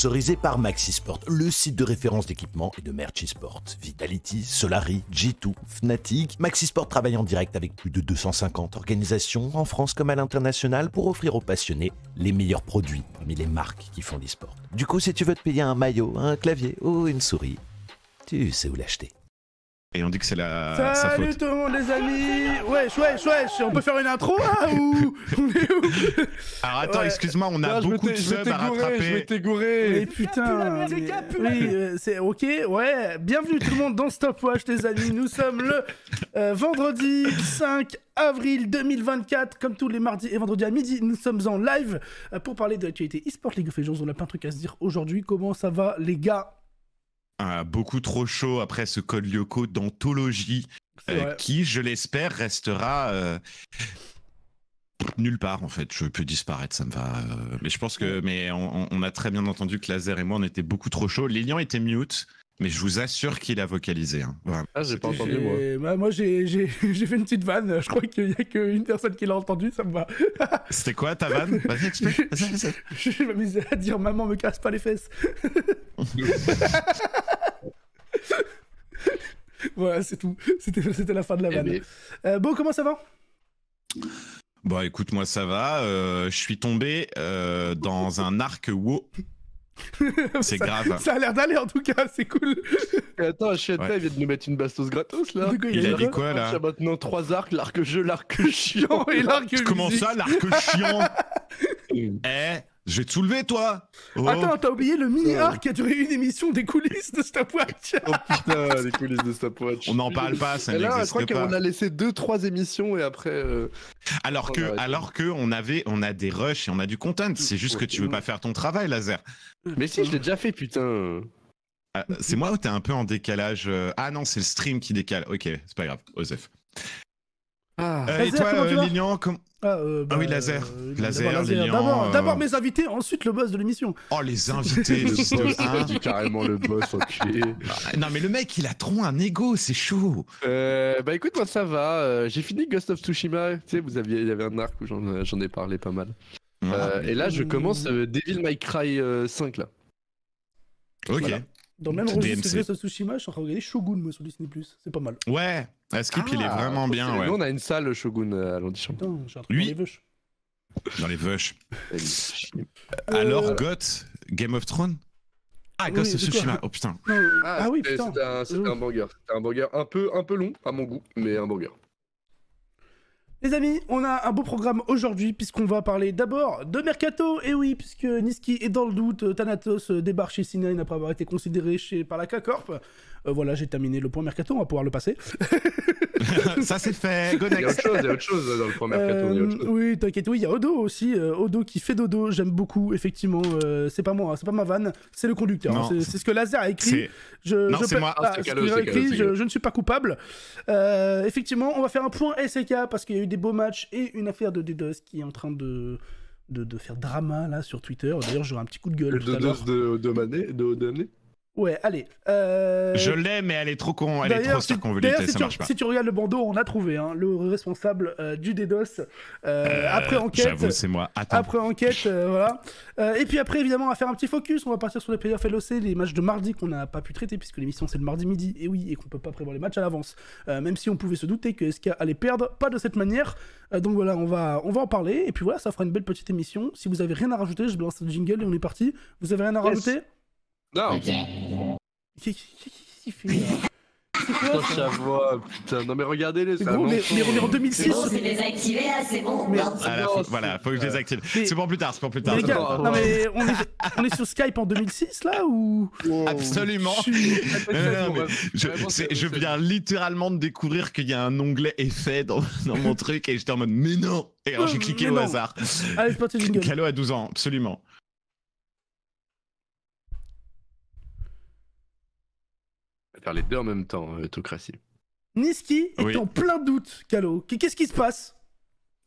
sponsorisé par Maxisport, le site de référence d'équipement et de merch sport. Vitality, Solari, G2, Fnatic, Maxisport travaille en direct avec plus de 250 organisations en France comme à l'international pour offrir aux passionnés les meilleurs produits parmi les marques qui font l'e-sport. Du coup, si tu veux te payer un maillot, un clavier ou une souris, tu sais où l'acheter. Et on dit que c'est la. Salut sa faute. tout le monde, les amis! ouais wesh, wesh! On peut faire une intro, hein, Ou... Alors attends, excuse-moi, on a beaucoup de subs à rattraper. Je Mais putain! Oui, euh, c'est ok, ouais. Bienvenue tout le monde dans Stopwatch, les amis. Nous sommes le euh, vendredi 5 avril 2024, comme tous les mardis et vendredis à midi, nous sommes en live euh, pour parler de l'actualité e-sport League of Legends. On a plein de trucs à se dire aujourd'hui. Comment ça va, les gars? beaucoup trop chaud après ce code Lyoko d'anthologie euh, qui, je l'espère, restera euh, nulle part en fait. Je peux disparaître, ça me va. Euh, mais je pense que, mais on, a très bien entendu que Laser et moi on était beaucoup trop chaud. Lilian était mute. Mais je vous assure qu'il a vocalisé. Hein. Ah, j'ai pas entendu, moi. Bah, moi, j'ai fait une petite vanne. Je crois qu'il n'y a qu'une personne qui l'a entendu, ça me va. C'était quoi ta vanne Vas-y, explique. je, je m'amusais à dire Maman, me casse pas les fesses. voilà, c'est tout. C'était la fin de la eh vanne. bon, euh, comment ça va Bon, bah, écoute, moi, ça va. Euh, je suis tombé euh, dans un arc WoW. c'est grave. Ça a l'air d'aller en tout cas, c'est cool. Attends, Shenta, ouais. il vient de nous mettre une bastos gratos là. il, a, dit quoi là Il maintenant trois arcs l'arc jeu, l'arc chiant et l'arc. Comment ça, l'arc chiant Eh je vais te soulever, toi oh. Attends, t'as oublié le mini arc qui a duré une émission des coulisses de Stopwatch Oh putain, les coulisses de Stopwatch On n'en parle pas, ça n'existe pas. Je crois qu'on a laissé deux, trois émissions et après... Euh, alors que, alors que on, avait, on a des rushs et on a du content, c'est juste que tu veux pas faire ton travail, Laser. Mais si, je l'ai déjà fait, putain ah, C'est moi ou t'es un peu en décalage euh, Ah non, c'est le stream qui décale. Ok, c'est pas grave, Osef. Ah. Euh, et toi, euh, Lilian ah, euh, ah, oui, bah, laser. Euh, laser D'abord mes invités, ensuite le boss de l'émission. Oh, les invités, le boss. Il hein. carrément le boss, ah, Non, mais le mec, il a trop un ego, c'est chaud. bah écoute, moi ça va. J'ai fini Ghost of Tsushima. Tu sais, vous aviez, il y avait un arc où j'en ai parlé pas mal. et là, je commence Devil May Cry 5, là. Ok. Dans le même registre que Ghost of Tsushima, je suis en train de regarder Shogun, moi, sur Disney+. C'est pas mal. Ouais, ah, Skip, ah, il est ah, vraiment bien. Ouais. Nous, on a une salle Shogun euh, à l'antichambre. Lui Dans les Vush. Euh, Alors, Got Game of Thrones ah, c'est ce Tsushima, oh putain. Ah, oui, ah, putain. C'était un, banger. C'était un banger un peu, un peu long, à mon goût, mais un banger. Les amis, on a un beau programme aujourd'hui puisqu'on va parler d'abord de Mercato. Et eh oui, puisque Niski est dans le doute, Thanatos débarque chez Sinai après avoir été considéré chez, par corp euh, voilà, j'ai terminé le point Mercato, on va pouvoir le passer. ça c'est fait. Il y a autre chose, dans le premier euh, oui, t'inquiète. Oui, il y a Odo aussi. Euh, Odo qui fait dodo. J'aime beaucoup, effectivement. Euh, c'est pas moi, hein, c'est pas ma vanne. C'est le conducteur. Hein. C'est ce que Lazare a écrit. Je, non, c'est moi. je, je, ne suis pas coupable. effectivement, on va faire un point SK parce qu'il y a eu des beaux matchs et une affaire de Dedos qui est en train de. De, faire drama là sur Twitter. D'ailleurs, j'aurai un petit coup de gueule. Le tout de, l'heure de, de, de, Ouais, allez. Euh, je l'ai, mais elle est trop con, elle est trop circonvolutée, si ça tu, marche pas. Si tu regardes le bandeau, on a trouvé hein, le responsable euh, du DDoS. Euh, après enquête. J'avoue, c'est moi. Après enquête, voilà. et puis après, évidemment, on va faire un petit focus. On va partir sur les playoffs LOC, les matchs de mardi qu'on n'a pas pu traiter, puisque l'émission c'est le mardi midi, et oui, et qu'on peut pas prévoir les matchs à l'avance. même si on pouvait se douter que SK allait perdre, pas de cette manière. donc voilà, on va, on va en parler. Et puis voilà, ça fera une belle petite émission. Si vous avez rien à rajouter, je lance le jingle et on est parti. Vous avez rien à rajouter non. Qu'est-ce qu'il fait là Putain, oh, putain. Non, mais regardez-les. Mais, gros, mais, mais, est en 2006. C'est désactivé là, c'est bon. Ah, faut, voilà, faut que je désactive. C'est pour plus tard, c'est pour plus tard. Les gars, non, mais on est, on est, sur Skype en 2006 là ou Absolument. Je, viens littéralement de découvrir qu'il y a un onglet effet dans, mon truc et j'étais en mode mais non. Et alors j'ai cliqué au hasard. Allez, je Calo a 12 ans, absolument. Faire les deux en même temps, euh, autocratie. Niski est en plein doute, Calo. Qu'est-ce qui se passe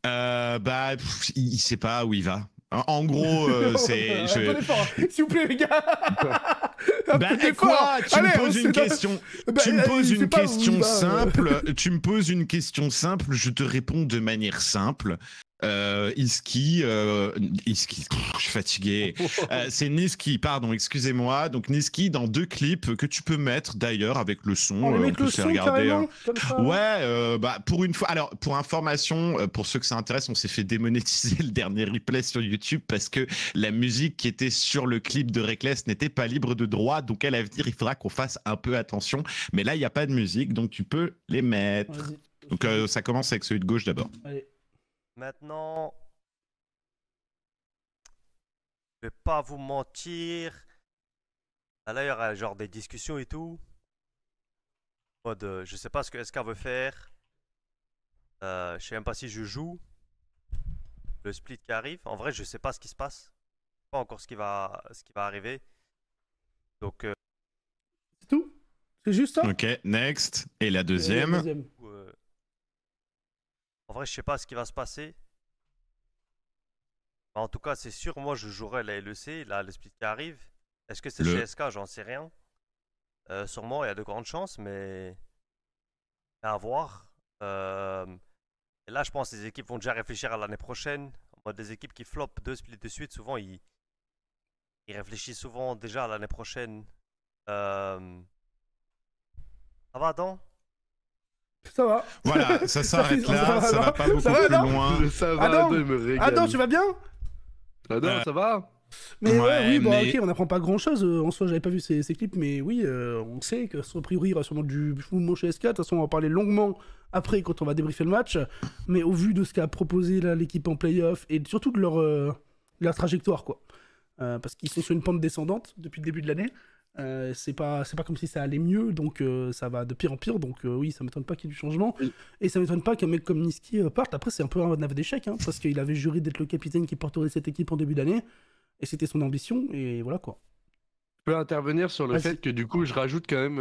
euh, Bah, il sait pas où il va. En gros, euh, c'est. Je... Hein. S'il vous plaît, les gars Bah, quoi Tu poses une question. tu me poses une question bah, simple. Euh, tu me poses une question simple. Je te réponds de manière simple euh, Iski, euh, Iski, je suis fatigué. Euh, c'est Niski, pardon, excusez-moi. Donc Niski dans deux clips que tu peux mettre d'ailleurs avec le son. On euh, les le son regarder, hein. ça, ouais, bah pour une fois. Alors pour information, pour ceux que ça intéresse, on s'est fait démonétiser le dernier replay sur YouTube parce que la musique qui était sur le clip de Reckless n'était pas libre de droit. Donc à l'avenir, il faudra qu'on fasse un peu attention. Mais là, il n'y a pas de musique, donc tu peux les mettre. Donc ça commence avec celui de gauche d'abord. Allez. Maintenant, je vais pas vous mentir. Là, il y aura euh, genre des discussions et tout. Mode, euh, je sais pas ce que SK veut faire. Euh, je sais même pas si je joue. Le split qui arrive. En vrai, je sais pas ce qui se passe. Pas encore ce qui va, ce qui va arriver. Donc. Euh, C'est tout C'est juste ça Ok, next. Et la deuxième vrai, je sais pas ce qui va se passer. Bah, en tout cas, c'est sûr, moi je jouerai la LEC, là le split qui arrive. Est-ce que c'est le... CSK J'en sais rien. Euh, sûrement, il y a de grandes chances, mais à voir. Euh, là, je pense que les équipes vont déjà réfléchir à l'année prochaine. des équipes qui flopent deux splits de suite, souvent ils, réfléchissent souvent déjà à l'année prochaine. Euh, ça va, dans ça va. Voilà, ça s'arrête là, ça va, ça va pas beaucoup plus loin. Ça va, Adam, Adam, tu vas bien Adam, euh, ça va oui, bon, ok, on n'apprend pas grand chose. Euh, en soi, j'avais pas vu ces, clips, mais oui, euh, on sait que, ce priori, il y aura sûrement du mouvement chez SK. De toute façon, on va en parler longuement après quand on va débriefer le match. Mais au vu de ce qu'a proposé l'équipe en playoff et surtout de leur, trajectoire, quoi. parce qu'ils sont sur une pente descendante depuis le début de l'année. Euh, c'est pas c'est pas comme si ça allait mieux donc euh, ça va de pire en pire donc euh, oui ça m'étonne pas qu'il y ait du changement et ça m'étonne pas qu'un mec comme Niski parte après c'est un peu un nave d'échec hein, parce qu'il avait juré d'être le capitaine qui porterait cette équipe en début d'année et c'était son ambition et voilà quoi je peux intervenir sur le fait que du coup je rajoute quand même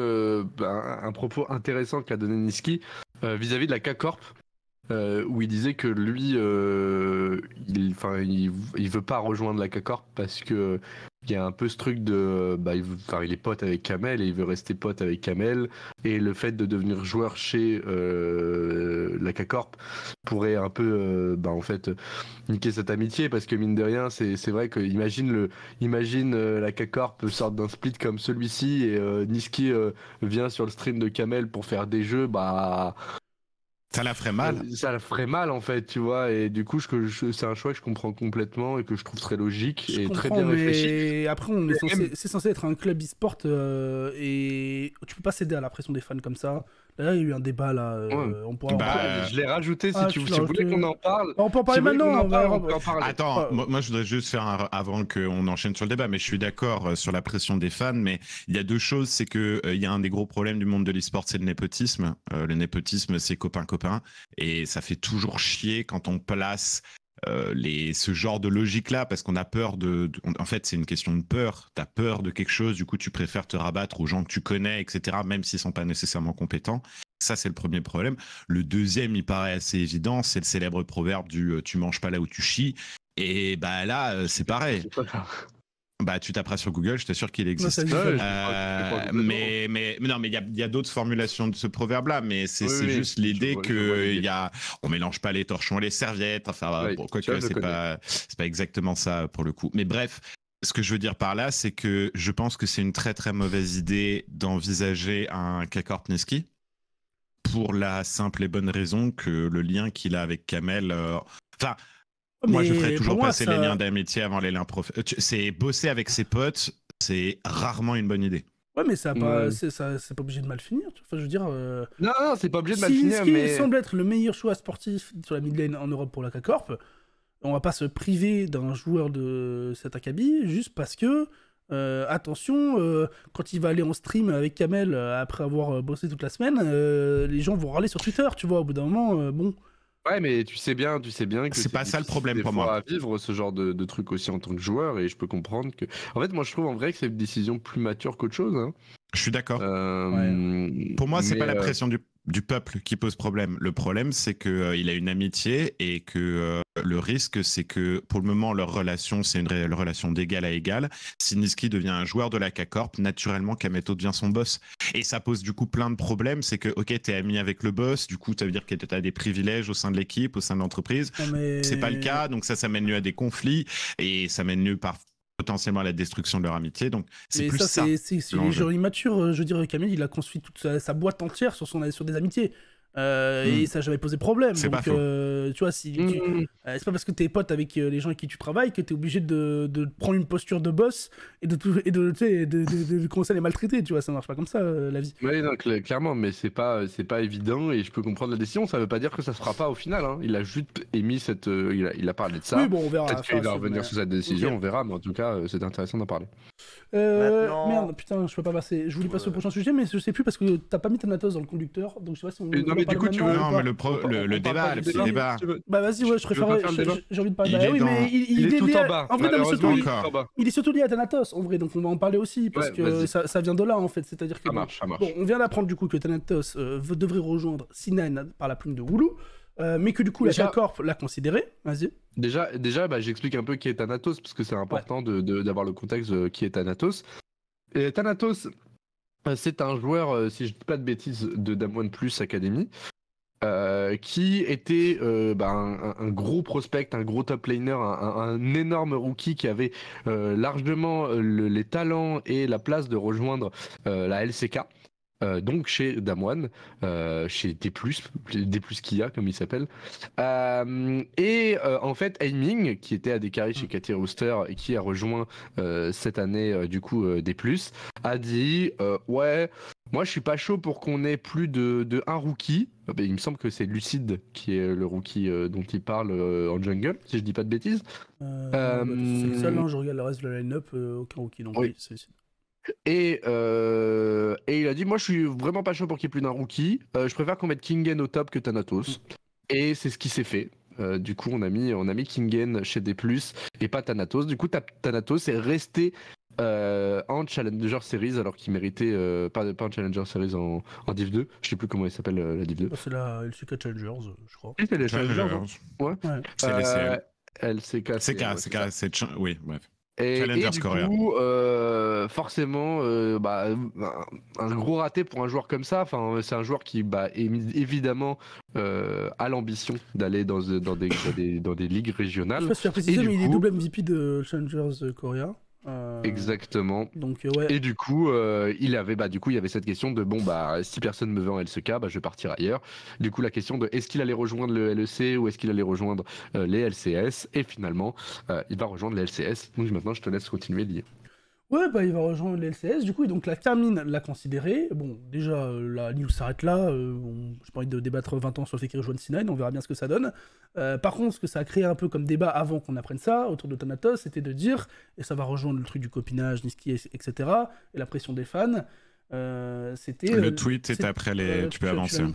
ben, un propos intéressant qu'a donné Niski vis-à-vis -vis de la K-Corp euh, où il disait que lui, euh, il, il, il, veut pas rejoindre la K-Corp parce que il y a un peu ce truc de, bah, il, est pote avec Kamel et il veut rester pote avec Kamel et le fait de devenir joueur chez euh, la K-Corp pourrait un peu, euh, bah, en fait, niquer cette amitié parce que mine de rien, c'est vrai que imagine le, imagine la K-Corp sorte d'un split comme celui-ci et Niski vient sur le stream de Kamel pour faire des jeux, bah ça la ferait mal. Euh, ça la ferait mal en fait, tu vois. Et du coup, c'est un choix que je comprends complètement et que je trouve très logique et très bien réfléchi. après, on c'est censé être un club e-sport euh, et tu peux pas céder à la pression des fans comme ça il y a eu un débat là. Euh, on bah, en euh, Je l'ai rajouté si, ah, tu, vous voulez qu'on en parle. On peut en parler maintenant. Attends, moi, je voudrais juste faire un... avant qu'on enchaîne sur le débat, mais je suis d'accord euh, sur la pression des fans. Mais il y a deux choses c'est qu'il y a un des gros problèmes du monde de l'e-sport, c'est le népotisme. le népotisme, c'est copain-copain. Et ça fait toujours chier quand on place euh, ce genre de logique-là, parce qu'on a peur de, en fait, c'est une question de peur. Tu as peur de quelque chose, du coup, tu préfères te rabattre aux gens que tu connais, etc., même s'ils ne sont pas nécessairement compétents. Ça, c'est le premier problème. Le deuxième, il paraît assez évident, c'est le célèbre proverbe du euh, tu manges pas là où tu chies. Et bah là, euh, c'est pareil. Bah, tu taperas sur Google, je t'assure qu'il existe. Euh, mais, mais, non, mais il y a, d'autres formulations de ce proverbe-là, mais c'est juste l'idée que il on mélange pas les torchons et les serviettes. Enfin, pourquoi quoi que c'est pas, c'est pas exactement ça pour le coup. Mais bref, ce que je veux dire par là, c'est que je pense que c'est une très très mauvaise idée d'envisager un niski pour la simple et bonne raison que le lien qu'il a avec Kamel, euh, enfin. Moi, je ferais toujours passer les liens d'amitié avant les liens prof. Euh, c'est bosser avec ses potes, c'est rarement une bonne idée. Ouais, mais ça pas, c'est, ça, c'est pas obligé de mal finir. je veux dire. Euh, non, non, c'est pas obligé de mal finir. Ce qui semble être le meilleur choix sportif sur la mid lane en Europe pour la K-Corp, on va pas se priver d'un joueur de cet acabit juste parce que. Euh, attention, quand il va aller en stream avec Kamel après avoir bossé toute la semaine, les gens vont râler sur Twitter, tu vois. Au bout d'un moment, bon. Ouais, mais tu sais bien, tu sais bien que c'est pas ça le problème pour moi. À vivre ce genre de, truc aussi en tant que joueur, et je peux comprendre que. En fait, moi, je trouve en vrai que c'est une décision plus mature qu'autre chose. Hein. Je suis d'accord. Euh, pour moi, c'est pas la euh, pression du du peuple qui pose problème. Le problème, c'est qu'il euh, a une amitié et que euh, le risque, c'est que pour le moment, leur relation, c'est une relation d'égal à égal. Siniski devient un joueur de la K-Corp, naturellement, Kameto devient son boss. Et ça pose du coup plein de problèmes. C'est que, ok, t'es ami avec le boss, du coup, ça veut dire que t'as des privilèges au sein de l'équipe, au sein de l'entreprise. C'est pas le cas, donc ça, ça mène mieux à des conflits et ça mène mieux par potentiellement la destruction de leur amitié. Donc, c'est plus ça. c'est les immature. Euh, je veux dire, Camille, il a construit toute sa, boîte entière sur, sur des amitiés. Euh, et hmm. ça j'avais posé problème. C'est pas euh, tu vois, si hmm. euh, c'est pas parce que t'es pote avec les gens avec qui tu travailles que t'es obligé de, de, prendre une posture de boss et de et de, de, de, commencer à les maltraiter. Tu vois, ça marche pas comme ça la vie. clairement, mais c'est pas c'est pas évident et je peux comprendre la décision. Ça veut pas dire que ça se fera pas au final. Hein. Il a juste émis cette, il a, il, a, parlé de ça. Peut-être qu'il va revenir sur cette décision, on verra. Mais en tout cas, c'est intéressant d'en parler. Merde, putain, je peux pas passer. Je voulais passer au prochain sujet, mais je sais plus parce que t'as pas mis ta dans le conducteur, donc je sais pas si on du coup, tu Non, mais le, débat, le débat. Bah, vas-y, ouais, je préfère. J'ai envie de parler. Bah, oui, il est tout en bas. En vrai, il est surtout lié à Thanatos, en vrai, donc on va en parler aussi, parce que ça vient de là, en fait. C'est-à-dire que. On vient d'apprendre, du coup, que Thanatos euh, devrait rejoindre Sinan par la plume de Wulu. Euh, mais que du coup, déjà, la Corp l'a considéré. Vas-y. Déjà, déjà bah, j'explique un peu qui est Thanatos, parce que c'est important d'avoir le contexte euh, qui est Thanatos. Et Thanatos, euh, c'est un joueur, euh, si je ne dis pas de bêtises, de Dame Plus Academy, euh, qui était bah, un, gros prospect, un gros top laner, un, énorme rookie qui avait largement les talents et la place de rejoindre la LCK. Euh, donc chez Damoine, euh, chez D+, D+, Kia comme il s'appelle. Euh, et euh, en fait, Aiming, qui était à Décari chez mm. Cathy Rooster et qui a rejoint cette année du coup D+, a dit ouais, moi je suis pas chaud pour qu'on ait plus de, un rookie. Bah, il me semble que c'est Lucide qui est le rookie dont il parle en jungle, si je dis pas de bêtises. Bah, c'est le seul, hein, je regarde le reste de la line-up, aucun rookie non oui. Et, euh, et il a dit Moi, je suis vraiment pas chaud pour qu'il y ait plus d'un rookie. Euh, je préfère qu'on mette Kingen au top que Thanatos. Et c'est ce qui s'est fait. Euh, du coup, on a mis, on a mis Kingen chez des plus et pas Thanatos. Du coup, Thanatos est resté en Challenger Series alors qu'il méritait pas, pas en Challenger Series en, en, Div 2. Je sais plus comment il s'appelle la Div 2. Bah, c'est la LCK Challengers, je crois. C'est les Challengers. Hein. Ouais. ouais. C'est LCK. Hein. c'est oui, bref. Et, du coup, euh, forcément, euh, bah, un gros raté pour un joueur comme ça. Enfin, c'est un joueur qui, bah, évidemment, euh, a l'ambition d'aller dans, des, dans, des, ligues régionales. Je sais pas si tu mais il est double MVP de Challengers Korea. Euh, Exactement. Donc, euh, Et du coup, euh, il avait, bah, du coup, il y avait cette question de bon, bah, si personne me veut en LCK, bah, je vais partir ailleurs. Du coup, la question de est-ce qu'il allait rejoindre le LEC ou est-ce qu'il allait rejoindre les LCS Et finalement, il va rejoindre les LCS. Donc maintenant, je te laisse continuer, lire Ouais, bah, il va rejoindre l'LCS. Du coup, et donc la termine l'a considéré. Bon, déjà, euh, la news s'arrête là. je euh, on... pas envie de débattre 20 ans sur le fait qu'il rejoigne On verra bien ce que ça donne. Euh, par contre, ce que ça a créé un peu comme débat avant qu'on apprenne ça autour de Thanatos, c'était de dire, et ça va rejoindre le truc du copinage, Niski, etc., et la pression des fans. c'était le tweet c'est après les tu peux avancer bah,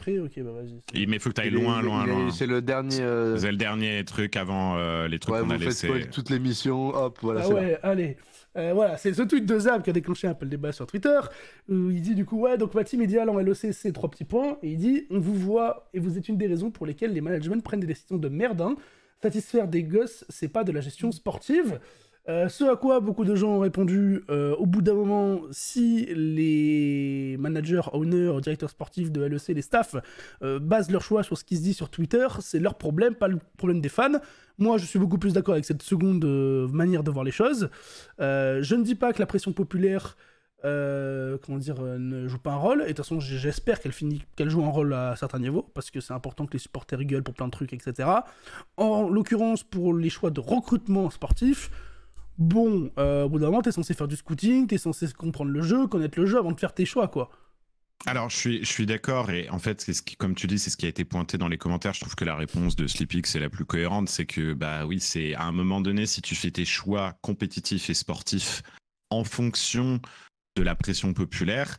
mais faut que tu loin loin loin c'est le dernier c'est le dernier truc avant les trucs ouais, qu'on a laissé toutes les missions hop voilà ah ouais allez euh, voilà, c'est ce tweet de Zab qui a déclenché un peu le débat sur Twitter, il dit du coup, ouais, donc ma team idéale en LEC, c'est trois petits points, et il dit, on vous voit, et vous êtes une des raisons pour lesquelles les managements prennent des décisions de merde, hein. satisfaire des gosses, c'est pas de la gestion sportive. Euh, ce à quoi beaucoup de gens ont répondu euh, au bout d'un moment, si les managers, owners, directeurs sportifs de LEC, les staffs, euh, basent leurs choix sur ce qui se dit sur Twitter, c'est leur problème, pas le problème des fans. Moi, je suis beaucoup plus d'accord avec cette seconde manière de voir les choses. je ne dis pas que la pression populaire comment dire, ne joue pas un rôle. Et de toute façon, j'espère qu'elle finit, qu'elle joue un rôle à certains niveaux, parce que c'est important que les supporters rigolent pour plein de trucs, etc. En l'occurrence, pour les choix de recrutement sportif, bon, euh, au bout d'un moment, t'es censé faire du scouting, t'es censé comprendre le jeu, connaître le jeu avant de faire tes choix, quoi. Alors, je suis, d'accord, et en fait, ce qui, comme tu dis, c'est ce qui a été pointé dans les commentaires. Je trouve que la réponse de Sleepix est la plus cohérente. C'est que, bah oui, c'est à un moment donné, si tu fais tes choix compétitifs et sportifs en fonction de la pression populaire,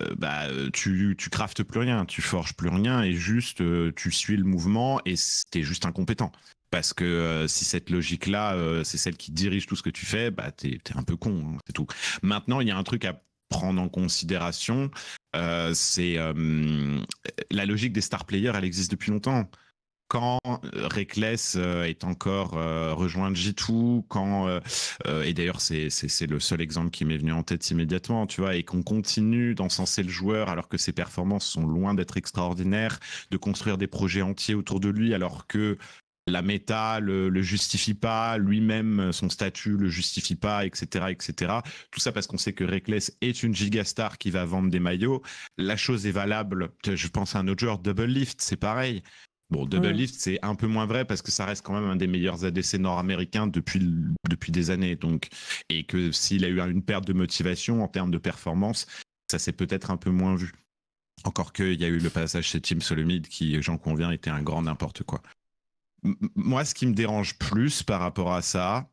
euh, bah, tu, tu craftes plus rien, tu forges plus rien, et juste, euh, tu suis le mouvement, et t'es juste incompétent parce que euh, si cette logique-là, euh, c'est celle qui dirige tout ce que tu fais, bah t'es un peu con, hein, c'est tout. Maintenant, il y a un truc à prendre en considération, euh, c'est la logique des star players, elle existe depuis longtemps. Quand Reckless est encore rejoint G2, quand et d'ailleurs c'est le seul exemple qui m'est venu en tête immédiatement, tu vois, et qu'on continue d'encenser le joueur alors que ses performances sont loin d'être extraordinaires, de construire des projets entiers autour de lui alors que la méta le, le justifie pas, lui-même euh, son statut le justifie pas, etc., etc. Tout ça parce qu'on sait que Reckless est une gigastar qui va vendre des maillots. La chose est valable. Je pense à un autre joueur, Double Lift, c'est pareil. Bon, Double Lift, c'est un peu moins vrai parce que ça reste quand même un des meilleurs ADC nord-américains depuis, depuis des années. Donc, et que s'il a eu une perte de motivation en termes de performance, ça s'est peut-être un peu moins vu. Encore qu'il y a eu le passage chez Team Solomid qui, j'en conviens, était un grand n'importe quoi moi, ce qui me dérange plus par rapport à ça,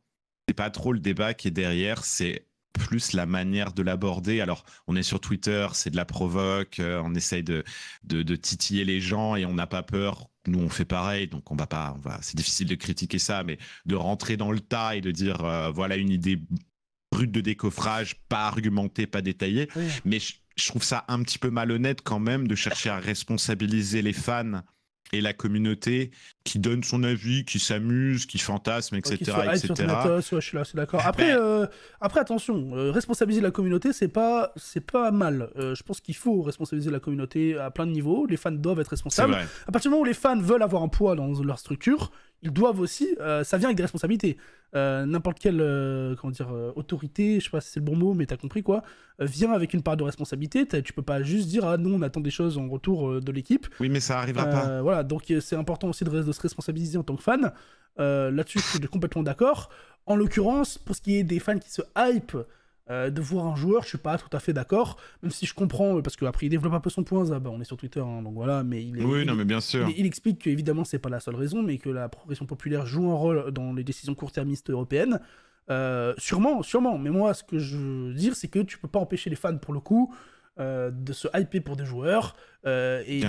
c'est pas trop le débat qui est derrière, c'est plus la manière de l'aborder. Alors, on est sur Twitter, c'est de la provoque, euh, on essaye de, de, titiller les gens et on n'a pas peur. Nous, on fait pareil, donc on va pas, on va, c'est difficile de critiquer ça, mais de rentrer dans le tas et de dire, euh, voilà une idée brute de décoffrage, pas argumentée, pas détaillée. Mais je, trouve ça un petit peu malhonnête quand même de chercher à responsabiliser les fans et la communauté qui donne son avis, qui s'amuse, qui fantasme, etc. Ouais, Sur je suis là, d'accord. Après, euh, après, attention, euh, responsabiliser la communauté, c'est pas, c'est pas mal. Euh, je pense qu'il faut responsabiliser la communauté à plein de niveaux. Les fans doivent être responsables. À partir du moment où les fans veulent avoir un poids dans leur structure, ils doivent aussi, euh, ça vient avec des responsabilités. N'importe quelle comment dire, autorité, je sais pas si c'est le bon mot, mais t'as compris quoi, vient avec une part de responsabilité. Tu peux pas juste dire, ah non, on attend des choses en retour de l'équipe. Oui, mais ça arrivera pas. Voilà, donc c'est important aussi de, se responsabiliser en tant que fan. Euh, là-dessus, je suis complètement d'accord. En l'occurrence, pour ce qui est des fans qui se hype euh, de voir un joueur, je suis pas tout à fait d'accord. Même si je comprends, euh, parce qu'après, il développe un peu son point, on est sur Twitter, hein, donc voilà, mais il, oui, non, mais bien sûr. explique qu'évidemment, c'est pas la seule raison, mais que la progression populaire joue un rôle dans les décisions court-termistes européennes. sûrement, sûrement. Mais moi, ce que je veux dire, c'est que tu peux pas empêcher les fans, pour le coup, euh, de se hyper pour des joueurs. Euh, et,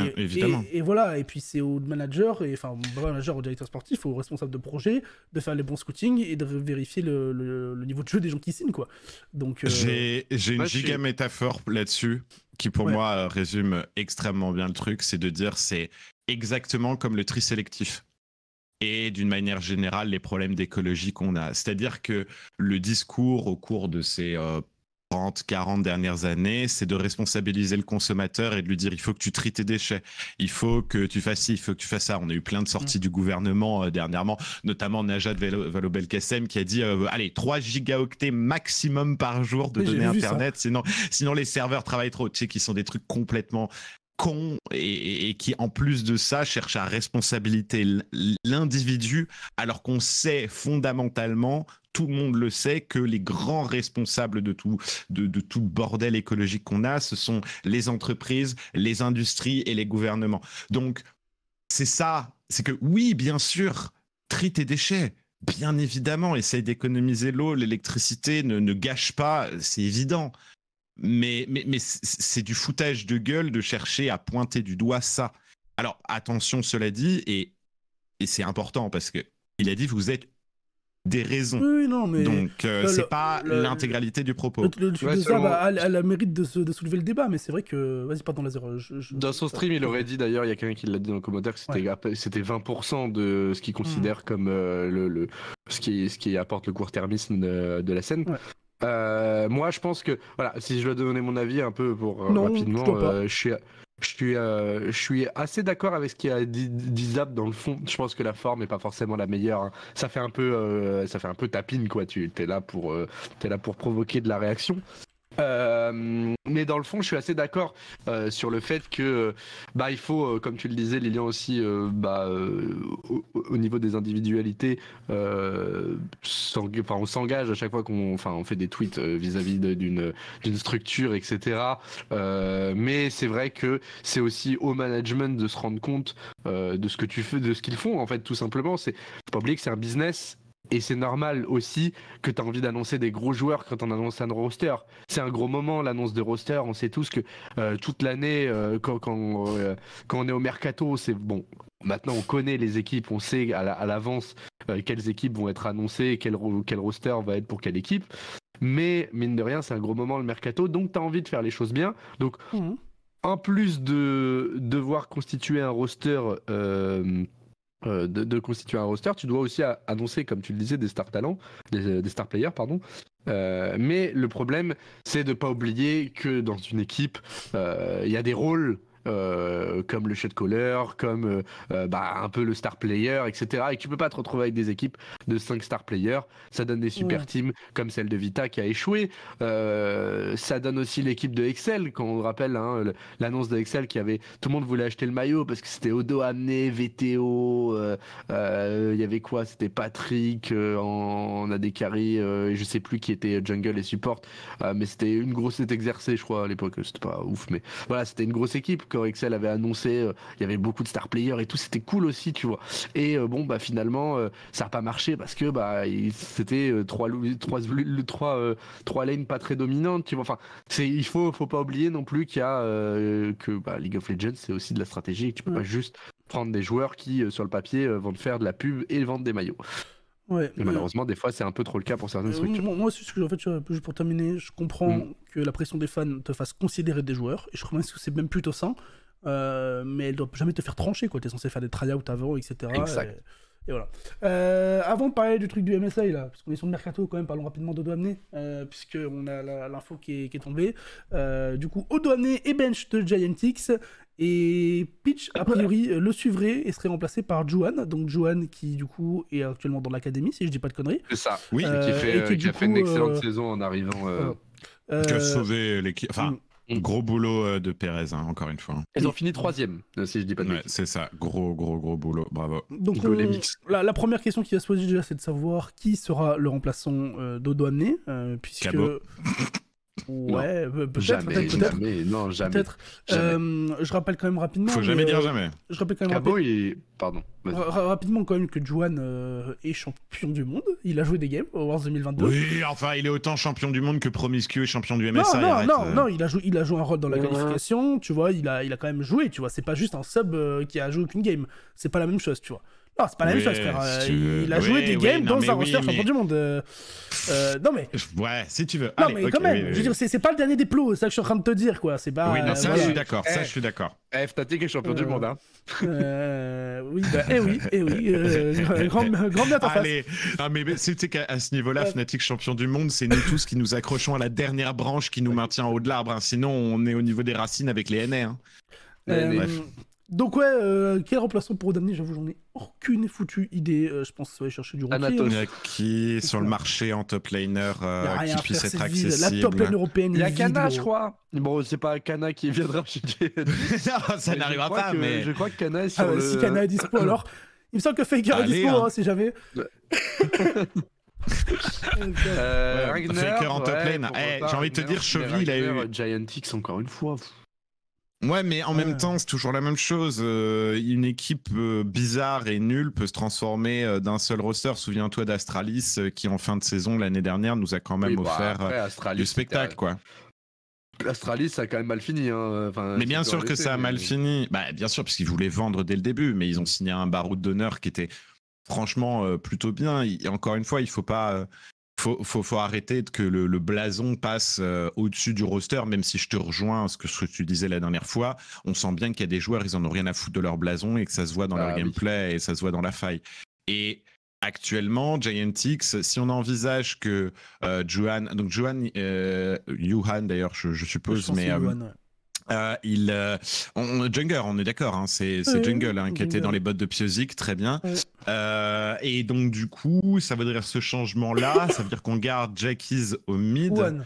et, voilà, et puis c'est au manager, et, enfin au manager, au directeur sportif, au responsable de projet, de faire les bons scouting et de vérifier le, niveau de jeu des gens qui signent. Quoi. Donc, euh, J'ai une giga métaphore là-dessus qui pour moi résume extrêmement bien le truc, c'est de dire c'est exactement comme le tri sélectif et d'une manière générale les problèmes d'écologie qu'on a. C'est-à-dire que le discours au cours de ces 30, 40 dernières années, c'est de responsabiliser le consommateur et de lui dire il faut que tu tries tes déchets, il faut que tu fasses ci, il faut que tu fasses ça. On a eu plein de sorties mm. du gouvernement euh, dernièrement, notamment Najat Vallaud-Belkacem qui a dit euh, allez, 3 gigaoctets maximum par jour de données Internet, sinon, sinon les serveurs travaillent trop, tu sais, qui sont des trucs complètement cons et, qui, en plus de ça, cherchent à responsabiliser l'individu, alors qu'on sait fondamentalement tout le monde le sait que les grands responsables de tout, de, tout bordel écologique qu'on a, ce sont les entreprises, les industries et les gouvernements. Donc, c'est ça, c'est que oui, bien sûr, trie tes déchets. Bien évidemment, essaye d'économiser l'eau, l'électricité, ne, gâche pas, c'est évident. Mais, c'est du foutage de gueule de chercher à pointer du doigt ça. Alors attention, cela dit, et, et c'est important parce que il a dit vous êtes des raisons. Oui, non, mais Donc, euh, c'est pas l'intégralité du propos. Le, a, la mérite de, soulever le débat, mais c'est vrai que. Vas-y, pardon, dans euh, Je, Dans son stream, il aurait dit d'ailleurs, il y a quelqu'un qui l'a dit dans le commentaire, que c'était 20% de ce qu'il considère mm. comme euh, le, ce, qui, ce qui apporte le court-termisme de, la scène. moi, je pense que. Voilà, si je dois donner mon avis un peu pour non, rapidement, je je suis, euh, je suis assez d'accord avec ce qu'il y a dit, dans le fond. Je pense que la forme n'est pas forcément la meilleure. Hein. Ça fait un peu, euh, ça fait un peu tapine quoi. Tu es là pour, euh, es là pour provoquer de la réaction. Euh, mais dans le fond, je suis assez d'accord euh, sur le fait que euh, bah il faut, comme tu le disais, Lilian aussi, bah, au, niveau des individualités, on s'engage à chaque fois qu'on, enfin, on fait des tweets vis-à-vis d'une structure, etc. mais c'est vrai que c'est aussi au management de se rendre compte de ce que tu fais, de ce qu'ils font en fait, tout simplement. C'est pas oublier que c'est un business et c'est normal aussi que tu as envie d'annoncer des gros joueurs quand on annonce un roster. C'est un gros moment l'annonce de roster. On sait tous que euh, toute l'année, euh, quand, euh, quand, on est au mercato, c'est bon. Maintenant, on connaît les équipes, on sait à l'avance quelles équipes vont être annoncées, quel, quel roster va être pour quelle équipe. Mais mine de rien, c'est un gros moment le mercato, donc tu as envie de faire les choses bien. Donc, mmh. en plus de devoir constituer un roster euh, de, constituer un roster, tu dois aussi annoncer, comme tu le disais, des star talents, des, euh, star players, pardon. Euh, mais le problème, c'est de ne pas oublier que dans une équipe, il y a des rôles euh, comme le shot caller, comme euh, euh, bah, un peu le star player, etc. Et tu peux pas te retrouver avec des équipes de 5 star players. Ça donne des super teams comme celle de Vita qui a échoué. ça donne aussi l'équipe de Excel, quand on rappelle hein, l'annonce de Excel qui avait tout le monde voulait acheter le maillot parce que c'était Odo Amené, VTO, il y avait quoi C'était Patrick en, a des et je sais plus qui était Jungle et Support, mais c'était une grosse, tête exercée, je crois, à l'époque. C'était pas ouf, mais voilà, c'était une grosse équipe Excel avait annoncé, euh, il y avait beaucoup de star players et tout, c'était cool aussi, tu vois. Et euh, bon, bah finalement, euh, ça n'a pas marché parce que bah c'était trois trois trois lanes pas très dominantes, tu vois. Enfin, c'est il faut faut pas oublier non plus qu'il y a que bah, League of Legends c'est aussi de la stratégie, et tu peux mm. pas juste prendre des joueurs qui sur le papier vont te faire de la pub et vendre des maillots malheureusement, des fois, c'est un peu trop le cas pour certains euh, structures. Moi, ce que, pour terminer, je comprends mm. que la pression des fans te fasse considérer des joueurs, et je crois que c'est même plutôt sain, euh, mais elle doit jamais te faire trancher, quoi. es censé faire des tryouts avant, etc. Exact. Et voilà. Euh, avant de parler du truc du MSI, là, parce qu'on est sur le mercato quand même, parlons rapidement d'Odo Amné, euh, puisqu'on a l'info qui, est tombée. Euh, du coup, Odo Amné et Bench de Giantix. Et Pitch, a priori, le suivrait et serait remplacé par Juan. Donc Juan qui, du coup, est actuellement dans l'académie, si je dis pas de conneries. C'est ça, oui, qui, fait, et qui, a fait une excellente saison en arrivant. Qui sauver l'équipe. Enfin, hmm. Mm. Gros boulot euh, de Pérez, hein, encore une fois. Ils ont fini troisième, euh, si je dis pas de ouais, C'est ça, gros, gros, gros boulot, bravo. Donc, euh, la, la, première question qui va se poser déjà, c'est de savoir qui sera le remplaçant euh, puisque... Ouais, euh, peut-être. Jamais, peut jamais, non, jamais. peut euh, je rappelle quand même rapidement. Faut jamais dire jamais. Je rappelle quand même Cabo Pardon. rapidement quand même que Juan euh, est champion du monde. Il a joué des games au Worlds 2022. Oui, enfin, il est autant champion du monde que est champion du MSI. Non, non, non, il a joué, il a joué un rôle dans la qualification. Tu vois, il a, il a quand même joué. Tu vois, c'est pas juste un sub qui a joué aucune game. C'est pas la même chose, tu vois c'est pas la même chose, euh, il, a joué des games dans un roster champion du monde. Euh, euh, non, mais. Ouais, si tu veux. Non, mais quand même, je veux dire, c'est pas le dernier des plots, c'est ça que je suis en train de te dire, quoi. C'est pas. Oui, non, ça, eh, je suis d'accord. Ça, eh, je suis d'accord. Fnatic est champion du monde, hein. oui, bah, eh oui, eh oui. Grande grande bien face. Allez, ah, mais c'est qu'à ce niveau-là, Fnatic champion du monde, c'est nous tous qui nous accrochons à la dernière branche qui nous maintient en haut de l'arbre. Hein. Sinon, on est au niveau des racines avec les NR. Hein. Bref. Donc ouais, euh, quel remplaçant pour Odamné J'avoue, j'en ai aucune foutue idée. Euh, je pense ça va aller chercher du Il y a qui sur le marché en top laner euh, qui puisse être accessible. La top lane européenne. Il y a Kana, je crois. Bon, c'est pas Kana qui viendra chez Non, ça n'arrivera pas. mais je crois que Kana est ah, sur ah, Si Kana est dispo, alors il me semble que Faker est dispo, hein. Hein, si jamais. Euh, Faker en top lane. Eh, j'ai envie de te dire, Cheville, il a eu Giantix, encore une fois. Ouais, mais en même ah. temps, c'est toujours la même chose. Euh, une équipe euh, bizarre et nulle peut se transformer euh, d'un seul roster. Souviens-toi d'Astralis qui, en fin de saison l'année dernière, nous a quand même bah, offert le du spectacle, quoi. L'Astralis, ça a quand même mal fini. Hein. mais bien sûr que ça a mal fini. Bah, bien sûr, parce qu'ils voulaient vendre dès le début, mais ils ont signé un baroud d'honneur qui était franchement plutôt bien. Et encore une fois, il faut pas, faut, faut, arrêter que le, blason passe euh, au-dessus du roster, même si je te rejoins ce que, ce que tu disais la dernière fois. On sent bien qu'il y a des joueurs, ils en ont rien à foutre de leur blason et que ça se voit dans bah leur gameplay et ça se voit dans la faille. Et actuellement, Giantix, si on envisage que euh, Johan, donc Johan, euh, d'ailleurs, je, suppose, mais. Euh, il, euh, on, est d'accord, hein, c'est Jungle hein, qui était dans les bottes de Piozic, très bien. Euh, et donc du coup, ça veut dire ce changement-là, ça veut dire qu'on garde Jackies au mid.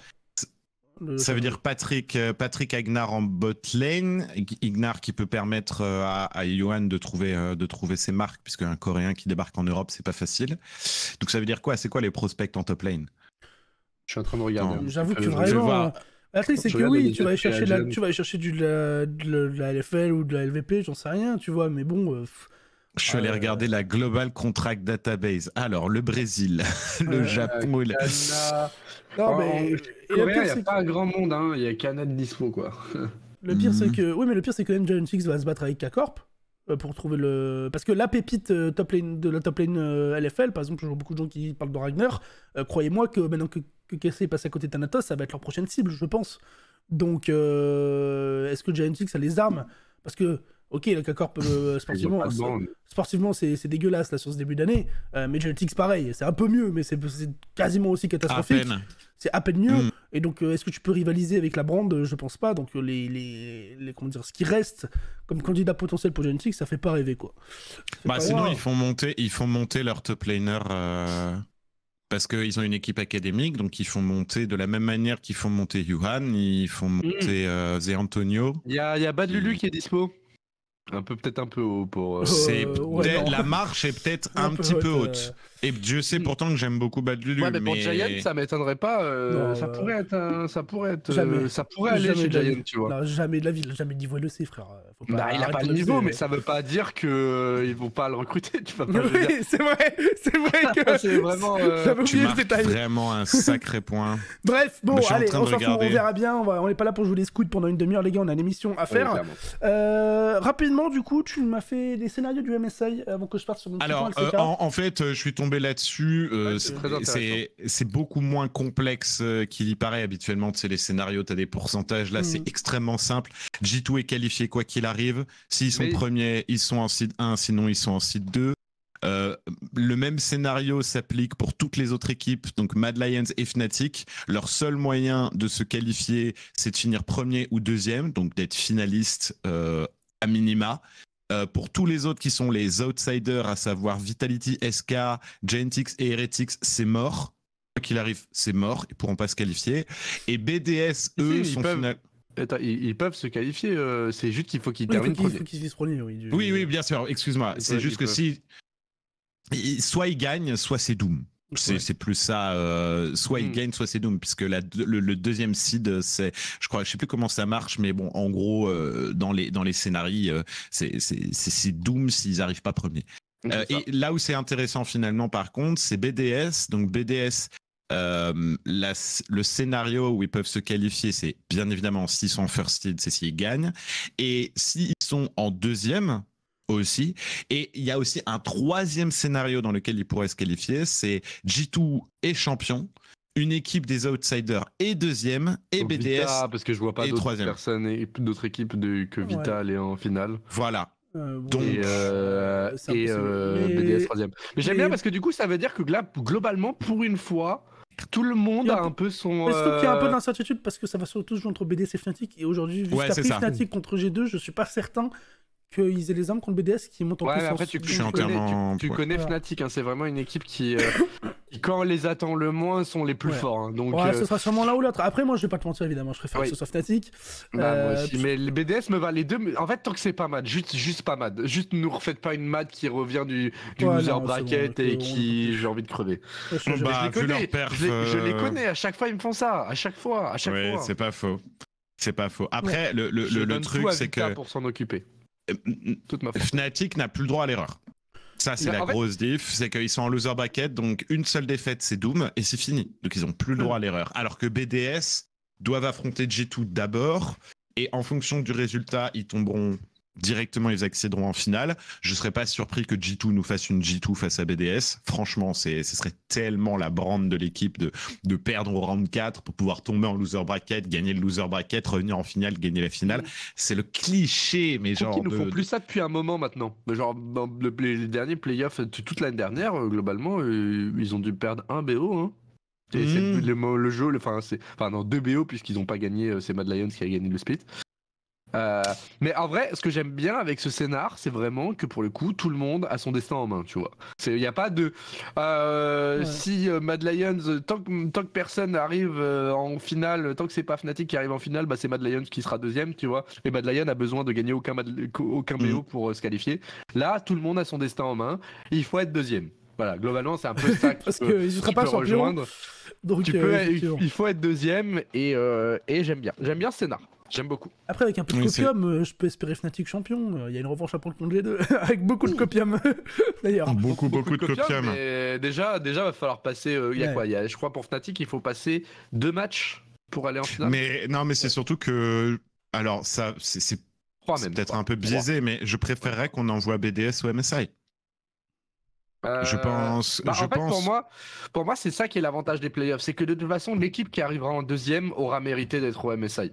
Ça veut dire Patrick, euh, Patrick Agnar en bot lane, Ignar qui peut permettre à, à de trouver, de trouver ses marques, puisque un Coréen qui débarque en Europe, c'est pas facile. Donc ça veut dire quoi C'est quoi les prospects en top lane Je suis en train de regarder. Hein. J'avoue que vraiment, bah, c'est que oui, tu vas, aller chercher du, de la LFL ou de la LVP, j'en sais rien, tu vois, mais bon. Euh, je suis allé euh, regarder la Global Contract Database. Alors, le Brésil, le Japon, il... Non, mais. il n'y a pas un grand monde, hein. il y a Canada Dispo, quoi. Le pire, c'est mhm. que. Oui, mais le pire, c'est que même va se battre avec K-Corp euh, pour trouver le. Parce que la pépite top lane, de la top lane LFL, par exemple, beaucoup de gens qui parlent de Ragnar. Croyez-moi que maintenant que que KC passe à côté de Thanatos, ça va être leur prochaine cible, je pense. Donc, euh, est-ce que Giant ça a les armes Parce que, ok, le euh, k sportivement, sportivement c'est dégueulasse là, sur ce début d'année, euh, mais Giant pareil, c'est un peu mieux, mais c'est quasiment aussi catastrophique. C'est à peine mieux. Mm. Et donc, est-ce que tu peux rivaliser avec la brand Je pense pas. Donc, les, les, les, comment dire, ce qui reste comme candidat potentiel pour Giant ça fait pas rêver, quoi. Bah, sinon, ils font, monter, ils font monter leur top laner parce qu'ils ont une équipe académique, donc ils font monter de la même manière qu'ils font monter Yuhan, ils font hmm. monter euh, Zé Antonio. Il y a, y a Bad Lulu qui... est dispo. Un peu peut-être un peu haut pour. Euh, euh, la marche est peut-être un, petit peu haute. Et Dieu sait mm. pourtant que j'aime beaucoup Bad Lulu. Ouais, mais, pour Giant, ça m'étonnerait pas. Euh, euh, ça pourrait être, ça pourrait être, ça pourrait aller chez Giant, tu vois. Non, jamais de la ville, jamais de niveau LEC, frère. Bah, il a pas le niveau, mais ça veut pas dire que euh, ils vont pas le recruter. Tu vas pas. c'est vrai, c'est vrai que. c'est vraiment. Vraiment un sacré point. Bref, bon, allez, on s'en on verra bien. On, va... on est pas là pour jouer les scouts pendant une demi-heure, les gars. On a une émission à faire. rapidement, du coup, tu m'as fait des scénarios du MSI avant que je parte sur mon. Alors, en fait, je suis tombé là-dessus. Euh, c'est beaucoup moins complexe euh, qu'il y paraît habituellement. Tu sais, les scénarios, tu as des pourcentages. Là, c'est mm. extrêmement simple. G2 est qualifié quoi qu'il arrive. S'ils sont premiers, ils sont en site 1, sinon ils sont en site 2. Euh, le même scénario s'applique pour toutes les autres équipes, donc Mad Lions et Fnatic. Leur seul moyen de se qualifier, c'est de finir premier ou deuxième, donc d'être finaliste à minima. Euh, pour tous les autres qui sont les outsiders, à savoir Vitality, SK, Gentix et Heretics, c'est mort. Qu'il arrive, c'est mort. Ils pourront pas se qualifier. Et BDS, eux, ils peuvent... ils, peuvent se qualifier. Euh, c'est juste qu'il faut qu'ils terminent oui. Oui, oui, bien sûr. Excuse-moi. C'est juste que si soit ils gagnent, soit c'est Doom. C'est plus ça. Euh, soit ils mm. gagnent, soit c'est Doom, puisque le, deuxième seed, c'est, je crois, je sais plus comment ça marche, mais bon, en gros, euh, dans les dans les scénarios, euh, c'est Doom s'ils arrivent pas premier. et là où c'est intéressant finalement, par contre, c'est BDS. Donc BDS, le scénario où ils peuvent se qualifier, c'est bien évidemment s'ils sont first seed, c'est s'ils gagnent. Et s'ils sont en deuxième, aussi. Et il y a aussi un troisième scénario dans lequel il pourrait se qualifier, c'est G2 et champion, une équipe des outsiders et deuxième et BDS parce que je vois pas d'autres personnes et d'autres équipes que Vital est en finale. Voilà. Euh, Donc euh, et, BDS euh, troisième. Mais, j'aime bien parce que du coup ça veut dire que là globalement pour une fois tout le monde a un peu, son Est-ce qu'il y a un peu d'incertitude parce que ça va surtout se jouer entre BDS et Fnatic et aujourd'hui vu Fnatic contre G2 je suis pas certain qu'ils aient les armes contre le BDS qui montent en puissance. tu, tu connais, tu, connais Fnatic, hein, c'est vraiment une équipe euh, qui, quand on les attend le moins, sont les plus forts. Hein. donc, ouais, euh, ce sera sûrement l'un ou l'autre. Après, moi, je vais pas te mentir, évidemment, je préfère bah, euh, que ce soit Fnatic. moi aussi, mais le BDS me va les deux. En fait, tant que c'est pas mad, juste, juste pas mad. Juste, nous refaites pas une mad qui revient du, du loser bracket et qui, j'ai envie de crever. Bah, je, les connais. je, les connais, à chaque fois, ils me font ça. À chaque fois, à chaque fois. c'est pas faux. C'est pas faux. Après, le, le, le, truc, c'est que. pour s'en occuper. Fnatic n'a plus le droit à l'erreur. Ça, c'est la grosse diff, c'est qu'ils sont en loser bracket, donc une seule défaite, c'est Doom, et c'est fini. Donc ils n'ont plus le droit à l'erreur. Alors que BDS doivent affronter G2 d'abord, et en fonction du résultat, ils tomberont directement ils accéderont en finale. Je ne serais pas surpris que G2 nous fasse une G2 face à BDS. Franchement, ce serait tellement la brande de l'équipe de de perdre au round 4 pour pouvoir tomber en loser bracket, gagner le loser bracket, revenir en finale, gagner la finale. C'est le cliché, mais genre. Ils ne font plus ça depuis un moment maintenant. genre le, les derniers playoffs euh, toute l'année dernière, euh, globalement, euh, ils ont dû perdre un BO. Hein. Mmh. Le, jeu, le, enfin, enfin non, deux BO puisqu'ils n'ont pas gagné, c'est Mad Lions qui a gagné le split. Euh, mais en vrai, ce que j'aime bien avec ce scénar, c'est vraiment que pour le coup, tout le monde a son destin en main, tu vois. Il n'y a pas de. Euh, si euh, Mad Lions, tant que, personne arrive en finale, tant que c'est pas Fnatic qui arrive en finale, bah, c'est Mad Lions qui sera deuxième, tu vois. Et Mad Lions a besoin de gagner aucun, aucun BO mm. pour se qualifier. Là, tout le monde a son destin en main. Il faut être deuxième. Voilà, globalement, c'est un peu ça Parce qu'il que pas rejoindre. Donc, il faut être deuxième et, et j'aime bien. J'aime bien ce scénar. J'aime beaucoup. Après, avec un peu de copium, euh, je peux espérer Fnatic champion. Euh, il y a une revanche à prendre contre G2, avec beaucoup de copium, d'ailleurs. Beaucoup, beaucoup, de, copium. Mais déjà, déjà, va falloir passer. Euh, il y a quoi Je crois pour Fnatic, il faut passer deux matchs pour aller en finale. Mais non, mais c'est surtout que. Alors, ça, c'est peut-être un peu biaisé, mais je préférerais qu'on envoie BDS au MSI. Je pense. Bah, je pense... Pour moi, pour moi c'est ça qui est l'avantage des playoffs. C'est que de toute façon, l'équipe qui arrivera en deuxième aura mérité d'être au MSI.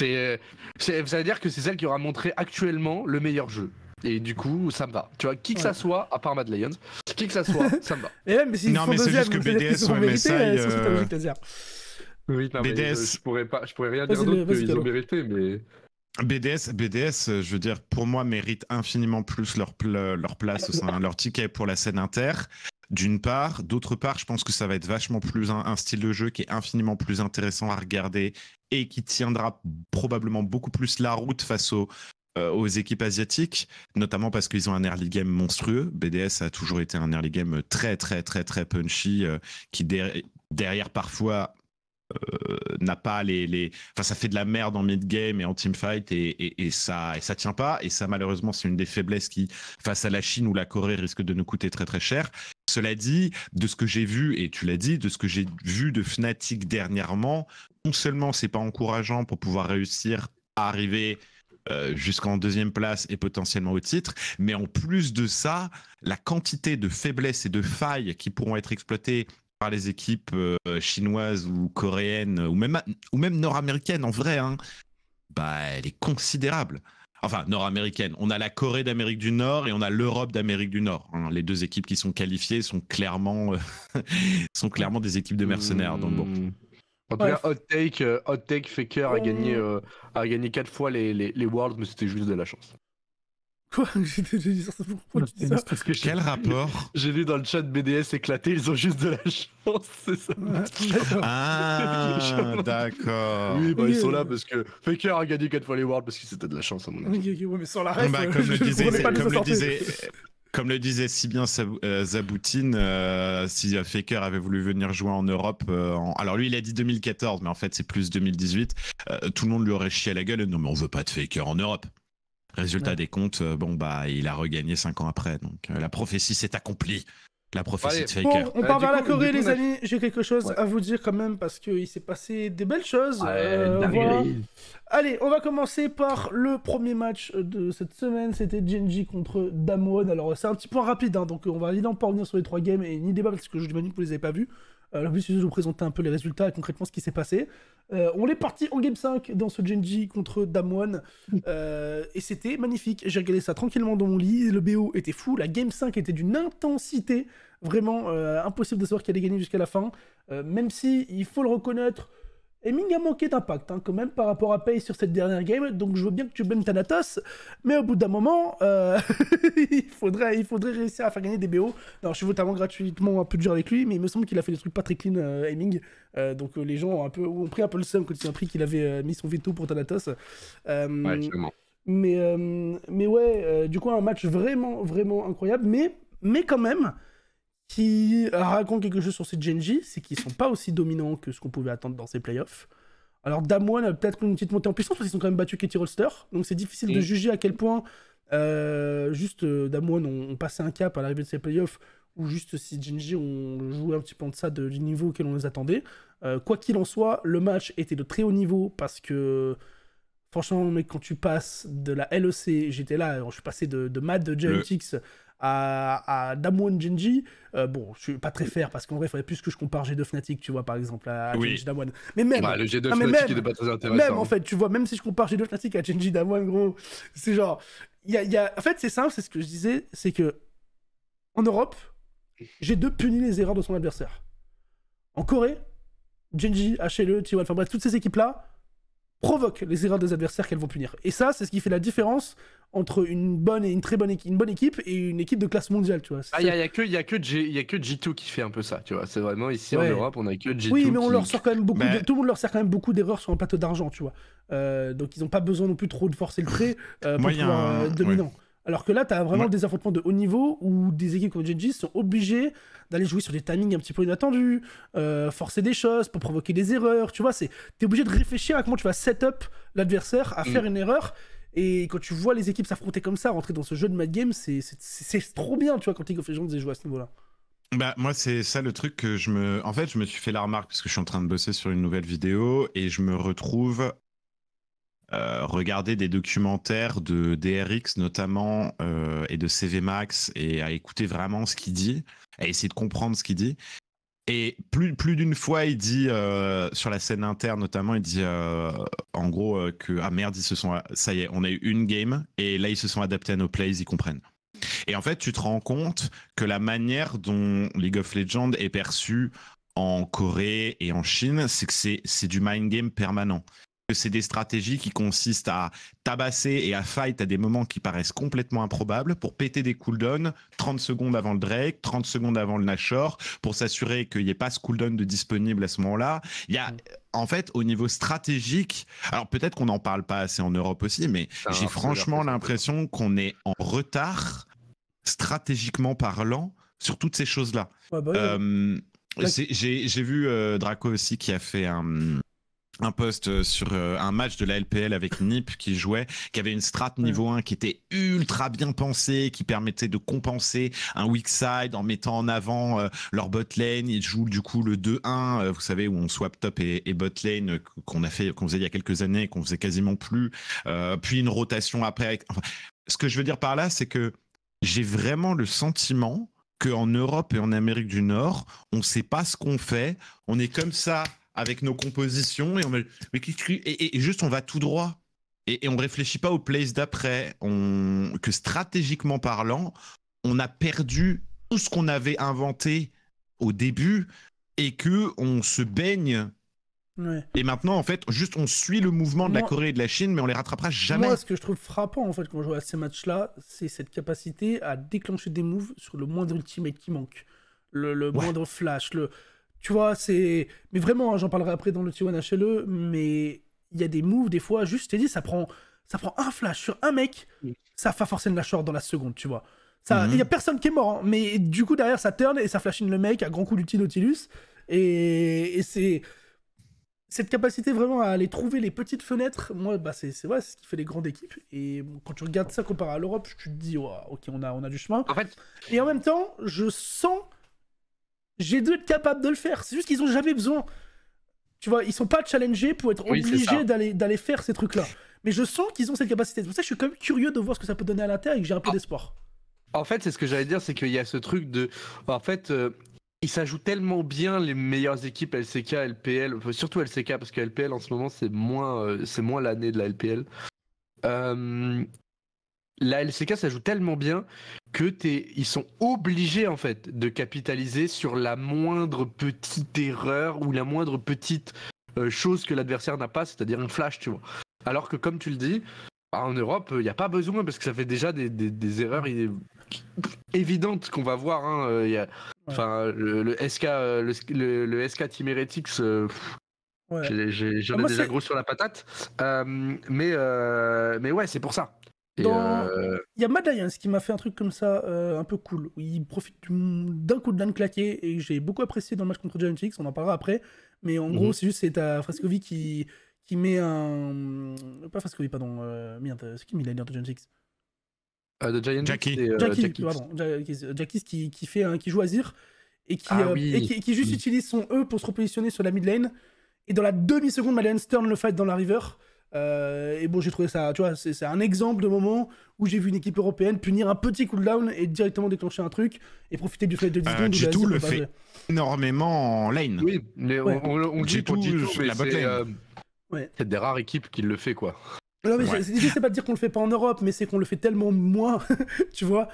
C'est, à euh, dire que c'est elle qui aura montré actuellement le meilleur jeu. Et du coup, ça me va. Tu vois, qui que ça soit, à part Mad Lions, qui que ça soit, ça me va. non, mais c'est juste que BDS ont BDS... je, pourrais pas, je pourrais rien dire d'autre qu'ils ont mérité, mais. BDS, BDS, euh, je veux dire, pour moi, mérite infiniment plus leur, leur place leur ticket pour la scène inter. D'une part, d'autre part, je pense que ça va être vachement plus un style de jeu qui est infiniment plus intéressant à regarder et qui tiendra probablement beaucoup plus la route face euh, aux, équipes asiatiques, notamment parce qu'ils ont un early game monstrueux. BDS a toujours été un early game très très très très punchy euh, qui derrière parfois euh, n'a pas les, les, enfin ça fait de la merde en mid game et en team fight et, et, ça et ça tient pas et ça malheureusement c'est une des faiblesses qui face à la Chine ou la Corée risque de nous coûter très très cher. Cela dit, de ce que j'ai vu et tu l'as dit, de ce que j'ai vu de Fnatic dernièrement, non seulement c'est pas encourageant pour pouvoir réussir à arriver euh, jusqu'en deuxième place et potentiellement au titre. Mais en plus de ça, la quantité de faiblesses et de failles qui pourront être exploitées par les équipes euh, chinoises ou coréennes ou même, ou même nord-américaines en vrai, hein, bah, elle est considérable. Enfin, nord-américaine. On a la Corée d'Amérique du Nord et on a l'Europe d'Amérique du Nord. Hein. Les deux équipes qui sont qualifiées sont clairement, euh, sont clairement des équipes de mercenaires. Donc bon. Hmm. Euh, hot Take, Faker a gagné, quatre a gagné quatre fois les, les, les Worlds, mais c'était juste de la chance. Quoi J'ai dit ça pourquoi tu dis ce que Quel rapport J'ai lu dans le chat BDS éclaté, ils ont juste de la chance, c'est ça Ah, d'accord. Oui, bah, ils sont là parce que Faker a gagné 4 fois les Worlds parce que c'était de la chance à mon avis. mais sans la bah, reste, comme le disait euh, comme le disait si bien euh, Zaboutine, euh, si Faker avait voulu venir jouer en Europe, alors lui il a dit 2014, mais en fait c'est plus 2018, tout le monde lui aurait chié à la gueule, non mais on veut pas de Faker en Europe. Résultat des comptes, euh, bon bah il a regagné 5 ans après. Donc euh, la prophétie s'est accomplie. La prophétie de Faker. on euh, part vers la Corée, les amis. J'ai quelque chose à vous dire quand même parce qu'il s'est passé des belles choses. Allez, on va commencer par le premier match de cette semaine. C'était Genji contre Damwon. Alors, c'est un petit point rapide, hein, donc on va évidemment pas revenir sur les trois games et ni débat parce que je vous que vous les avez pas vus. Euh, je vais vous présenter un peu les résultats et concrètement ce qui s'est passé. Euh, on est parti en game 5 dans ce Genji contre Damwon euh, et c'était magnifique. J'ai regardé ça tranquillement dans mon lit. Le BO était fou. La game 5 était d'une intensité vraiment impossible de savoir qui allait gagner jusqu'à la fin. même si il faut le reconnaître Aiming a manqué d'impact hein, quand même par rapport à Pay sur cette dernière game, donc je veux bien que tu bennes Thanatos, mais au bout d'un moment, euh, il, faudrait, il faudrait réussir à faire gagner des BO. Alors je suis notamment gratuitement un peu dur avec lui, mais il me semble qu'il a fait des trucs pas très clean, Aiming, euh, euh, donc les gens ont, pris un peu le seum quand ils ont appris qu'il avait mis son veto pour Thanatos. ouais, Mais, mais ouais, du coup, un match vraiment, vraiment incroyable, mais, mais quand même qui raconte quelque chose sur ces Genji, c'est qu'ils sont pas aussi dominants que ce qu'on pouvait attendre dans ces playoffs. Alors Damwon a peut-être une petite montée en puissance parce qu'ils ont quand même battu Katie Rolster, donc c'est difficile de mm. juger à quel point euh, juste euh, Damwon ont, passé un cap à l'arrivée de ces playoffs ou juste si Genji ont joué un petit peu en deçà du niveau auquel on les attendait. Euh, quoi qu'il en soit, le match était de très haut niveau parce que franchement, quand tu passes de la LEC, j'étais là, je suis passé de, de Mad de Gen.G, à, à Damwon Genji, euh, bon, je suis pas très fair parce qu'en vrai, il faudrait plus que je compare G2 Fnatic, tu vois, par exemple, à, oui. Genji Damwon. Mais même. Bah, le G2 Fnatic pas très intéressant. Même en fait, tu vois, même si je compare G2 Fnatic à Genji Damwon, gros, c'est genre. y a... En fait, c'est simple, c'est ce que je disais, c'est que en Europe, G2 punit les erreurs de son adversaire. En Corée, Genji, HLE, T1, enfin bref, toutes ces équipes-là, provoque les erreurs des adversaires qu'elles vont punir. Et ça, c'est ce qui fait la différence entre une bonne et une très bonne, équipe, une bonne équipe et une équipe de classe mondiale, tu vois. Ah, il n'y a, y que, y a, que G, y a que G2 qui fait un peu ça, tu vois. C'est vraiment ici en Europe, on a que G2. Oui, mais on leur sort quand même beaucoup. tout le monde leur sert quand même beaucoup d'erreurs sur un plateau d'argent, tu vois. Euh, donc ils n'ont pas besoin non plus trop de forcer le trait euh, pour Moyen... pouvoir, euh, dominant. Alors que là, tu as vraiment des affrontements de haut niveau où des équipes comme Genji sont obligées d'aller jouer sur des timings un petit peu inattendus, euh, forcer des choses pour provoquer des erreurs. Tu vois, tu es obligé de réfléchir à comment tu vas setup up l'adversaire à mm. faire une erreur. Et quand tu vois les équipes s'affronter comme ça, rentrer dans ce jeu de mad game, c'est trop bien, tu vois, quand League of Legends est joué à ce niveau-là. Bah, moi, c'est ça le truc que je me. En fait, je me suis fait la remarque parce que je suis en train de bosser sur une nouvelle vidéo et je me retrouve euh, regarder des documentaires de DRX notamment euh, et de CV Max et à écouter vraiment ce qu'il dit, à essayer de comprendre ce qu'il dit. Et plus, plus d'une fois, il dit euh, sur la scène interne notamment, il dit en gros que ah merde, ils se sont ça y est, on a eu une game et là ils se sont adaptés à nos plays, ils comprennent. Et en fait, tu te rends compte que la manière dont League of Legends est perçue en Corée et en Chine, c'est que c'est du mind game permanent c'est des stratégies qui consistent à tabasser et à fight à des moments qui paraissent complètement improbables pour péter des cooldowns 30 secondes avant le Drake, 30 secondes avant le Nashor, pour s'assurer qu'il n'y ait pas ce cooldown de disponible à ce moment-là. Il y a, en fait, au niveau stratégique, alors peut-être qu'on n'en parle pas assez en Europe aussi, mais ah, j'ai franchement l'impression qu'on est en retard, stratégiquement parlant, sur toutes ces choses-là. Bah euh, j'ai vu euh, Draco aussi qui a fait un un post euh, sur euh, un match de la LPL avec Nip qui jouait, qui avait une strat niveau 1 qui était ultra bien pensée, qui permettait de compenser un weak side en mettant en avant euh, leur bot lane. Ils jouent du coup le 2-1, vous savez, où on swap top et, bot lane qu'on a fait, qu'on faisait il y a quelques années, qu'on faisait quasiment plus. puis une rotation après. ce que je veux dire par là, c'est que j'ai vraiment le sentiment qu'en Europe et en Amérique du Nord, on ne sait pas ce qu'on fait. On est comme ça avec nos compositions et on juste on va tout droit et, on on réfléchit pas au plays d'après. On que stratégiquement parlant, on a perdu tout ce qu'on avait inventé au début et que on se baigne Et maintenant, en fait, juste on suit le mouvement de la Corée et de la Chine, mais on les rattrapera jamais. Moi, ce que je trouve frappant, en fait, quand on joue à ces matchs-là, c'est cette capacité à déclencher des moves sur le moindre ultimate qui manque, le, moindre flash, le, tu vois, c'est. Mais vraiment, hein, j'en parlerai après dans le T1 HLE, mais il y a des moves, des fois, juste, je t'ai dit, ça prend, ça prend un flash sur un mec, ça fait forcer la short dans la seconde, tu vois. Ça, mhm. il a personne qui est mort, hein, mais du coup, derrière, ça turn et ça flashine le mec à grand coup d'outil Nautilus. Et, et c'est. Cette capacité vraiment à aller trouver les petites fenêtres, moi, bah, c'est ce qui fait les grandes équipes. Et quand tu regardes ça comparé à l'Europe, tu te dis, ok, on a, on a du chemin. En fait... Et en même temps, je sens j'ai dû être capable de le faire. C'est juste qu'ils ont jamais besoin. Tu vois, ils sont pas challengés pour être obligés d'aller faire ces trucs-là. Mais je sens qu'ils ont cette capacité. C'est pour ça que je suis quand même curieux de voir ce que ça peut donner à l'intérieur et que j'ai un peu ah. d'espoir. En fait, c'est ce que j'allais dire, c'est qu'il y a ce truc de. En fait. Euh, ils s'ajoutent tellement bien les meilleures équipes LCK, LPL, surtout LCK parce que LPL en ce moment c'est moins euh, c'est moins l'année de la LPL. Euh, la LCK, ça joue tellement bien que t'es, ils sont obligés en fait de capitaliser sur la moindre petite erreur ou la moindre petite euh, chose que l'adversaire n'a pas, c'est-à-dire un flash, tu vois. Alors que comme tu le dis, bah, en Europe, il n'y a pas besoin parce que ça fait déjà des, des, erreurs évidentes qu'on va voir. Hein. Euh, y a, le, SK, le, SK euh, Team ouais. j'en ai, sur la patate. mais, mais ouais, c'est pour ça. Euh, il y a Lions qui m'a fait un truc comme ça, euh, un peu cool, où il profite d'un coup de lane claqué, et j'ai beaucoup apprécié dans le match contre Giant on en parlera après. Mais en gros, mhm. c'est juste, c'est à Frascovi qui, qui met un. Pas Frascovi, pardon, euh, merde, c'est qui met l'alien de Giant De Giant Jackie. Jackie, pardon, qui, qui, fait, qui joue Azir, ah et qui, et qui, juste mhm. utilise son E pour se repositionner sur la mid lane. Et dans la demi-seconde, Madayans turn le fight dans la river. Euh, et bon, j'ai trouvé ça, tu vois, c'est un exemple de moment où j'ai vu une équipe européenne punir un petit cooldown et directement déclencher un truc et profiter du fait de 10 euh, tout le fait énormément en lane. Oui, mais on, dit tout, la c'est euh, c'est des rares équipes qui le fait, quoi. Non, mais c'est pas de dire qu'on le fait pas en Europe, mais c'est qu'on le fait tellement moins, tu vois,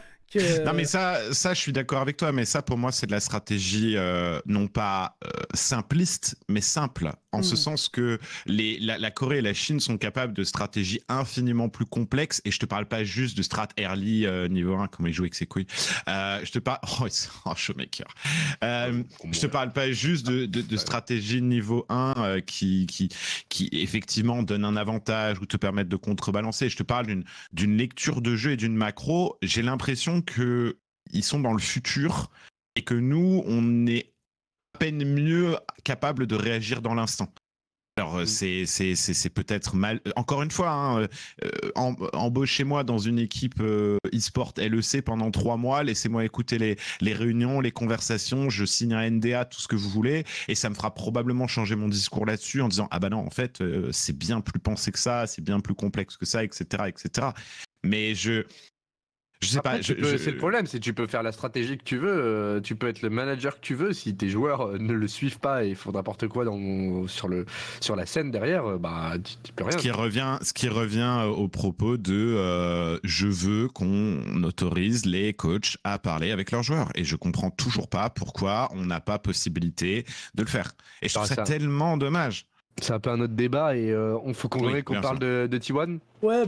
Non mais ça, ça je suis d'accord avec toi, mais ça pour moi c'est de la stratégie euh, non pas simpliste, mais simple en ce hmm. sens que les, la, Corée et la Chine sont capables de stratégies infiniment plus complexes, et je te parle pas juste de strat early euh, niveau 1, comme il joue avec ses couilles. Euh, je te parle, oh, showmaker. Oh, euh, ah, je te parle pas juste de, de, stratégie niveau 1 qui, qui, qui effectivement donne un avantage ou te permettent de contrebalancer. Je te parle d'une lecture de jeu et d'une macro. J'ai l'impression que ils sont dans le futur et que nous, on est peine mieux capable de réagir dans l'instant. Alors euh, mm. c'est c'est peut-être mal. Euh, encore une fois, hein, euh, embauchez-moi dans une équipe e-sport LEC pendant trois mois. Laissez-moi écouter les, les réunions, les conversations. Je signe un NDA, tout ce que vous voulez, et ça me fera probablement changer mon discours là-dessus en disant ah bah non en fait c'est bien plus pensé que ça, c'est bien plus complexe que ça, etc., etc. Mais je sais pas. C'est le problème, c'est tu peux faire la stratégie que tu veux, euh, tu peux être le manager que tu veux. Si tes joueurs euh, ne le suivent pas et font n'importe quoi dans, sur, le, sur la scène derrière, euh, bah, tu, peux rien. Ce qui revient, ce qui revient au propos de je veux qu'on autorise les coachs à parler avec leurs joueurs. Et je comprends toujours pas pourquoi on n'a pas possibilité de le faire. Et je bah, trouve ça tellement dommage c'est un peu un autre débat et euh, on faut qu'on qu'on parle de, de T1. Ouais, e.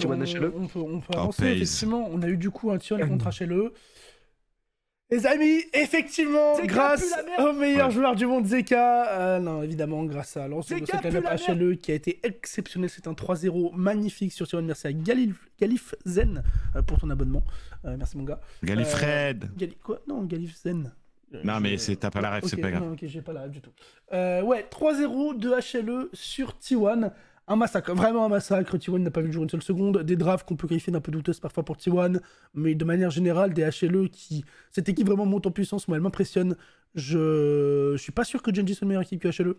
On, peut, avancer, effectivement. On a eu du coup un T1 contre HLE. Les amis, effectivement, grâce au meilleur joueur du monde, Zeka, euh, non, évidemment, grâce à l'ensemble de ce HLE qui a été exceptionnel, c'est un 3-0 magnifique sur T1. Merci à Galif, Zen euh, pour ton abonnement. merci mon gars. Galif Red. quoi Non, Galif Zen. Euh, non, mais c'est, t'as pas la ref, c'est pas grave. ok, j'ai pas la ref du tout. Euh, ouais, 3-0 de HLE sur T1. Un massacre, vraiment un massacre. T1 n'a pas vu le jour une seule seconde. Des drafts qu'on peut qualifier d'un peu douteuses parfois pour T1, mais de manière générale, des HLE qui. Cette équipe vraiment monte en puissance, moi elle m'impressionne. Je... suis pas sûr que Genji soit une meilleure équipe que HLE.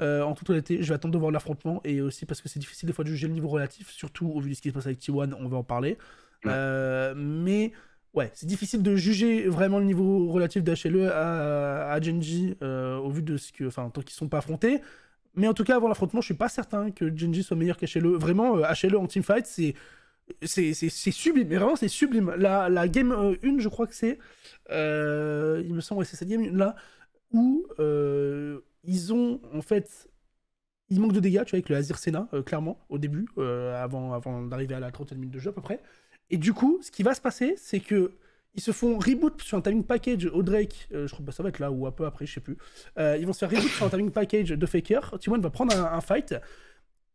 Euh, en toute honnêteté, je vais attendre de voir l'affrontement et aussi parce que c'est difficile des fois de juger le niveau relatif, surtout au vu de ce qui se passe avec T1, on va en parler. mais ouais, c'est difficile de juger vraiment le niveau relatif d'HLE à, Genji euh, au vu de ce que, enfin, tant qu'ils sont pas affrontés. Mais en tout cas, avant l'affrontement, je suis pas certain que Genji soit meilleur qu'HLE. Vraiment, HLE euh, en teamfight, c'est c'est sublime, mais vraiment c'est sublime. La, game 1, euh, je crois que c'est, il me semble, que c'est cette game 1 là, où ils ont en fait Ils manquent de dégâts, tu vois, avec le Azir Senna, clairement, au début, avant, avant d'arriver à la 30 minute de jeu à peu près. Et du coup, ce qui va se passer, c'est que ils se font reboot sur un timing package au Drake, euh, je crois que bah, ça va être là ou un peu après, je sais plus. Euh, ils vont se faire reboot sur un timing package de Faker. T1 va prendre un, fight.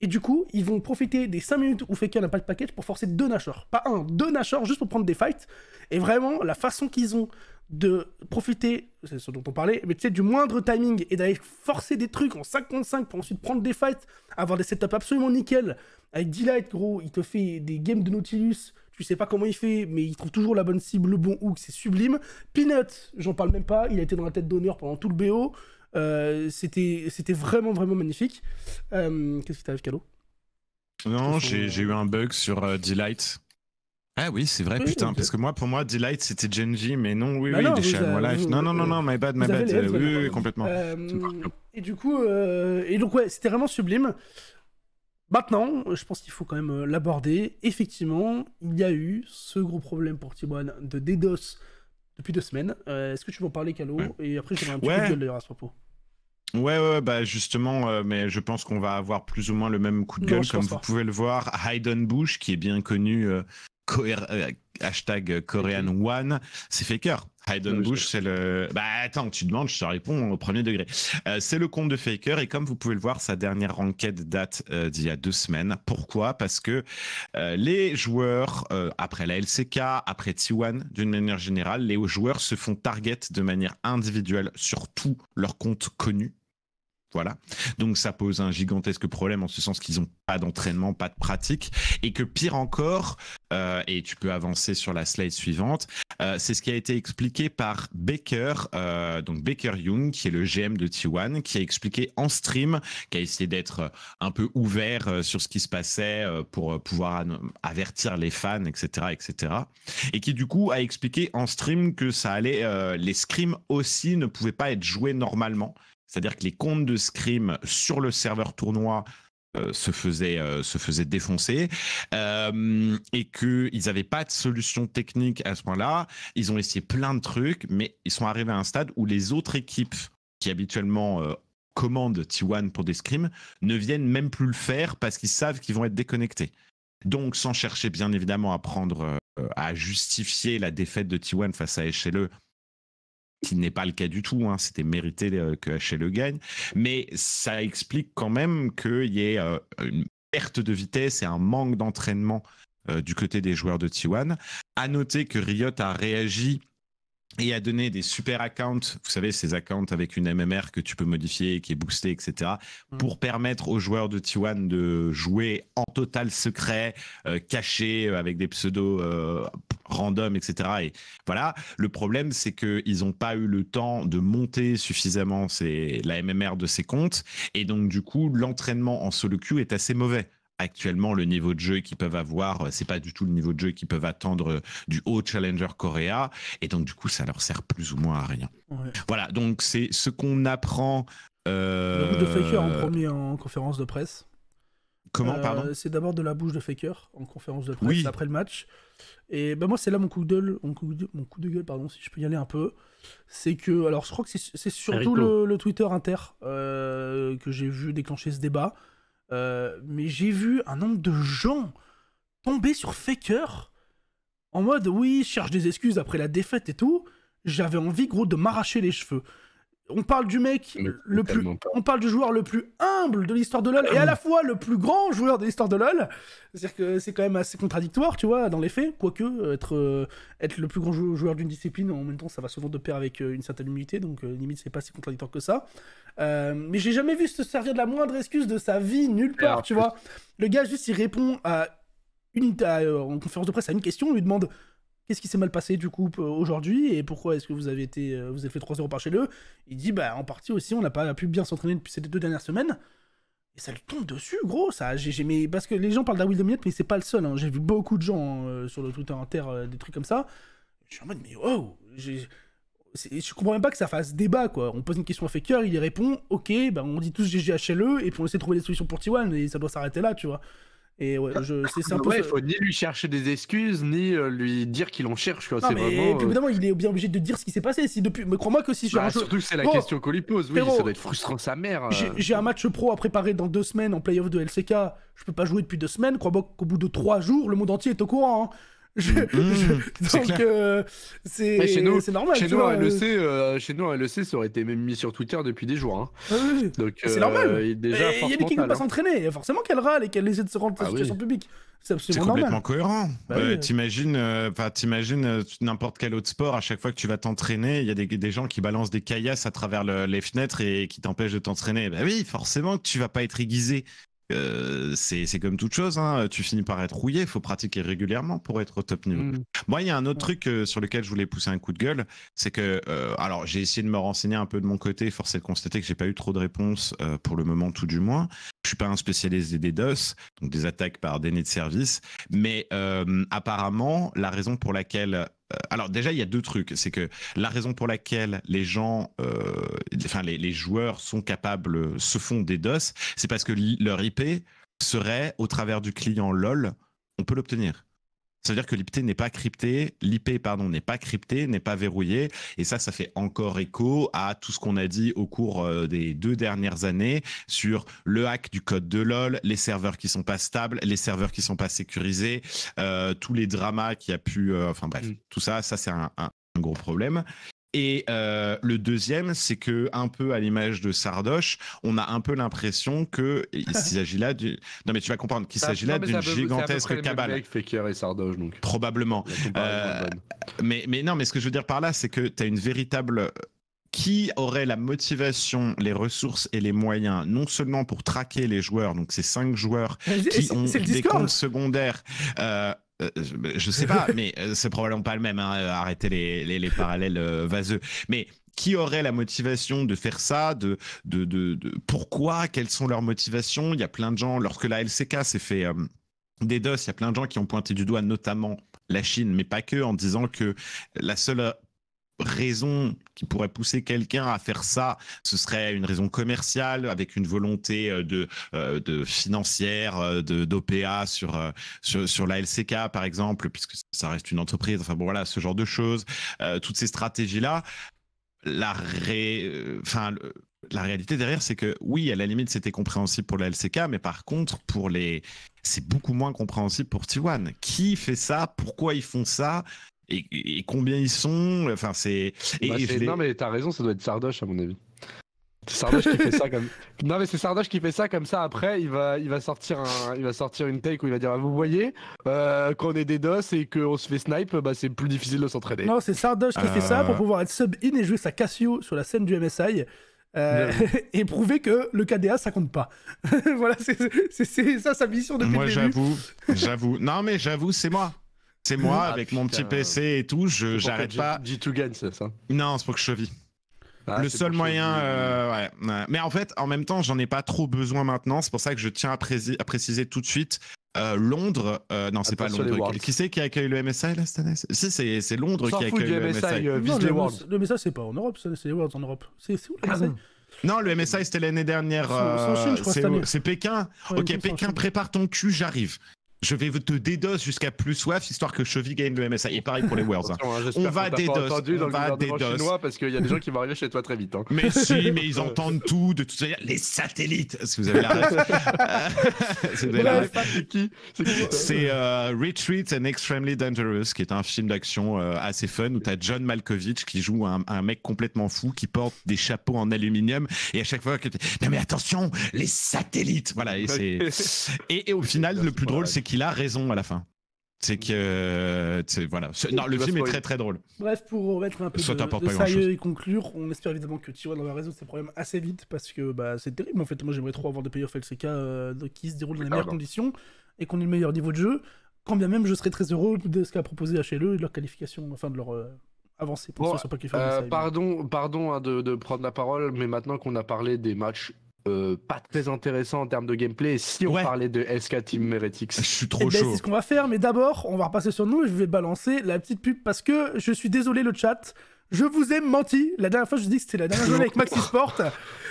Et du coup, ils vont profiter des 5 minutes où Faker n'a pas de package pour forcer deux Nashor. Pas un, deux Nashor juste pour prendre des fights. Et vraiment, la façon qu'ils ont de profiter, c'est ce dont on parlait, mais tu sais, du moindre timing et d'aller forcer des trucs en 55 pour ensuite prendre des fights, avoir des setups absolument nickel. Avec Delight, gros, il te fait des games de Nautilus tu sais pas comment il fait, mais il trouve toujours la bonne cible, le bon hook, c'est sublime. Peanut, j'en parle même pas, il a été dans la tête d'honneur pendant tout le BO. Euh, c'était, c'était vraiment, vraiment magnifique. Euh, qu'est-ce qui t'arrive, Calo Non, j'ai, eu un bug sur euh, Delight. Ah oui, c'est vrai, putain, parce que moi, pour moi, Delight, c'était Genji, mais non, oui, bah oui, il Life. non, non, non, non, my bad, my bad. oui, oui, complètement. et du coup, et donc, ouais, c'était vraiment sublime. Maintenant, je pense qu'il faut quand même euh, l'aborder. Effectivement, il y a eu ce gros problème pour t de DDoS depuis deux semaines. Euh, est-ce que tu veux en parler, Calo Et après, j'ai un petit coup de gueule d'ailleurs à ce propos. Ouais, ouais, bah justement, euh, mais je pense qu'on va avoir plus ou moins le même coup de gueule, comme vous pouvez le voir. Hayden Bush, qui est bien connu, hashtag Korean One, c'est faker. Bush, c'est le. Bah attends, tu demandes, je te réponds au premier degré. Euh, c'est le compte de Faker et comme vous pouvez le voir, sa dernière enquête date euh, d'il y a deux semaines. Pourquoi Parce que euh, les joueurs, après la LCK, après T1, d'une manière générale, les joueurs se font target de manière individuelle sur tous leurs comptes connus. Voilà. Donc ça pose un gigantesque problème en ce sens qu'ils n'ont pas d'entraînement, pas de pratique, et que pire encore, euh, et tu peux avancer sur la slide suivante, euh, c'est ce qui a été expliqué par Baker, euh, donc Baker Young, qui est le GM de T1, qui a expliqué en stream, qui a essayé d'être un peu ouvert sur ce qui se passait pour pouvoir avertir les fans, etc., etc., et qui du coup a expliqué en stream que ça allait, les scrims aussi ne pouvaient pas être joués normalement c'est-à-dire que les comptes de scrim sur le serveur tournoi euh, se faisaient euh, se défoncer euh, et que ils n'avaient pas de solution technique à ce point-là. Ils ont essayé plein de trucs, mais ils sont arrivés à un stade où les autres équipes qui habituellement commandent T1 pour des scrims ne viennent même plus le faire parce qu'ils savent qu'ils vont être déconnectés. Donc, sans chercher bien évidemment à prendre à justifier la défaite de T1 face à Echelle qui n'est pas le cas du tout. Hein. C'était mérité euh, que le gagne. Mais ça explique quand même qu'il y ait euh, une perte de vitesse et un manque d'entraînement euh, du côté des joueurs de T1. À noter que Riot a réagi et a donné des super accounts, vous savez, ces accounts avec une MMR que tu peux modifier, qui est boostée, etc., mm. pour permettre aux joueurs de T1 de jouer en total secret, caché, avec des pseudos random, etc. Et voilà, le problème, c'est que ils n'ont pas eu le temps de monter suffisamment la MMR de ces comptes. Et donc, du coup, l'entraînement en solo queue est assez mauvais actuellement le niveau de jeu qu'ils peuvent avoir, euh, c'est pas du tout le niveau de jeu qu'ils peuvent attendre euh, du haut challenger coréa et donc du coup ça leur sert plus ou moins à rien. Voilà, donc c'est ce qu'on apprend de euh, Faker en premier en conférence de presse. Comment pardon C'est d'abord de la bouche de Faker en conférence de presse après le match. Et bah moi, c'est là mon coup, de gueule, mon, coup de, gueule, pardon, si je peux y aller un peu. C'est que, alors je crois que c'est surtout le, Twitter inter euh, que j'ai vu déclencher ce débat. Euh, mais j'ai vu un nombre de gens tomber sur Faker en mode oui, je cherche des excuses après la défaite et tout. J'avais envie, gros, de m'arracher les cheveux on parle du mec le plus, on parle du joueur le plus humble de l'histoire de LoL et à la fois le plus grand joueur de l'histoire de LoL. C'est-à-dire que c'est quand même assez contradictoire, tu vois, dans les faits. Quoique euh, être euh, être le plus grand joueur d'une discipline en même temps, ça va souvent de pair avec euh, une certaine humilité, donc limite c'est pas si contradictoire que ça. mais j'ai jamais vu se servir de la moindre excuse de sa vie nulle part, tu vois. Le gars juste il répond à une en conférence de presse à une question, on lui demande Qu'est-ce qui s'est mal passé du coup aujourd'hui et pourquoi est-ce que vous avez été, euh, vous avez fait 3-0 par chez eux Il dit bah en partie aussi on n'a pas pu bien s'entraîner depuis ces deux dernières semaines. Et ça lui tombe dessus, gros. Ça, j'ai, mais parce que les gens parlent d'Awil de mais c'est pas le seul. Hein. J'ai vu beaucoup de gens euh, sur le Twitter inter euh, des trucs comme ça. Je suis en mode mais wow, je comprends même pas que ça fasse débat quoi. On pose une question à Faker, il y répond, ok, bah on dit tous GG HLE et puis on essaie de trouver des solutions pour T1 et ça doit s'arrêter là, tu vois. Et ouais, je, c'est, ah faut ni lui chercher des excuses, ni euh, lui dire qu'il en cherche. Quoi. Non, mais puis, euh, évidemment, il est bien obligé de dire ce qui s'est passé. Si depuis, mais crois-moi que si je. Bah, surtout que c'est la question qu'on lui pose. Oui, ça doit être frustrant sa mère. Euh. J'ai, un match pro à préparer dans deux semaines en playoff de LCK. Je peux pas jouer depuis deux semaines. Crois-moi qu'au bout de trois jours, le monde entier est au courant. Hein. Je, mm. Mm. donc euh, c'est normal. Chez nous, vois, LEC, euh, euh, chez nous, ça aurait été même mis sur Twitter depuis des jours. Hein. Ah donc ah, c'est normal. Il y a des qui ne pas s'entraîner. Forcément qu'elle râle et qu'elle essaie de se rendre ah la situation publique. C'est absolument normal. cohérent. Bah t'imagines, n'importe quel autre sport. À chaque fois que tu vas t'entraîner, il y a des, gens qui balancent des caillasses à travers les fenêtres et qui t'empêchent de t'entraîner. Bah oui, forcément que tu vas pas être aiguisé. Euh, c'est comme toute chose, hein. tu finis par être rouillé, il faut pratiquer régulièrement pour être au top niveau. Mm. Moi, il y a un autre truc euh, sur lequel je voulais pousser un coup de gueule, c'est que, euh, alors j'ai essayé de me renseigner un peu de mon côté, force est de constater que j'ai pas eu trop de réponses pour le moment, tout du moins. Je suis pas un spécialiste des DDoS, donc des attaques par déni de service, mais apparemment, la raison pour laquelle euh, alors déjà, il y a deux trucs. C'est que la raison pour laquelle les gens, euh, enfin les, joueurs sont capables, se font des DOS, c'est parce que leur IP serait au travers du client LOL, on peut l'obtenir. Ça veut dire que l'IP n'est pas crypté, l'IP pardon n'est pas crypté, n'est pas verrouillé, et ça, ça fait encore écho à tout ce qu'on a dit au cours euh, des deux dernières années sur le hack du code de LOL, les serveurs qui sont pas stables, les serveurs qui sont pas sécurisés, euh, tous les dramas qui a pu, euh, enfin bref, mm. tout ça, ça c'est un, gros problème. Et euh, le deuxième, c'est que un peu à l'image de Sardoche, on a un peu l'impression que il s'agit là du. Non mais tu vas comprendre qu'il s'agit là d'une gigantesque cabale. et Sardoche donc. Probablement. Euh, mais mais non mais ce que je veux dire par là, c'est que tu as une véritable qui aurait la motivation, les ressources et les moyens, non seulement pour traquer les joueurs, donc ces cinq joueurs qui ont des comptes secondaires. Euh, euh, je sais pas, mais euh, c'est probablement pas le même. Hein, euh, arrêter les, parallèles vaseux. Mais qui aurait la motivation de faire ça de, de, de, Pourquoi Quelles sont leurs motivations Il y a plein de gens, lorsque la LCK s'est fait des DOS, il y a plein de gens qui ont pointé du doigt notamment la Chine, mais pas que, en disant que la seule raison qui pourrait pousser quelqu'un à faire ça, ce serait une raison commerciale avec une volonté euh, de, euh, de financière, euh, de d'OPA sur, sur, la LCK par exemple, puisque ça reste une entreprise. Enfin bon voilà, ce genre de choses, toutes ces stratégies là. La enfin, la réalité derrière, c'est que oui, à la limite, c'était compréhensible pour la LCK, mais par contre, pour les, c'est beaucoup moins compréhensible pour T1. Qui fait ça Pourquoi ils font ça et, combien ils sont. Enfin, c'est. Bah, non, mais t'as raison, ça doit être Sardoche, à mon avis. Sardoche qui fait ça comme. Non mais c'est Sardoche qui fait ça comme ça. Après, il va, il va sortir il va sortir une take où il va dire, vous voyez, euh, quand on est des dos et qu'on se fait snipe, bah c'est plus difficile de s'entraîner. Non, c'est Sardoche qui fait ça euh. pour pouvoir être sub in et jouer sa Casio sur la scène du MSI. Euh, et prouver que le KDA ça compte pas. voilà, c'est ça sa mission de Moi j'avoue, j'avoue. Non mais j'avoue, c'est moi. C'est moi ah, avec mon petit PC et tout, je j'arrête pas. Non, c'est pour que je cheville. Ah, le seul moyen, euh, Mais en fait, en même temps, j'en ai pas trop besoin maintenant. C'est pour ça que je tiens à, préciser tout de suite. Euh, Londres, euh, non, c'est pas Londres. Qui, c'est qui accueille le MSI là cette année Si, c'est Londres qui accueille le MSI. Euh, le, MSI, c'est pas en Europe, c'est les Worlds en Europe. C'est où le MSI Non, le MSI, c'était l'année dernière. C'est Pékin. ok, Pékin, prépare ton cul, j'arrive je vais te dédosser jusqu'à plus soif, histoire que Chevy gagne le MSA Et pareil pour les Worlds. Hein. Hein, on va dédosser On va parce qu'il y a des gens qui vont arriver chez toi très vite. Hein. Mais si, mais ils entendent tout. De toute manière, les satellites. Si vous avez la c'est qui C'est euh, Retreat and Extremely Dangerous, qui est un film d'action euh, assez fun où tu as John Malkovich qui joue un, mec complètement fou qui porte des chapeaux en aluminium. Et à chaque fois que. Non, mais attention, les satellites. Voilà. Et, et au final, le plus drôle, c'est qu'il a raison à la fin. C'est que voilà. Non, le film est très très drôle. Bref, pour remettre un peu de, de et conclure, on espère évidemment que dans va résoudre ses problèmes assez vite parce que bah, c'est terrible. En fait, moi j'aimerais trop avoir des playoffs LCK qui se déroulent dans les ah, meilleures bah. conditions et qu'on ait le meilleur niveau de jeu. Quand bien même, je serais très heureux de ce qu'a proposé HLE et de leur qualification, enfin de leur euh, avancée. pas euh, pardon, pardon hein, de, de prendre la parole, mais maintenant qu'on a parlé des matchs euh, pas très intéressant en termes de gameplay si on parlait de SK Team Meretics. Je suis trop et eh ben, chaud. c'est ce qu'on va faire, mais d'abord, on va repasser sur nous et je vais balancer la petite pub parce que je suis désolé, le chat, je vous ai menti. La dernière fois, je vous dis que c'était la dernière journée avec Maxi Sport.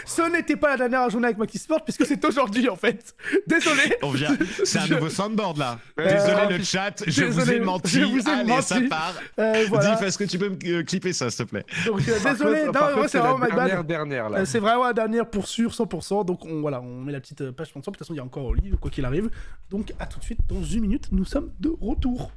Ce n'était pas la dernière journée avec Maxi Sport puisque c'est aujourd'hui en fait. Désolé. On vient. C'est un nouveau soundboard là. Euh, désolé le chat. Je vous ai menti. Je vous Allez, ça part. Euh, voilà. Dis, est-ce que tu peux me euh, clipper ça, s'il te plaît Désolé. c'est vraiment ma dernière, euh, c'est vraiment la dernière pour sûr, 100%. Donc voilà, on met la petite page sponsor. De toute façon, il y a encore au quoi qu'il arrive. Donc à tout de suite. Dans une minute, nous sommes de retour.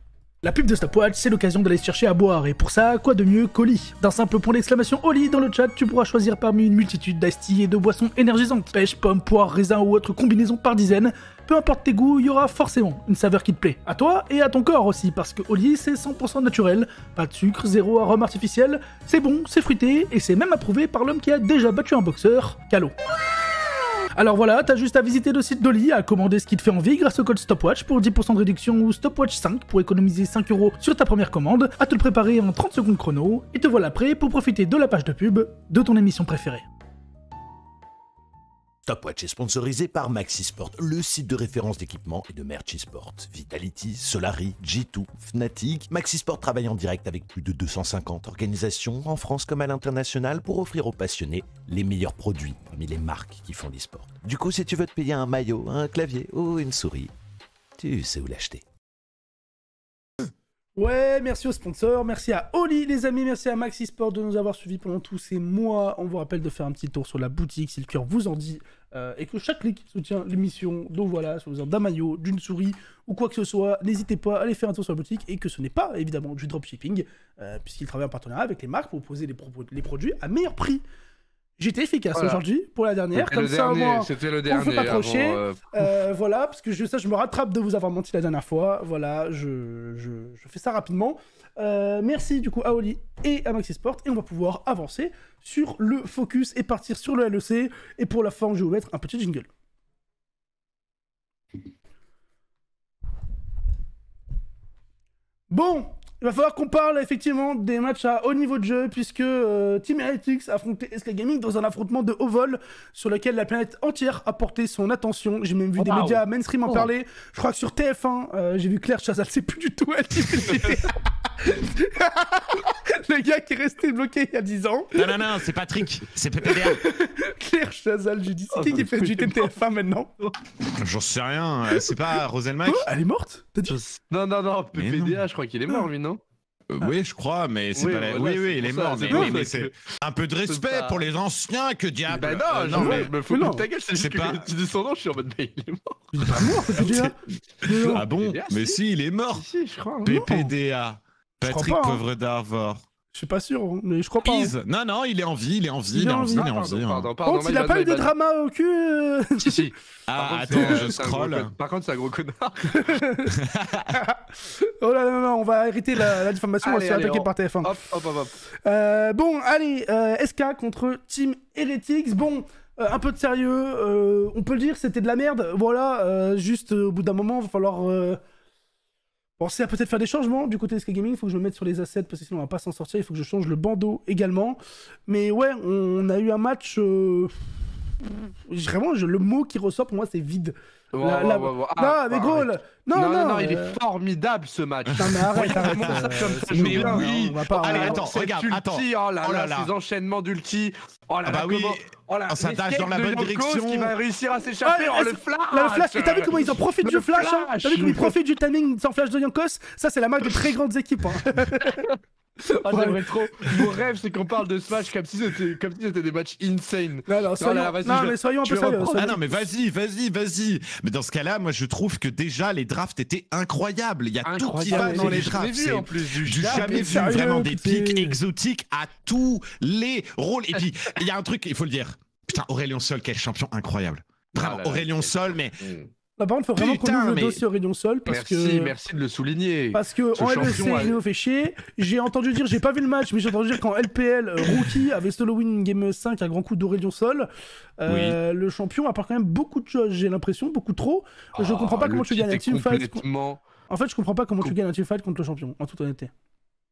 La pub de Stopwatch, c'est l'occasion d'aller chercher à boire, et pour ça, quoi de mieux qu'Oli D'un simple point d'exclamation Oli dans le chat, tu pourras choisir parmi une multitude d'astilles et de boissons énergisantes. Pêche, pomme, poire, raisin ou autre combinaison par dizaine. peu importe tes goûts, il y aura forcément une saveur qui te plaît. À toi et à ton corps aussi, parce que Oli c'est 100% naturel, pas de sucre, zéro arôme artificiel, c'est bon, c'est fruité, et c'est même approuvé par l'homme qui a déjà battu un boxeur, Calo. Alors voilà, t'as juste à visiter le site d'Oli, à commander ce qui te fait envie grâce au code STOPWATCH pour 10% de réduction ou STOPWATCH5 pour économiser 5 euros sur ta première commande, à te le préparer en 30 secondes chrono, et te voilà prêt pour profiter de la page de pub de ton émission préférée. Top est sponsorisé par Maxisport, le site de référence d'équipement et de merch sport. Vitality, Solari, G2, Fnatic, Maxisport travaille en direct avec plus de 250 organisations en France comme à l'international pour offrir aux passionnés les meilleurs produits parmi les marques qui font l'e-sport. Du coup, si tu veux te payer un maillot, un clavier ou une souris, tu sais où l'acheter. Ouais, merci aux sponsors, merci à Oli les amis, merci à Maxi Sport de nous avoir suivis pendant tous ces mois. On vous rappelle de faire un petit tour sur la boutique si le cœur vous en dit euh, et que chaque clic soutient l'émission. Donc voilà, si vous avez d'un maillot, d'une souris ou quoi que ce soit, n'hésitez pas à aller faire un tour sur la boutique et que ce n'est pas évidemment du dropshipping euh, puisqu'il travaille en partenariat avec les marques pour proposer les produits à meilleur prix. J'étais efficace aujourd'hui pour la dernière. Comme ça, dernier, c'était le dernier. On euh, euh, voilà, parce que je, ça, je me rattrape de vous avoir menti la dernière fois. Voilà, je, fais ça rapidement. Euh, merci du coup à Oli et à Maxisport, et on va pouvoir avancer sur le focus et partir sur le LEC. Et pour la fin, je vais vous mettre un petit jingle. Bon, il va falloir qu'on parle effectivement des matchs à haut niveau de jeu, puisque euh, Team Heretics affronté SK Gaming dans un affrontement de haut vol sur lequel la planète entière a porté son attention. J'ai même vu oh, des médias mainstream en oh. parler. Je crois que sur TF1, euh, j'ai vu Claire Chazal, c'est plus du tout elle le gars qui est resté bloqué il y a 10 ans. Non, non, non, c'est Patrick, c'est PPDA. Claire Chazal, je c'est ah, qui fait du TTF1 maintenant J'en sais rien, euh, c'est pas Roselma Elle est morte Non, non, non, PPDA, je crois qu'il est mort lui, non euh, Oui, je crois, mais c'est pas la... Oui, oui, il est mort, un peu de respect pour les anciens, que diable Bah non, non, mais, me faut de ta gueule, c'est juste pas... que tu son je suis en mode, mais il est mort Il est pas mort, PPDA Ah bon Mais si, il est mort je crois, hein. PPDA Patrick pas, hein. d'Arvor. Je suis pas sûr, mais je crois pas. Hein. Non, non, il est en vie, il est en vie, il est en vie, il est en ah, vie. Hein. il a pas eu de drama au cul euh. Si, si. Ah, attends, je scroll. Par contre, c'est un gros connard. oh là là, on va hériter la, diffamation, on va se faire attaquer par TF1. Hop, hop, hop. Euh, bon, allez, euh, SK contre Team Heretics. Bon, un peu de sérieux, on peut le dire, c'était de la merde. Voilà, juste au bout d'un moment, il va falloir on à peut-être faire des changements du côté Sky Gaming. Il faut que je me mette sur les assets parce que sinon on va pas s'en sortir. Il faut que je change le bandeau également. Mais ouais, on a eu un match. Euh, vraiment, le mot qui ressort pour moi, c'est vide. Ah, non, mais bah, gros, non, non, il est euh, formidable ce match. mais arrête, arrête. Euh, mais, oui, pas... Oh, attends, regarde, attends. Oh, oh là là, ces enchaînements d'ulti. Oh là ah bah oui, comment... oh là, oh, ça dans la bonne direction. qui va réussir à s'échapper. Ah, le flash. Et t'as vu comment ils en profitent du hein flash, T'as vu comment ils profitent du timing sans flash de Yankos Ça, c'est la marque de très grandes équipes. Hein. Ah, Mon rêve, c'est qu'on parle de Smash comme si c'était comme si c'était des matchs insane. Non, non, non mais soyons un peu sérieux. Ah non, mais vas-y, vas-y, vas-y. Mais dans ce cas-là, moi, je trouve que déjà les drafts étaient incroyables. Il y a tout qui va dans les drafts. C'est en plus du jamais, vu. Vraiment des pics exotiques à tous les rôles. Et puis, il y a un truc, il faut le dire. Putain, Aurélien Sol, quel champion incroyable. Bravo, ah Aurélien Sol, mais. Bah, par contre, faut vraiment qu'on ouvre le dossier Aurélien Sol parce que. Merci de le souligner. Parce que en LEC, il nous fait chier. J'ai entendu dire, j'ai pas vu le match, mais j'ai entendu dire qu'en LPL, euh, Rookie avait solo win game 5 à grand coup d'Aurélien Sol. Euh, le champion apporte quand même beaucoup de choses, j'ai l'impression, beaucoup trop. Je ah, comprends pas comment tu gagnes un teamfight. En fait, je comprends pas comment tu gagnes un teamfight contre le champion, en toute honnêteté.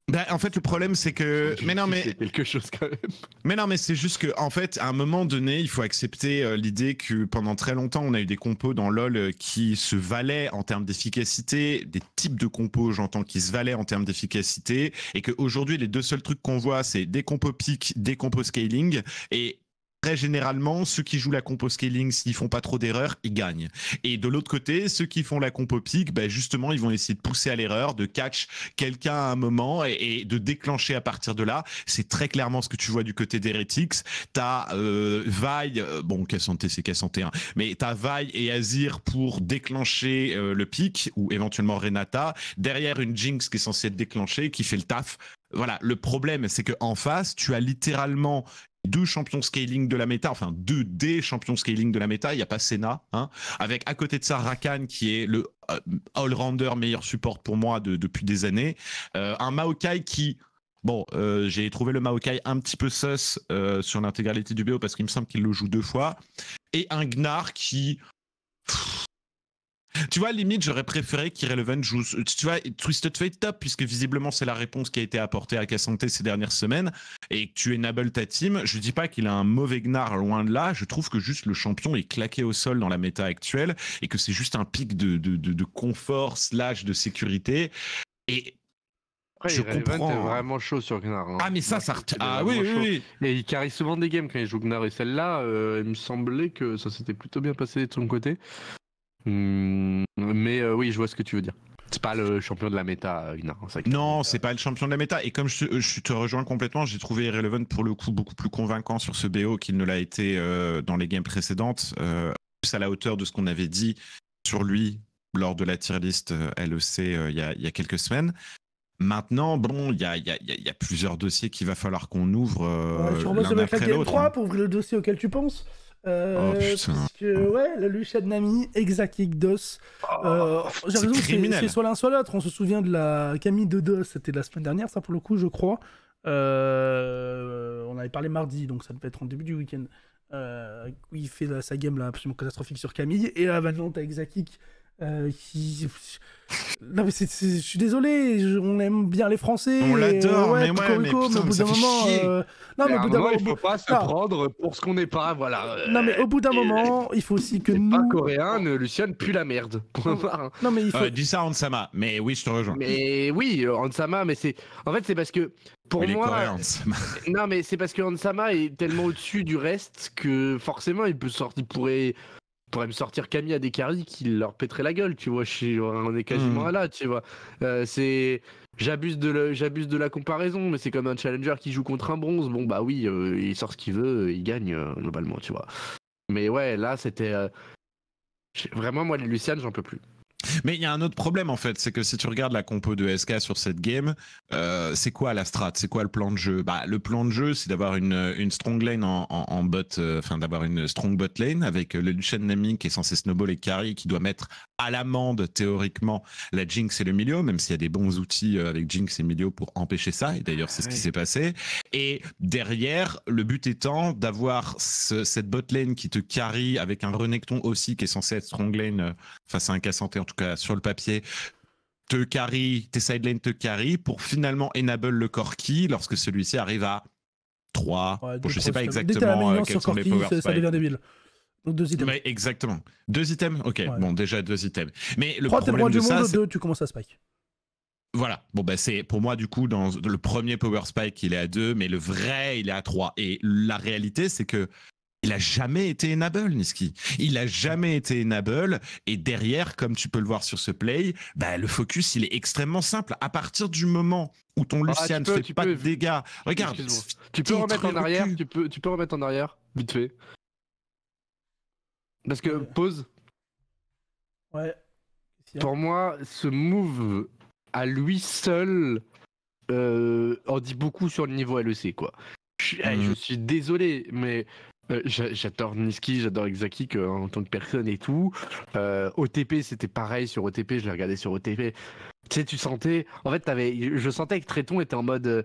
Bah, en fait, le problème, c'est que. Mais non, mais. quelque chose quand même. Mais non, mais c'est juste que, en fait, à un moment donné, il faut accepter euh, l'idée que pendant très longtemps, on a eu des compos dans LoL euh, qui se valaient en termes d'efficacité, des types de compos, j'entends, qui se valaient en termes d'efficacité, et qu'aujourd'hui, les deux seuls trucs qu'on voit, c'est des compos pics, des compos scaling, et très généralement, ceux qui jouent la compo scaling, s'ils font pas trop d'erreurs, ils gagnent. Et de l'autre côté, ceux qui font la compo pick, ben justement, ils vont essayer de pousser à l'erreur, de catch quelqu'un à un moment et, de déclencher à partir de là. C'est très clairement ce que tu vois du côté d'Heretics. T'as euh, Vaille, euh, bon, santé c'est K1 hein, mais t'as Vaille et Azir pour déclencher euh, le pick ou éventuellement Renata. Derrière une Jinx qui est censée être déclenchée, qui fait le taf voilà, le problème, c'est que en face, tu as littéralement deux champions scaling de la méta, enfin deux des champions scaling de la méta, il n'y a pas Senna, hein. avec à côté de ça Rakan qui est le euh, all-rounder meilleur support pour moi depuis des années, euh, un Maokai qui... Bon, euh, j'ai trouvé le Maokai un petit peu sus sur l'intégralité du BO parce qu'il me semble qu'il le joue deux fois. Et un Gnar qui, tu vois, limite, j'aurais préféré qu'Irrelevant joue. Tu vois, Twisted Fate top, puisque visiblement, c'est la réponse qui a été apportée à Cassante ces dernières semaines. Et que tu enables ta team. Je dis pas qu'il a un mauvais Gnar loin de là. Je trouve que juste le champion est claqué au sol dans la méta actuelle et que c'est juste un pic de, de, de, confort, slash de sécurité. Et je comprends. Est hein. vraiment chaud sur Gnar. Hein. Ah, mais ça, ça retient Ah oui, oui, il carry souvent des games quand il joue Gnar. Et celle-là, il euh, me semblait que ça s'était plutôt bien passé de son côté. Hmm, mais euh, oui, je vois ce que tu veux dire. C'est pas le champion de la méta, euh, Non, c'est pas le champion de la méta. Et comme euh, je te, rejoins complètement, j'ai trouvé Irrelevant pour le coup beaucoup plus convaincant sur ce BO qu'il ne l'a été dans les games précédentes. plus à la hauteur de ce qu'on avait dit sur lui lors de la tier list LEC il y, a, quelques semaines. Maintenant, bon, il y a, y, a, plusieurs dossiers qu'il va falloir qu'on ouvre. Euh, 3 hein. pour ouvrir le dossier auquel tu penses. Oh, euh, parce que, ouais, la Lucia de Nami, Dos. Oh, euh, j'ai c'est soit l'un soit l'autre. On se souvient de la Camille de Dos, c'était la semaine dernière, ça pour le coup, je crois. Euh, on avait parlé mardi, donc ça devait être en début du week-end. Euh, il fait sa game là, absolument catastrophique sur Camille. Et là, maintenant, t'as Exakik euh, non, mais je suis désolé, on aime bien les Français. On l'adore, mais, ouais, mais, putain, Non, mais, au bout d'un moment, il faut pas se prendre pour ce qu'on n'est pas, voilà. Non, mais au bout d'un euh, moment, euh, il faut aussi que nous. Pas coréen, ne pue la merde. Non, mais dis ça, Ansama. Mais oui, je te rejoins. Mais oui, Ansama, mais c'est. En fait, c'est parce que pour moi, non, mais c'est parce que Ansama est tellement au-dessus du reste que forcément, il peut sortir, il pourrait pourrait me sortir Camille à caries qui leur pèterait la gueule, tu vois. on est quasiment hmm. à là, tu vois. Euh, c'est j'abuse de j'abuse de la comparaison, mais c'est comme un challenger qui joue contre un bronze. Bon bah oui, euh, il sort ce qu'il veut, il gagne euh, globalement, tu vois. Mais ouais, là c'était vraiment moi Luciane, j'en peux plus. Mais il y a un autre problème en fait, c'est que si tu regardes la compo de SK sur cette game, euh, c'est quoi la strat C'est quoi le plan de jeu bah, Le plan de jeu, c'est d'avoir une, une strong lane en, bot, euh, enfin d'avoir une strong bot lane avec euh, le Lucian Nami qui est censé snowball et carry qui doit mettre à l'amende théoriquement la Jinx et le milieu, même s'il y a des bons outils euh, avec Jinx et milieu pour empêcher ça. Et d'ailleurs, c'est ce qui s'est passé. Et derrière, le but étant d'avoir cette bot lane qui te carry avec un Renekton aussi qui est censé être strong lane euh, face à un K-Santé en tout cas sur le papier, te carry, tes sidelines te carry pour finalement enable le Corki lorsque celui-ci arrive à 3. je ne sais pas exactement euh, quels sont les power deux items. exactement. Deux items Ok, bon, déjà deux items. Mais le problème de du ça, monde, deux, tu commences à spike. Voilà. Bon, bah, c'est pour moi, du coup, dans le premier Power Spike, il est à 2, mais le vrai, il est à 3. Et la réalité, c'est que. Il a jamais été enable, Niski. Il a jamais été enable. Et derrière, comme tu peux le voir sur ce play, bah, le focus, il est extrêmement simple. À partir du moment où ton ah, Lucian ne fait pas de dégâts, regarde. Tu peux remettre en arrière, tu peux, tu peux remettre en arrière, vite fait. Parce que, pause. Ouais. Pour moi, ce move à lui seul euh, en dit beaucoup sur le niveau LEC, quoi. Je, suis eh, mm. désolé, mais euh, j'adore Niski, j'adore Exaki en tant que personne et tout. Euh, OTP, c'était pareil sur OTP, je l'ai regardé sur OTP. Tu sais, tu sentais. En fait, avais... je sentais que Tréton était en mode. Euh,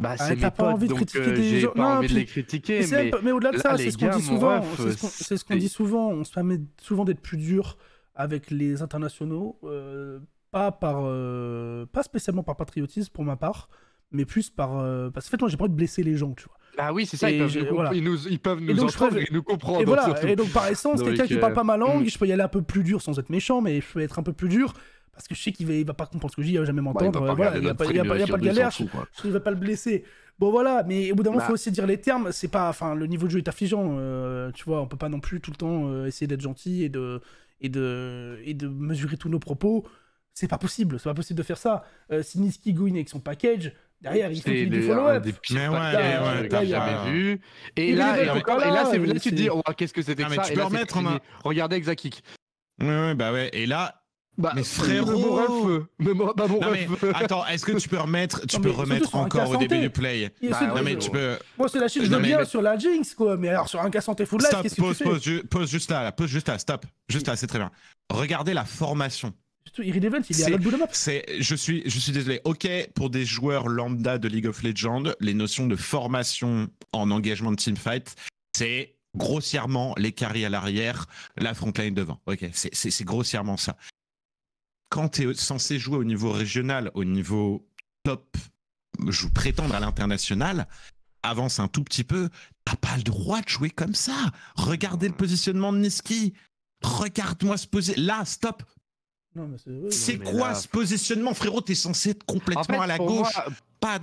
bah, ah, c'est mes potes, envie de donc euh, des j'ai pas non, envie de critiquer. Mais, mais, au-delà de ça, c'est ce qu'on dit souvent. C'est ce qu'on dit souvent. On se permet souvent d'être plus dur avec les internationaux, euh, pas par, euh, pas spécialement par patriotisme pour ma part, mais plus par parce que en fait, moi, j'ai pas envie de blesser les gens, tu vois. Ah oui, c'est ça, ils peuvent, nous, voilà. ils, peuvent nous entendre nous comprendre. Et, voilà. et donc, par essence, quelqu'un qui parle pas ma langue, mm. je peux y aller un peu plus dur sans être méchant, mais je peux être un peu plus dur parce que je sais qu'il va, va pas comprendre ce que je dis, il va jamais bah, m'entendre. Euh, il n'y a, pas de galère, je ne vais pas le blesser. Bon voilà, mais au bout d'un moment, il bah. faut aussi dire les termes. C'est pas, enfin, le niveau de jeu est affligeant. On euh, tu vois, on peut pas non plus tout le temps euh, essayer d'être gentil et de, mesurer tous nos propos. C'est pas possible, c'est pas possible de faire ça. Siniski si avec son package, Derrière, il faut du follow-up. Mais ouais, t'as jamais vu. Et, là, et, tu te dis, oh, qu'est-ce que c'était que ça Tu peux remettre en main. Regardez avec Ouais, ouais, bah ouais. Et là, bah, mais frérot, euh, Mais attends, est-ce que tu peux remettre, tu peux remettre encore au début du play bah Non mais tu peux. Moi c'est la chute, je veux bien sur la Jinx quoi, mais alors sur un cas santé full life, qu'est-ce que tu fais pose juste là, pose juste là, stop, juste là, c'est très bien. Regardez la formation. Irid il est, de map. Je suis, je suis désolé. Ok, pour des joueurs lambda de League of Legends, les notions de formation en engagement de teamfight, c'est grossièrement les carrés à l'arrière, la frontline devant. Ok, c'est grossièrement ça quand tu es censé jouer au niveau régional, au niveau top, je prétends, à l'international, avance un tout petit peu, t'as pas le droit de jouer comme ça. Regardez le positionnement de Niski. Regarde-moi se poser. Là, stop. C'est quoi ce positionnement, frérot T'es censé être complètement à la gauche pas à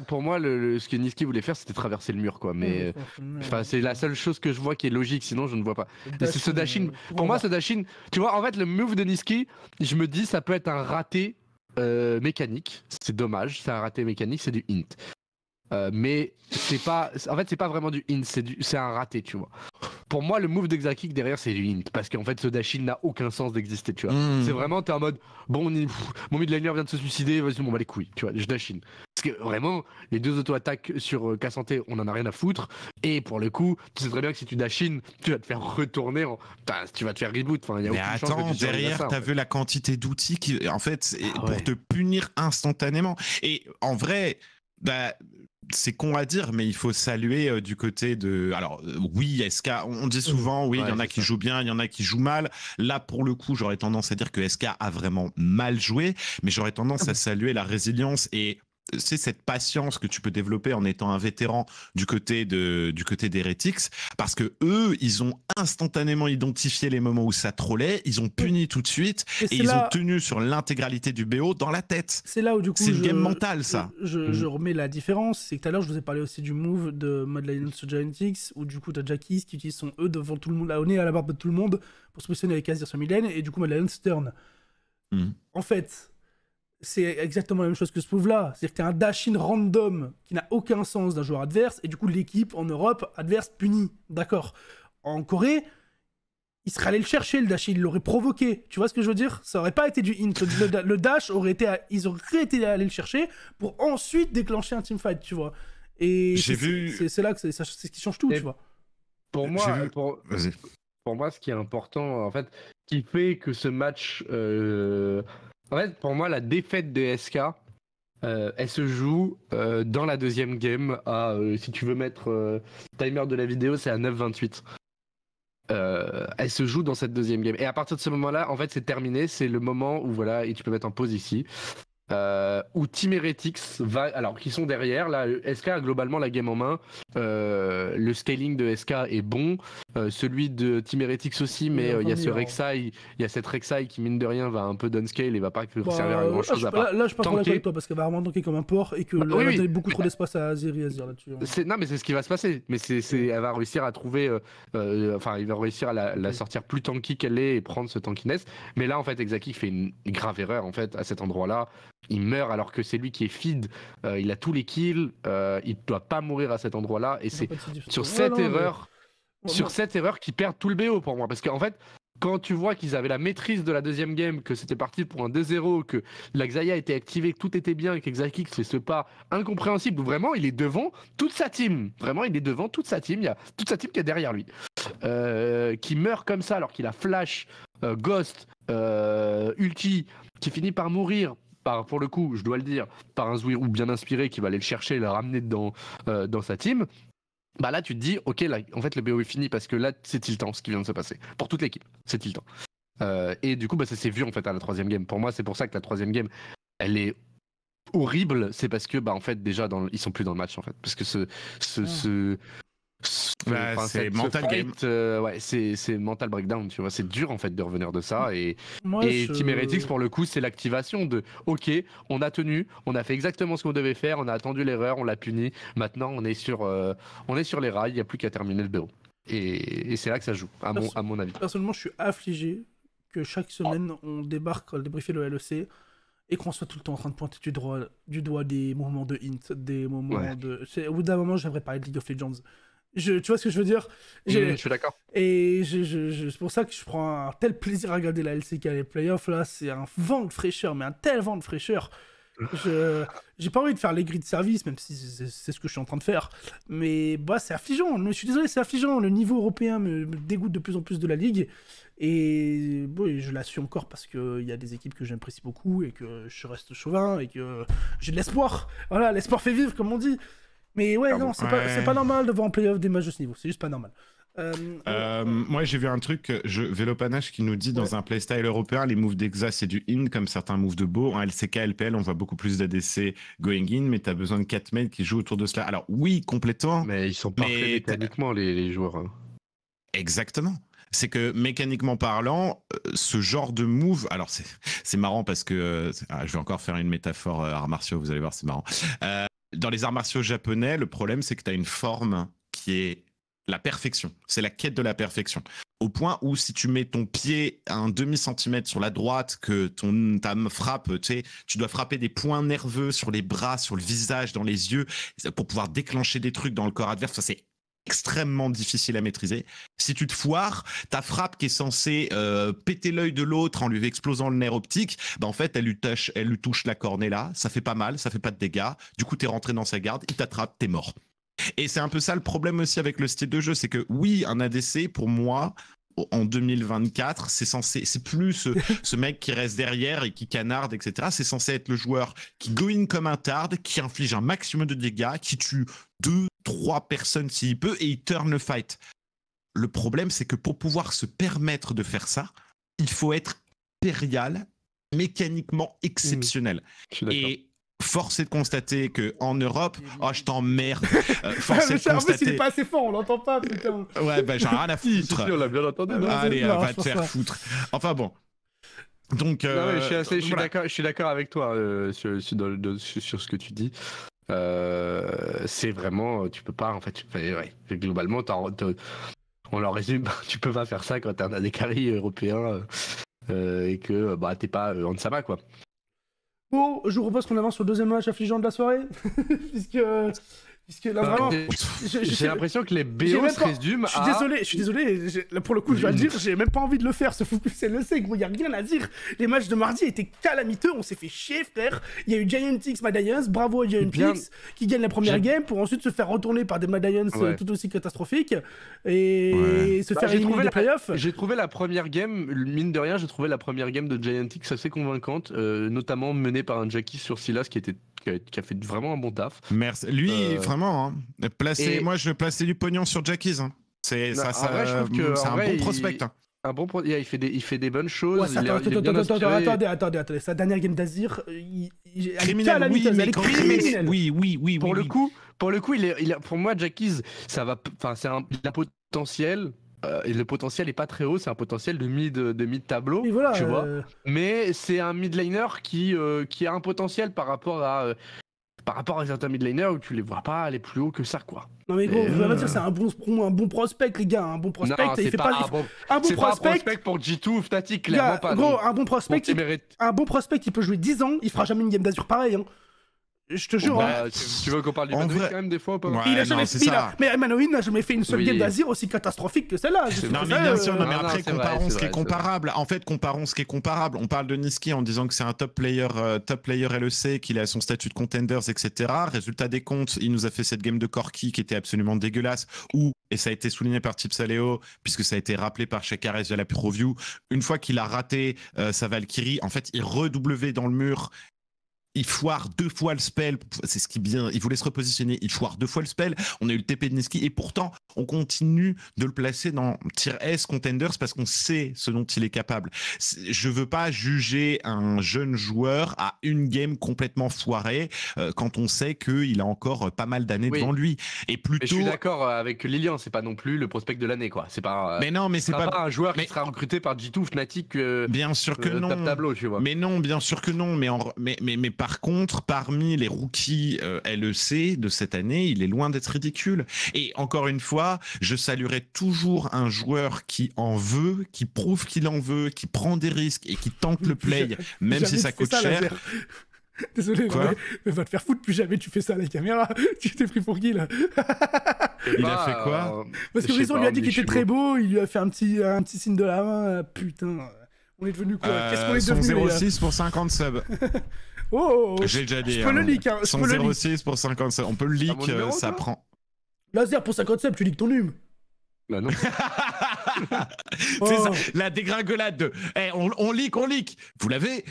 Pour moi, ce que Niski voulait faire, c'était traverser le mur, quoi. Mais euh, enfin, c'est la seule chose que je vois qui est logique. Sinon, je ne vois pas. ce euh, Pour moi, ce dashin. Tu vois, en fait, le move de Niski, je me dis, ça peut être un raté euh, mécanique. C'est dommage. C'est un raté mécanique. C'est du hint. Euh, mais c'est pas, en fait, c'est pas vraiment du hint c'est un raté, tu vois. Pour moi, le move kick derrière, c'est du hint parce qu'en fait, ce in n'a aucun sens d'exister, tu vois. Hmm. C'est vraiment, t'es en mode, bon, mon mon midliner vient de se suicider, vas-y, bon, bah les couilles, tu vois, je in Parce que vraiment, les deux auto-attaques sur K-Santé euh, on en a rien à foutre. Et pour le coup, tu sais très bien que si tu in tu vas te faire retourner, tu vas te faire reboot. Enfin, y a Mais attends, derrière, t'as vu la quantité d'outils qui, en fait, ah pour te punir instantanément. Et en vrai, bah, c'est con à dire, mais il faut saluer euh, du côté de. Alors, euh, oui, SK, on dit mmh. souvent, oui, il y en a qui jouent bien, il y en a qui jouent mal. Là, pour le coup, j'aurais tendance à dire que SK a vraiment mal joué, mais j'aurais tendance à ah saluer la résilience et c'est cette patience que tu peux développer en étant un vétéran du côté de du côté parce que eux ils ont instantanément identifié les moments où ça trollait ils ont puni tout de suite et, ils ont tenu sur l'intégralité du BO dans la tête c'est là où du coup c'est une game mental ça je, mm. remets la différence c'est que tout à l'heure je vous ai parlé aussi du move de Madeleine sur Giantix où du coup t'as Jackie qui utilise son E devant tout le monde là au nez à la barbe de tout le monde pour se positionner avec Azir sur Mylène et du coup Madeleine Stern mm. en fait c'est exactement la même chose que ce trouve là cest C'est-à-dire que t'es un dash-in random qui n'a aucun sens d'un joueur adverse, et du coup, l'équipe en Europe adverse punit. D'accord. En Corée, ils seraient allés le chercher, le dash, il l'aurait provoqué. Tu vois ce que je veux dire Ça aurait pas été du in. Le, dash aurait été. ils auraient été allés le chercher pour ensuite déclencher un teamfight, tu vois. Et c'est là que c'est ce qui change tout, tu vois. Pour moi, pour, moi, ce qui est important, en fait, qui fait que ce match. Euh, en fait, pour moi, la défaite de SK, euh, elle se joue euh, dans la deuxième game. À, euh, si tu veux mettre timer de la vidéo, c'est à 9.28. elle se joue dans cette deuxième game. Et à partir de ce moment-là, en fait, c'est terminé. C'est le moment où, voilà, et tu peux mettre en pause ici, où Team Heretics va. Alors, qui sont derrière, là, SK a globalement la game en main. le scaling de SK est bon. Euh, celui de Team aussi, mais il euh, y a ce hein. Rek'Sai, il y a cette Rek'Sai qui mine de rien va un peu downscale et va pas bah, servir à grand chose là, Là, là je parle avec toi parce qu'elle va vraiment tanker comme un porc et que bah, là, beaucoup trop d'espace à Azir Azir là-dessus. Non, mais c'est ce qui va se passer. Mais c'est, elle va réussir à trouver, euh, enfin, il va réussir à la, sortir plus tanky qu'elle est et prendre ce tankiness. Mais là, en fait, Exaki fait une grave erreur en fait à cet endroit-là. Il meurt alors que c'est lui qui est feed. il a tous les kills. il doit pas mourir à cet endroit-là. Et c'est sur cette erreur sur cette erreur qui perd tout le BO pour moi. Parce qu'en fait, quand tu vois qu'ils avaient la maîtrise de la deuxième game, que c'était parti pour un 2-0, que la Xayah était activée, que tout était bien, et qu'Exakix fait ce pas incompréhensible, vraiment il est devant toute sa team. Vraiment, il est devant toute sa team. Il y a toute sa team qui est derrière lui. Euh, qui meurt comme ça alors qu'il a Flash, euh, Ghost, euh, Ulti, qui finit par mourir. Par, pour le coup, je dois le dire, par un ou bien inspiré qui va aller le chercher et le ramener dans, dans sa team bah là tu te dis ok là en fait le BO est fini parce que là c'est temps ce qui vient de se passer pour toute l'équipe c'est tiltant euh, et du coup bah ça s'est vu en fait à la troisième game pour moi c'est pour ça que la troisième game elle est horrible c'est parce que bah en fait déjà dans ils sont plus dans le match en fait parce que ce ce ah c'est mental ouais, c'est mental breakdown, tu vois. C'est dur en fait de revenir de ça. Et, et Team Heretics, pour le coup, c'est l'activation de OK, on a tenu, on a fait exactement ce qu'on devait faire, on a attendu l'erreur, on l'a puni. Maintenant, on est sur, euh, on est sur les rails, il n'y a plus qu'à terminer le BO. Et, et c'est là que ça joue, à mon, à mon avis. Personnellement, je suis affligé que chaque semaine, on débarque, on débriefe le LEC et qu'on soit tout le temps en train de pointer du doigt, du doigt des moments de hint, des moments de. Au bout d'un moment, j'aimerais parler de League of Legends. Je, tu vois ce que je veux dire mm, je, suis d'accord. Et je, c'est pour ça que je prends un tel plaisir à regarder la LCK les playoffs. Là, c'est un vent de fraîcheur, mais un tel vent de fraîcheur. Je j'ai pas envie de faire les grilles de service, même si c'est ce que je suis en train de faire. Mais bah, c'est affligeant. Je suis désolé, c'est affligeant. Le niveau européen me, dégoûte de plus en plus de la ligue. Et bon, je la suis encore parce qu'il y a des équipes que j'apprécie beaucoup et que je reste chauvin et que j'ai de l'espoir. Voilà, l'espoir fait vivre, comme on dit. Mais ouais, non, c'est pas, normal de voir en playoff des matchs de ce niveau. C'est juste pas normal. Euh, euh, moi j'ai vu un truc, je, qui nous dit dans un playstyle européen, les moves d'Exa c'est du in comme certains moves de Beau. En LCK, LPL, on voit beaucoup plus d'ADC going in, mais t'as besoin de 4 mails qui jouent autour de cela. Alors oui, complètement. Mais ils sont parfaits mécaniquement les, joueurs. Hein. Exactement c'est que mécaniquement parlant, euh, ce genre de move, alors c'est marrant parce que ah, je vais encore faire une métaphore à art martiaux, vous allez voir, c'est marrant dans les arts martiaux japonais, le problème, c'est que tu as une forme qui est la perfection. C'est la quête de la perfection. Au point où si tu mets ton pied à un demi-centimètre sur la droite, que ton ta frappe, tu sais, tu dois frapper des points nerveux sur les bras, sur le visage, dans les yeux, pour pouvoir déclencher des trucs dans le corps adverse. ça c'est extrêmement difficile à maîtriser. Si tu te foires, ta frappe qui est censée euh, péter l'œil de l'autre en lui explosant le nerf optique, bah, en fait, elle lui touche, elle lui touche la cornée là. Ça fait pas mal, ça fait pas de dégâts. Du coup, t'es rentré dans sa garde, il t'attrape, t'es mort. Et c'est un peu ça le problème aussi avec le style de jeu, c'est que oui, un ADC pour moi, en 2024, c'est censé, c'est plus ce, mec qui reste derrière et qui canarde, etc. C'est censé être le joueur qui go in comme un tard, qui inflige un maximum de dégâts, qui tue deux, trois personnes s'il peut et il turn le fight. Le problème, c'est que pour pouvoir se permettre de faire ça, il faut être périal, mécaniquement mmh. exceptionnel. Forcé de constater que en Europe, oh je t'emmerde. merde. Euh, force ah, de constater. En est pas assez fort, on l'entend pas. Putain. ouais, ben j'en ai rien à foutre. on l'a bien entendu. Allez, euh, va te faire foutre. Enfin bon. Donc, euh, je suis, d'accord avec toi sur, ce que tu dis. c'est vraiment, tu peux pas en fait, globalement, on leur résume, tu peux pas faire ça quand t'es un des carrés européen. et que bah t'es pas en de quoi. Bon, je vous propose qu'on avance au deuxième match affligeant de la soirée, puisque euh, que là, vraiment. Bah, j'ai l'impression que les BO se résument Je suis désolé, je suis désolé. pour le coup, je dois le dire, j'ai même pas envie de le faire. Ce fou c'est le sait, gros, y a rien à dire. Les matchs de mardi étaient calamiteux. On s'est fait chier, frère. Il y a eu Giantix Mad Lions, Bravo à Giant qui gagne la première game pour ensuite se faire retourner par des Lions tout aussi catastrophiques et se bah, faire éliminer des playoffs. J'ai trouvé la première game, mine de rien, j'ai trouvé la première game de Giantix assez convaincante, euh, notamment menée par un Jackie sur Silas qui était qui a, qui a, fait vraiment un bon taf. Merci. Lui, euh, vraiment, hein. Placer, moi je vais placer du pognon sur Jackies. Hein. C'est ça, ça, hein. un bon prospect. Il... Un bon il, fait des, il fait des bonnes choses. Ouais, attendez, attendez, attendez, Sa dernière game d'Azir, il... criminel, oui, criminel. Oui, oui, oui. Pour le coup, pour le coup, il, est, il pour moi, Jackies, ça va. Enfin, c'est un, il a potentiel euh, le potentiel est pas très haut, c'est un potentiel de mid de tableau, tu vois. Euh. Mais c'est un mid laner qui euh, qui a un potentiel par rapport à par rapport à certains midlaners où tu les vois pas aller plus haut que ça, quoi. Non, mais gros, va dire, c'est un bon, un bon prospect, les gars. Un bon prospect, non, fait pas, un bon, prospect. pour G2 ou Fnatic, clairement pas. un bon prospect, il, peut jouer 10 ans, il fera jamais une game d'Azur pareil. Hein. Je te jure. Bah, hein. tu, veux qu'on parle d'Ivanhoe vrai... quand même des fois pas il a jamais fait, Mais n'a jamais fait une seule game d'Azir aussi catastrophique que celle-là. Non, mais bien sûr, après, comparons ce qui est, comparable. En fait, comparons ce qui est comparable. On parle de Niski en disant que c'est un top player, euh, top player LEC, qu'il a son statut de contenders, etc. Résultat des comptes, il nous a fait cette game de Corki qui était absolument dégueulasse, où, et ça a été souligné par Tipsaleo, puisque ça a été rappelé par Shekares de la Review. une fois qu'il a raté euh, sa Valkyrie, en fait, il redoublevait dans le mur il foire deux fois le spell, c'est ce qui est bien, il voulait se repositionner, il foire deux fois le spell, on a eu le TP de Niski, et pourtant, on continue de le placer dans tier S contenders parce qu'on sait ce dont il est capable. Je veux pas juger un jeune joueur à une game complètement foirée euh, quand on sait qu'il a encore pas mal d'années devant lui. Et plutôt. je suis d'accord euh, avec Lilian, c'est pas non plus le prospect de l'année, quoi. C'est pas. Euh, mais non, mais c'est pas... un joueur qui sera recruté par G2 Fnatic. bien sûr que non. Tableau, tu vois. Mais non, bien sûr que non, mais mais, mais, mais pas par contre, parmi les rookies euh, LEC de cette année, il est loin d'être ridicule. Et encore une fois, je saluerai toujours un joueur qui en veut, qui prouve qu'il en veut, qui prend des risques et qui tente le play, même si ça coûte cher. Désolé, mais, va te faire foutre, plus jamais tu fais ça à la caméra. Tu t'es pris pour qui là eh Il a ben, fait quoi euh, Parce que Rizon lui a dit qu'il était très beau, il lui a fait un petit, un petit signe de la main. Euh, putain, on est devenu quoi Qu'est-ce qu'on est devenu 06 pour 50 subs. Oh, oh, oh, J'ai déjà dit, Je peux le hein. leak, hein, pour 57. On peut le leak, euh, ça prend. Laser pour 57, tu leaks ton hume. Bah non. oh. ça, la dégringolade de. Eh, on, on leak, on leak. Vous l'avez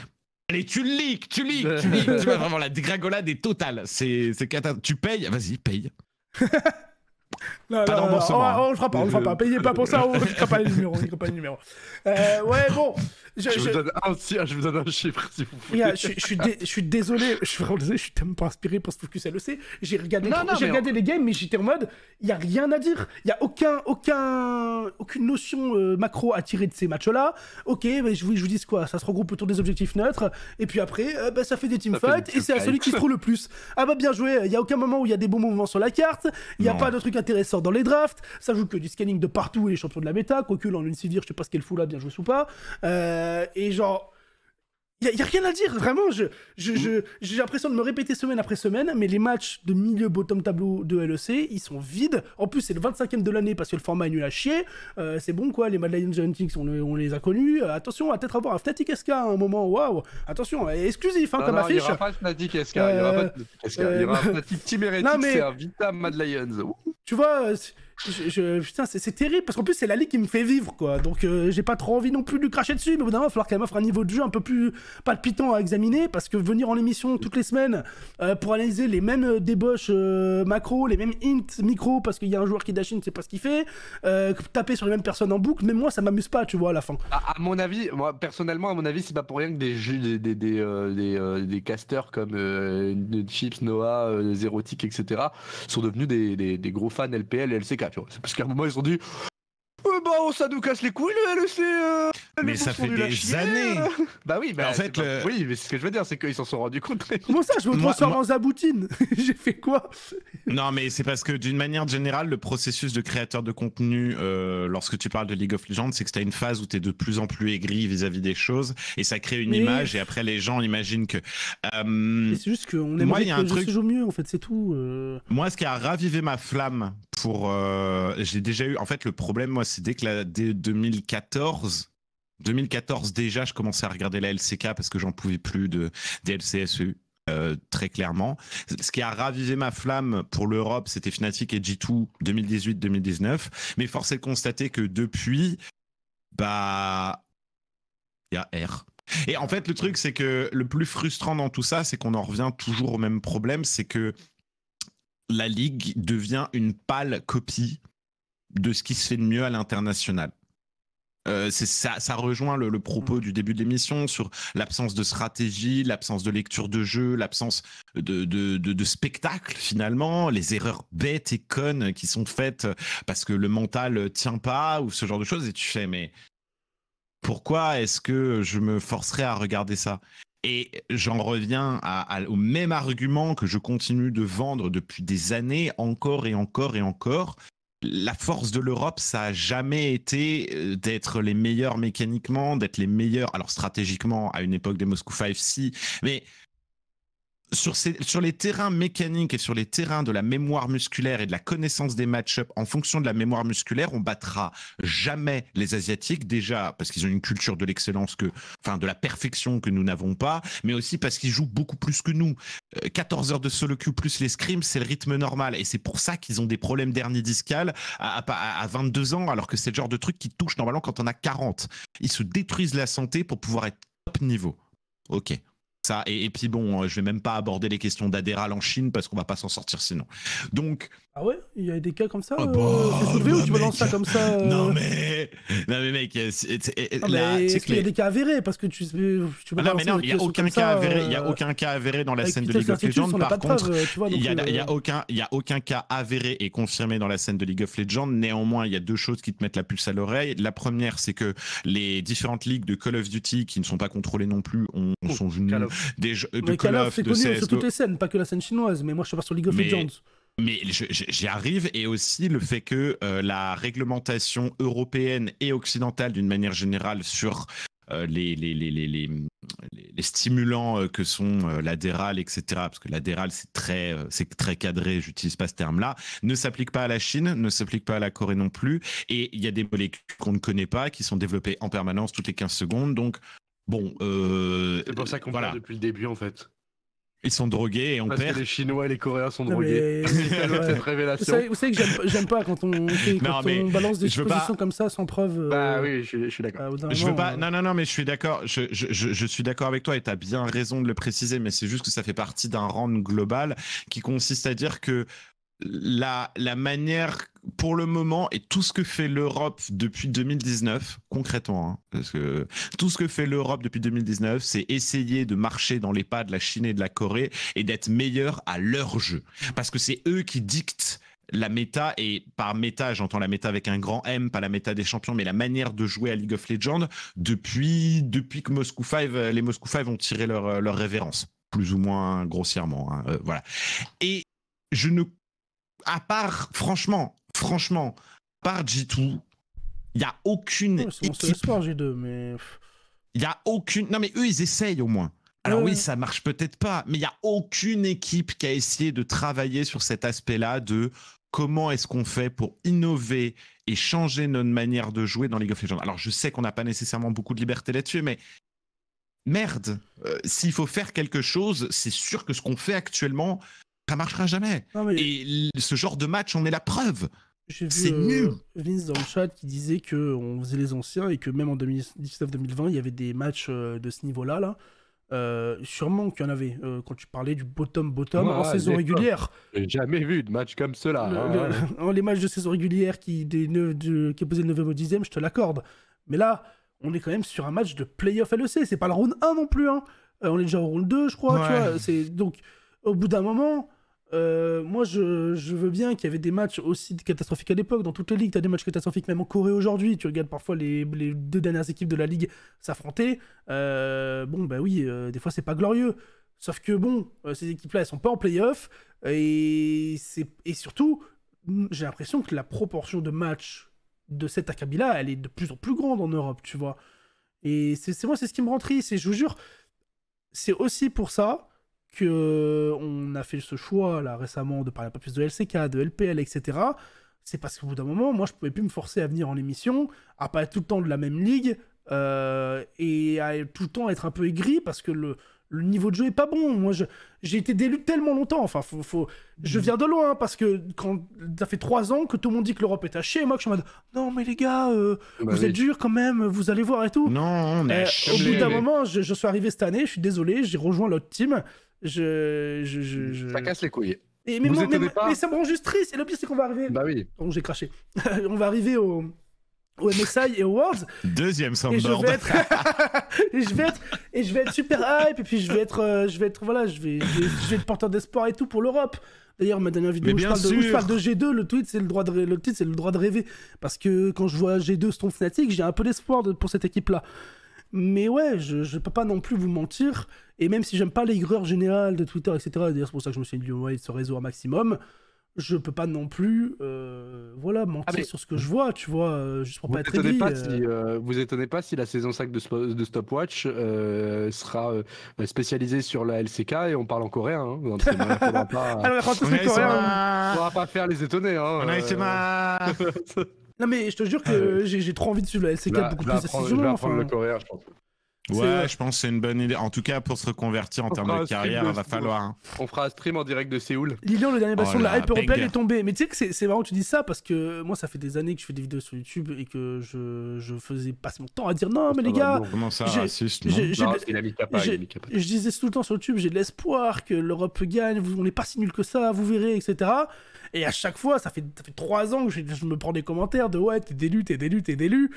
Allez, tu le leaks, tu leaks, tu leaks. tu vois, vraiment, la dégringolade est totale. C'est catastrophique. Tu payes Vas-y, paye. pas on, on le fera pas, on le fera pas. Payez pas pour ça, on ne pas les numéros. On pas les numéros. Euh, ouais, bon, je, Vous donne un, chiffre, si vous voulez. je, suis désolé, je suis vraiment désolé, je suis tellement pas inspiré pour ce focus LEC. J'ai regardé, J'ai regardé les games, mais j'étais en mode, il n'y a rien à dire. Il n'y a aucun, aucun, aucune notion euh, macro à tirer de ces matchs-là. Ok, je, vous, je vous dis quoi Ça se regroupe autour des objectifs neutres, et puis après, euh, bah, ça fait des teamfights, et c'est à celui qui se trouve le plus. Ah bah bien joué, il n'y a aucun moment où il y a des bons mouvements sur la carte, il n'y a pas de truc intéressant dans les drafts, ça joue que du scanning de partout et les champions de la méta, quoique en une civile, je sais pas ce qu'elle fout là, bien joué ou pas. Euh, euh, et genre, il n'y a, rien à dire, vraiment. Mm. Je, j'ai l'impression de me répéter semaine après semaine, mais les matchs de milieu bottom tableau de LEC, ils sont vides. En plus, c'est le 25e de l'année parce que le format est nul à chier. Euh, c'est bon, quoi. Les Mad Lions on, on, les a connus. Euh, attention, à peut-être avoir un Fnatic SK à un moment. Waouh! Attention, exclusif hein, non, comme non, affiche. Il n'y aura pas Fnatic SK. Il n'y aura pas Fnatic y aura un Fnatic Team c'est un Vita Mad Lions. Tu vois, putain, c'est terrible parce qu'en plus, c'est la ligue qui me fait vivre, quoi. Donc, euh, j'ai pas trop envie non plus de lui cracher dessus, mais au bout d'un il va falloir qu'elle m'offre un niveau de jeu un peu plus palpitant à examiner parce que venir en émission toutes les semaines euh, pour analyser les mêmes euh, débauches macro, les mêmes hints micro parce qu'il y a un joueur qui dash in, c'est pas ce qu'il fait, taper sur les mêmes personnes en boucle, mais moi, ça m'amuse pas, tu vois, à la fin. À, mon avis, moi, personnellement, à mon avis, c'est pas pour rien que des casters des, casteurs comme Chips, Noah, Zerotic, etc., sont devenus des, gros fans LPL et LCK c'est parce qu'à un moment, ils ont dit euh, bah, oh, ça nous casse les couilles, le euh, mais ça fait des années. Bah oui, mais en fait, oui, mais ce que je veux dire, c'est qu'ils s'en sont rendus compte. Comment ça, je me transforme en Zaboutine J'ai fait quoi Non, mais c'est parce que d'une manière générale, le processus de créateur de contenu, euh, lorsque tu parles de League of Legends, c'est que t'as une phase où t'es de plus en plus aigri vis-à-vis des choses et ça crée une image et après les gens imaginent que. c'est juste qu'on est moi, il un truc. joue mieux, en fait, c'est tout. Moi, ce qui a ravivé ma flamme pour. Euh, j'ai déjà eu. En fait, le problème, moi, c'est dès que la, dès 2014. 2014 déjà, je commençais à regarder la LCK parce que j'en pouvais plus de des euh, très clairement. Ce qui a ravivé ma flamme pour l'Europe, c'était Fnatic et G2 2018-2019. Mais force est de constater que depuis, bah, il y a R. Et en fait, le truc, c'est que le plus frustrant dans tout ça, c'est qu'on en revient toujours au même problème, c'est que la Ligue devient une pâle copie de ce qui se fait de mieux à l'international. Euh, ça, rejoint le, propos du début de l'émission sur l'absence de stratégie, l'absence de lecture de jeu, l'absence de, spectacle finalement, les erreurs bêtes et connes qui sont faites parce que le mental tient pas ou ce genre de choses. Et tu fais mais pourquoi est-ce que je me forcerais à regarder ça et j'en reviens au même argument que je continue de vendre depuis des années, encore et encore et encore. La force de l'Europe, ça a jamais été euh, d'être les meilleurs mécaniquement, d'être les meilleurs, alors stratégiquement à une époque des Moscou 5, C, mais sur, les terrains mécaniques et sur les terrains de la mémoire musculaire et de la connaissance des match-ups en fonction de la mémoire musculaire, on battra jamais les Asiatiques déjà parce qu'ils ont une culture de l'excellence que, enfin, de la perfection que nous n'avons pas, mais aussi parce qu'ils jouent beaucoup plus que nous. 14 euh, heures de solo queue plus les scrims, c'est le rythme normal et c'est pour ça qu'ils ont des problèmes d'hernie discale à, à 22 ans alors que c'est le genre de truc qui touche normalement quand on a 40. Ils se détruisent la santé pour pouvoir être top niveau. Ok. Ça, et, puis bon, euh, je vais même pas aborder les questions d'Adéral en Chine parce qu'on va pas s'en sortir sinon. Donc. Ah ouais Il y a des cas comme ça ah euh, bah, ou tu ça comme ça euh. Non mais. Non mais mec, euh, c'est. Ah, il y a des cas avérés parce que tu, tu ah non, mais non, il y a aucun cas avéré. Il y a aucun cas avéré dans la scène de League of Legends. Par contre, il y a, aucun, il y a aucun cas avéré et confirmé dans la scène de League of Legends. Néanmoins, il y a deux choses qui te mettent la puce à l'oreille. La première, c'est que les différentes ligues de Call of Duty qui ne sont pas contrôlées non plus ont, sont venues des de Call of, de connu sur toutes les scènes, pas que la scène chinoise, mais moi je suis pas sur League of Legends. Mais j'y arrive et aussi le fait que euh, la réglementation européenne et occidentale d'une manière générale sur euh, les, les, les, stimulants euh, que sont euh, l'adéral, etc., parce que l'adéral, c'est très, c'est très cadré, j'utilise pas ce terme-là, ne s'applique pas à la Chine, ne s'applique pas à la Corée non plus. Et il y a des molécules qu'on ne connaît pas, qui sont développées en permanence toutes les 15 secondes. Donc, Bon, euh, c'est pour ça qu'on voilà. parle depuis le début en fait. Ils sont drogués et on Parce perd. Que les Chinois et les Coréens sont drogués. Mais... cette révélation. Vous savez, que j'aime pas quand, on, balance des suppositions comme ça sans preuve. Euh, bah oui, je, suis d'accord. Bah, je veux pas. Non, non, non, mais je suis d'accord. Je, je, suis d'accord avec toi et tu as bien raison de le préciser, mais c'est juste que ça fait partie d'un rang global qui consiste à dire que la, manière, pour le moment, et tout ce que fait l'Europe depuis 2019, concrètement, hein, parce que tout ce que fait l'Europe depuis 2019, c'est essayer de marcher dans les pas de la Chine et de la Corée et d'être meilleur à leur jeu. Parce que c'est eux qui dictent la méta, et par méta, j'entends la méta avec un grand M, pas la méta des champions, mais la manière de jouer à League of Legends depuis, depuis que Moscou 5, euh, les Moscou 5 ont tiré euh, leur, révérence, plus ou moins grossièrement. Hein, euh, voilà. Et je ne à part, franchement, franchement, par G2, il n'y a aucune. c'est sport, G2, mais. Il n'y a aucune. Non, mais eux, ils essayent au moins. Alors oui, ça marche peut-être pas, mais il n'y a aucune équipe qui a essayé de travailler sur cet aspect-là de comment est-ce qu'on fait pour innover et changer notre manière de jouer dans League of Legends. Alors je sais qu'on n'a pas nécessairement beaucoup de liberté là-dessus, mais merde, euh, s'il faut faire quelque chose, c'est sûr que ce qu'on fait actuellement, ça marchera jamais. Et ce genre de match, on est la preuve. C'est nul. Euh, Vince dans le chat qui disait que on faisait les anciens et que même en 2019-2020, il y avait des matchs euh, de ce niveau-là. Là. Euh, sûrement qu'il y en avait quand tu parlais du bottom bottom en saison régulière. J'ai jamais vu de match comme cela. Hein. les matchs de saison régulière qui, des, qui le 9e au 10e, je te l'accorde. Mais là, on est quand même sur un match de playoff LEC. C'est pas le round 1 non plus. Hein. on est déjà au round 2, je crois. donc, au bout d'un moment, euh, moi, je, veux bien qu'il y avait des matchs aussi catastrophiques à l'époque. Dans toutes les ligues, tu as des matchs catastrophiques, même en Corée aujourd'hui. Tu regardes parfois les, deux dernières équipes de la ligue s'affronter. Euh, bon, bah oui, euh, des fois, c'est pas glorieux. Sauf que, bon, ces équipes-là, elles sont pas en playoff. Et, et surtout, mm, j'ai l'impression que la proportion de matchs de cet akabi là elle est de plus en plus grande en Europe, tu vois. Et c'est moi, c'est ce qui me rend triste. Et je vous jure, c'est aussi pour ça que euh, on a fait ce choix là récemment de parler un peu plus de LCK, de LPL, etc. C'est parce qu'au bout d'un moment, moi, je pouvais plus me forcer à venir en émission, à pas être tout le temps de la même ligue euh, et à tout le temps être un peu aigri parce que le, le niveau de jeu est pas bon. Moi, j'ai été délu tellement longtemps. Enfin, faut, faut... je mm. viens de loin hein, parce que quand ça fait trois ans que tout le monde dit que l'Europe est à chier, moi que je suis en mode non mais les gars, euh, bah vous êtes durs quand même, vous allez voir et tout. Non, on Au bout d'un moment, je, je, suis arrivé cette année, je suis désolé, j'ai rejoint l'autre team ça casse les couilles. mais, ça me rend juste triste. Et le pire, c'est qu'on va arriver. Bah oui. j'ai craché. on va arriver au, MSI et Worlds. Deuxième soundboard. Et je vais être, et je vais être, et je vais être super hype. Et puis je vais être, euh, je vais être, voilà, je vais, je vais, être porteur d'espoir et tout pour l'Europe. D'ailleurs, ma dernière vidéo où je, parle de, je, parle de, G2, le tweet, c'est le droit de, rêver. Parce que quand je vois G2 Storm Fnatic, j'ai un peu d'espoir pour cette équipe-là. Mais ouais, je, ne peux pas non plus vous mentir. Et même si j'aime pas l'aigreur générale de Twitter, etc., d'ailleurs, c'est pour ça que je me suis dit, oh ouais, ce réseau un maximum, je peux pas non plus euh, voilà, mentir ah, sur ce que je vois, tu vois, euh, juste pour pas être étonnez euh. Vous étonnez pas si la saison 5 de, Stopwatch sera spécialisée sur la LCK et on parle en coréen. Hein. pas pas... Alors, on pourra pas faire les étonner. Hein, Non, mais je te jure que ah, j'ai trop envie de suivre la LCK 4 beaucoup plus prendre, Je vais enfin... le coréen, je pense. Ouais, euh, je pense que c'est une bonne idée. En tout cas, pour se reconvertir en termes de carrière, il va falloir. Hein. On fera un stream en direct de Séoul. Lilian, le dernier bastion de la oh hype européenne est tombé. Mais tu sais que c'est marrant que tu dis ça parce que moi, ça fait des années que je fais des vidéos sur YouTube et que je, je faisais passer mon temps à dire non, mais les gars. Comment ça, raciste Je disais tout le temps sur YouTube, j'ai de l'espoir que l'Europe gagne, on n'est pas si nul que ça, vous verrez, etc. Et à chaque fois, ça fait, fait trois ans que je, me prends des commentaires de ouais, t'es délu, t'es délu, t'es délu.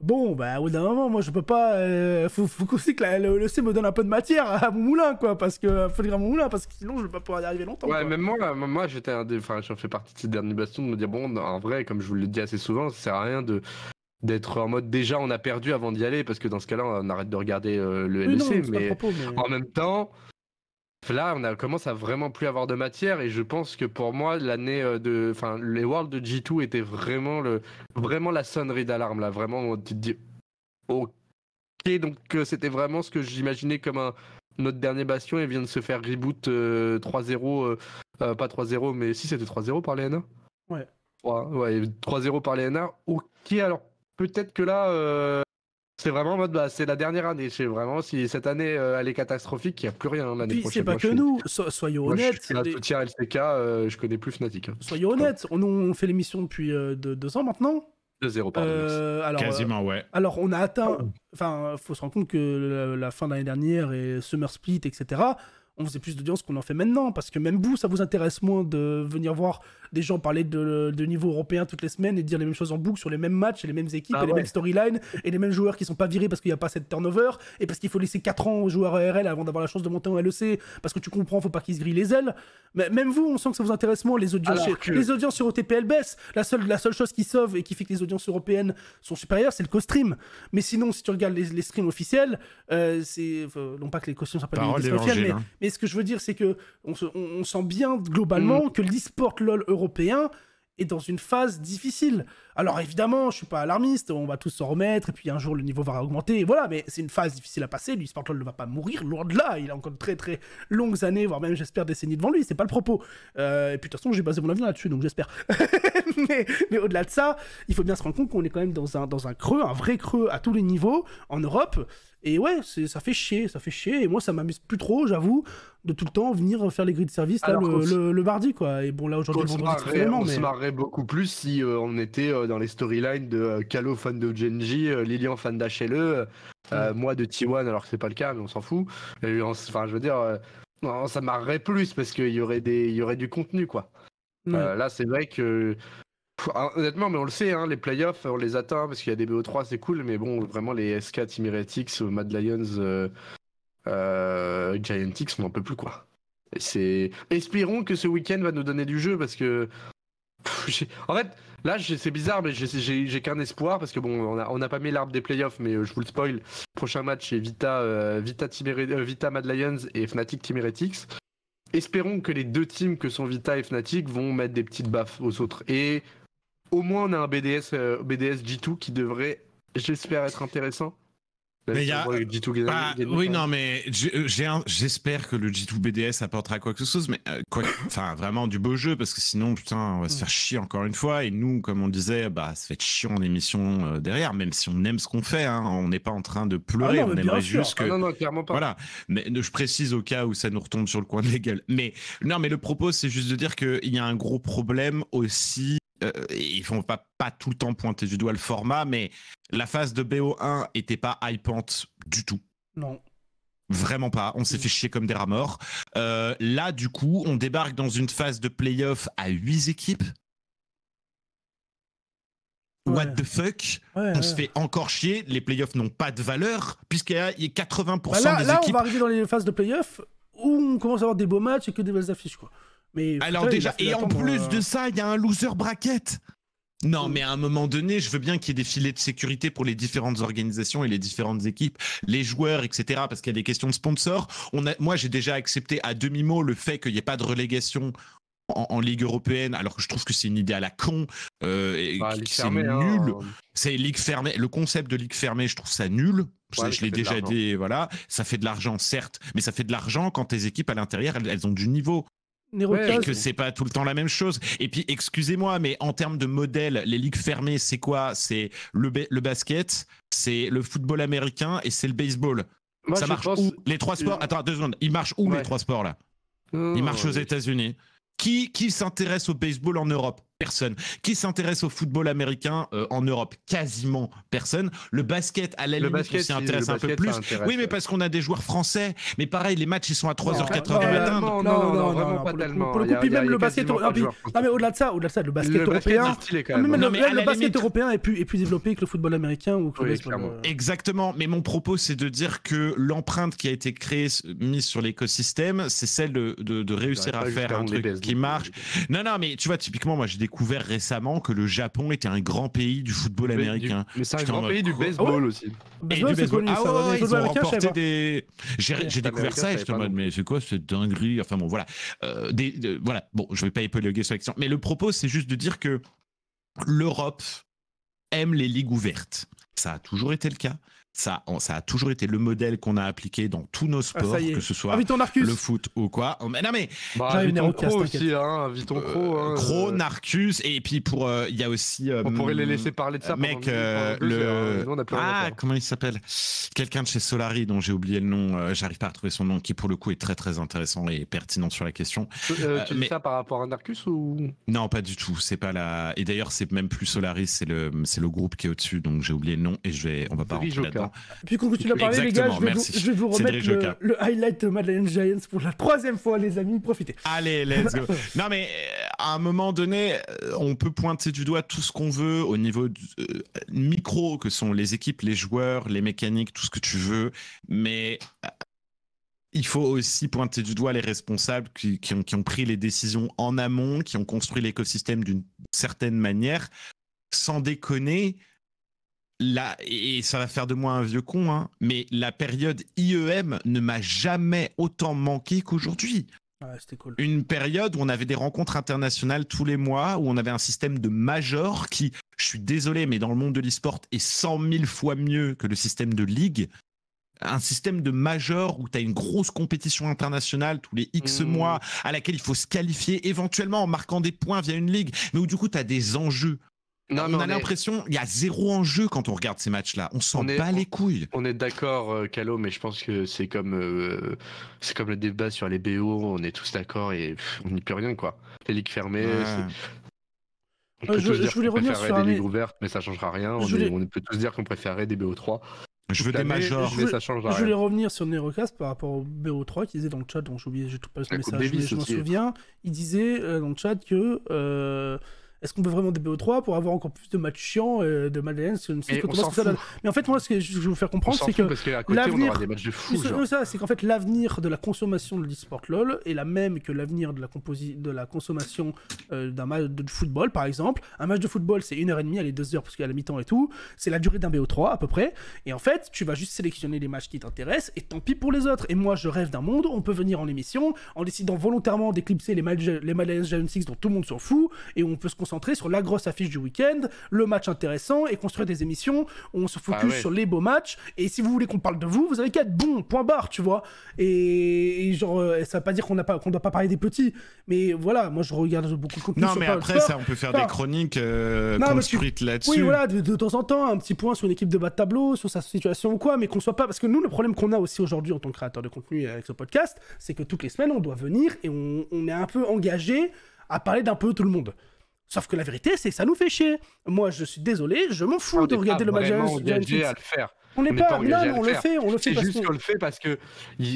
Bon, bah, au bout d'un moment, moi, je peux pas. Euh, faut, aussi que la, le, C me donne un peu de matière à mon moulin, quoi, parce que faut dire à mon moulin, parce que sinon, je vais pas pouvoir y arriver longtemps. Ouais, même moi, moi, j'étais un des, enfin, j'en fais partie de ces derniers bastons de me dire bon, en vrai, comme je vous le dis assez souvent, ça sert à rien de d'être en mode déjà on a perdu avant d'y aller parce que dans ce cas-là on arrête de regarder euh, le LEC mais, en même temps Là, on commence à vraiment plus avoir de matière et je pense que pour moi, l'année euh, de, enfin, les Worlds de G2 étaient vraiment le, vraiment la sonnerie d'alarme là. Vraiment, tu dis, ok, donc euh, c'était vraiment ce que j'imaginais comme notre dernier bastion et vient de se faire reboot 3-0, euh, pas 3-0, mais si c'était 3-0 par les NA. Ouais. Ouais, 3-0 par les NA. Ok, alors peut-être que là, c'est vraiment en mode, bah, c'est la dernière année. C'est vraiment, si cette année euh, elle est catastrophique, il n'y a plus rien l'année prochaine. c'est pas que nous, soyons honnêtes. Je, euh, je connais plus Fnatic. Hein. Soyons honnêtes, on, fait l'émission depuis euh, deux, ans maintenant. De zéro pardon. alors, Quasiment, ouais. Alors, on a atteint. Oh. Enfin, faut se rendre compte que la, fin de l'année dernière et Summer Split, etc on faisait plus d'audience qu'on en fait maintenant, parce que même vous, ça vous intéresse moins de venir voir des gens parler de, niveau européen toutes les semaines et dire les mêmes choses en boucle sur les mêmes matchs, et les mêmes équipes, ah et les mêmes storylines, et les mêmes joueurs qui sont pas virés parce qu'il n'y a pas cette turnover, et parce qu'il faut laisser 4 ans aux joueurs ARL avant d'avoir la chance de monter en LEC, parce que tu comprends, faut pas qu'ils se grillent les ailes. Mais même vous, on sent que ça vous intéresse moins, les audiences, les audiences sur OTPL baissent. La seule, la seule chose qui sauve et qui fait que les audiences européennes sont supérieures, c'est le co-stream. Mais sinon, si tu regardes les, streams officiels, euh, c'est. non pas que les co-streams pas officiels, mais mais ce que je veux dire, c'est que on, sent bien globalement mm. que l'e-sport LOL européen est dans une phase difficile. Alors évidemment, je suis pas alarmiste, on va tous s'en remettre, et puis un jour le niveau va augmenter, voilà, mais c'est une phase difficile à passer, lui, lol ne va pas mourir, loin de là, il a encore de très très longues années, voire même j'espère décennies devant lui, c'est pas le propos. Euh, et puis de toute façon, j'ai basé mon avenir là-dessus, donc j'espère. mais, au-delà de ça, il faut bien se rendre compte qu'on est quand même dans un, dans un creux, un vrai creux à tous les niveaux en Europe, et ouais, ça fait chier, ça fait chier. Et moi, ça m'amuse plus trop, j'avoue, de tout le temps venir faire les grilles de service là, le, le, mardi, quoi. Et bon, là, aujourd'hui, le vendredi, On se marrerait beaucoup plus si euh, on était euh, dans les storylines de euh, Kalo, fan de Genji, euh, Lilian, fan d'HLE, mm. moi de T1, alors que c'est pas le cas, mais on s'en fout. Enfin, je veux dire, non, ça marrerait plus parce qu'il y, aurait des, y aurait du contenu, quoi. Mm. là, c'est vrai que ah, honnêtement, mais on le sait, hein, les playoffs, on les atteint parce qu'il y a des BO3, c'est cool, mais bon, vraiment, les SK, Team euh, Mad Lions, euh, euh Giantix, on n'en peut plus, quoi. C'est... Espérons que ce week-end va nous donner du jeu parce que. en fait, là, c'est bizarre, mais j'ai, qu'un espoir parce que bon, on n'a pas mis l'arbre des playoffs, mais euh, je vous le spoil. Prochain match, c'est Vita, Vita, Vita Mad Lions et Fnatic Team Espérons que les deux teams que sont Vita et Fnatic vont mettre des petites baffes aux autres. Et au moins on a un BDS, euh, BDS G2 qui devrait, j'espère, être intéressant. Mais il a... oui, non, mais j'espère que le G2 BDS apportera quoi que ce soit, mais euh, quoi, enfin vraiment du beau jeu, parce que sinon, putain, on va se faire chier encore une fois. Et nous, comme on disait, bah, ça fait chier en émission euh, derrière, même si on aime ce qu'on fait, hein. on n'est pas en train de pleurer, ah on aimerait juste que. Ah non, clairement pas. Voilà, mais je précise au cas où ça nous retombe sur le coin de la gueule. Mais non, mais le propos, c'est juste de dire qu'il y a un gros problème aussi euh, ils font pas, pas tout le temps pointer du doigt le format, mais la phase de BO1 était pas hypante du tout. Non. Vraiment pas. On s'est mm. fait chier comme des rats morts. Euh, là, du coup, on débarque dans une phase de playoff à 8 équipes. What the fuck On se fait encore chier. Les playoffs n'ont pas de valeur, puisqu'il y a 80% bah des équipes. Là, on va arriver dans les phases de playoff où on commence à avoir des beaux matchs et que des belles affiches, quoi alors déjà, et en plus euh. de ça, il y a un loser bracket. Non, mais à un moment donné, je veux bien qu'il y ait des filets de sécurité pour les différentes organisations et les différentes équipes, les joueurs, etc. Parce qu'il y a des questions de sponsors. On moi, j'ai déjà accepté à demi-mot le fait qu'il n'y ait pas de relégation en, Ligue européenne, alors que je trouve que c'est une idée à la con, euh, bah, c'est hein. nul. C'est ligue fermée. Le concept de ligue fermée, je trouve ça nul. je l'ai déjà dit. Voilà, ça fait de l'argent, certes, mais ça fait de l'argent quand tes équipes à l'intérieur, elles, ont du niveau et que c'est pas tout le temps la même chose. Et puis, excusez-moi, mais en termes de modèle, les ligues fermées, c'est quoi C'est le, le basket, c'est le football américain et c'est le baseball. ça marche où Les trois sports. Attends, deux secondes. Ils marchent où les trois sports là Ils oh, marchent aux États-Unis. Qui, qui s'intéresse au baseball en Europe personne. Qui s'intéresse au football américain euh, en Europe Quasiment personne. Le basket, à la le limite, on s'y intéresse un peu plus. oui, mais parce qu'on a des joueurs français. Mais pareil, les matchs, ils sont à 3h, 4h du matin. Non, non, non, pas tellement. Pour le coup, puis même le basket. Non, mais au-delà de ça, au-delà de ça, le basket européen. Le basket européen est plus développé que le football américain ou Exactement. Mais mon propos, c'est de dire que l'empreinte qui a été créée, mise sur l'écosystème, c'est celle de réussir à faire un truc qui marche. Non, non, mais tu vois, typiquement, moi, j'ai découvert récemment que le Japon était un grand pays du football américain. mais c'est un grand pays du baseball aussi. du baseball. Ah ouais, ils ont remporté des. J'ai ah, découvert ça et je en mode, mais c'est quoi cette dinguerie Enfin bon, voilà. Euh, des, voilà. Bon, je vais pas épiloguer sur l'action. Mais le propos, c'est juste de dire que l'Europe aime les ligues ouvertes. Ça a toujours été le cas ça, ça a toujours été le modèle qu'on a appliqué dans tous nos ah, sports, que ce soit ah, le foot ou quoi. Oh, mais non mais, bah, Viton Cro aussi, hein, Viton euh, hein, Narcus, et puis pour, euh, il y a aussi. Euh, on pourrait les laisser parler de ça. Mec, le, hein. ah comment il s'appelle Quelqu'un de chez Solari dont j'ai oublié le nom, j'arrive pas à retrouver son nom, qui pour le coup est très très intéressant et pertinent sur la question. tu dis ça par rapport à Narcus ou Non, pas du tout. C'est pas la. Et d'ailleurs, c'est même plus Solari, c'est le, c'est le groupe qui est au-dessus, donc j'ai oublié le nom et je vais, on va pas rentrer là-dedans. Puis qu'on continue à les gars, je vais, Vous, remettre le, highlight de Madeleine Giants pour la troisième fois, les amis. Profitez. Allez, let's go. non, mais euh, à un moment donné, euh, on peut pointer du doigt tout ce qu'on veut au niveau du, euh, micro, que sont les équipes, les joueurs, les mécaniques, tout ce que tu veux. Mais il faut aussi pointer du doigt les responsables qui, ont, pris les décisions en amont, qui ont construit l'écosystème d'une certaine manière. Sans déconner, et ça va faire de moi un vieux con, hein, mais la période IEM ne m'a jamais autant manqué qu'aujourd'hui. Ah une période où on avait des rencontres internationales tous les mois, où on avait un système de major qui, je suis désolé, mais dans le monde de l'e-sport est 100 000 fois mieux que le système de ligue. Un système de major où tu as une grosse compétition internationale tous les X mmh. mois à laquelle il faut se qualifier éventuellement en marquant des points via une ligue, mais où du coup tu as des enjeux on a l'impression il y a zéro enjeu quand on regarde ces matchs-là. On s'en bat les couilles. On est d'accord, euh, Calo, mais je pense que c'est comme euh, c'est comme le débat sur les BO. On est tous d'accord et on n'y peut rien quoi. Les ligues fermées. On euh, peut tous je, dire voulais revenir sur des ligues ouvertes, mais ça changera rien. On, peut tous dire qu'on préférait des BO3. Je veux des majors, mais, ça changera rien. Je voulais revenir sur Nerocast par rapport au BO3 qui disait dans le chat, dont j'ai oublié, j'ai tout pas le message, mais je m'en souviens. Il disait dans le chat que est-ce qu'on veut vraiment des BO3 pour avoir encore plus de matchs chiants, et euh, de Madeleine Mais en fait, moi, ce que je veux vous faire comprendre, c'est que l'avenir. ça, c'est qu'en fait, l'avenir de la consommation de l'esport sport LOL est la même que l'avenir de, la de la consommation euh, d'un match de football, par exemple. Un match de football, c'est une heure et demie, est deux heures, parce qu'il y a la mi-temps et tout. C'est la durée d'un BO3, à peu près. Et en fait, tu vas juste sélectionner les matchs qui t'intéressent, et tant pis pour les autres. Et moi, je rêve d'un monde, où on peut venir en émission, en décidant volontairement d'éclipser les matchs les 6 6 dont tout le monde s'en fout, et on peut se concentrer sur la grosse affiche du week-end, le match intéressant et construire des émissions on se focus ah sur les beaux matchs. Et si vous voulez qu'on parle de vous, vous avez qu'à être bon, point barre, tu vois. Et, genre, euh, ça veut pas dire qu'on pas, doit pas parler des petits, mais voilà, moi je regarde beaucoup de contenu. Non, mais après, ça, on peut faire ah. des chroniques construites euh, là-dessus. Oui, voilà, de, temps en temps, un petit point sur une équipe de bas de tableau, sur sa situation ou quoi, mais qu'on soit pas. Parce que nous, le problème qu'on a aussi aujourd'hui en tant que créateur de contenu avec ce podcast, c'est que toutes les semaines, on doit venir et on est un peu engagé à parler d'un peu tout le monde. Sauf que la vérité, c'est que ça nous fait chier. Moi, je suis désolé, je m'en fous de regarder le match à faire. On n'est pas, on le, fait, on le fait. C'est juste qu'on le fait parce que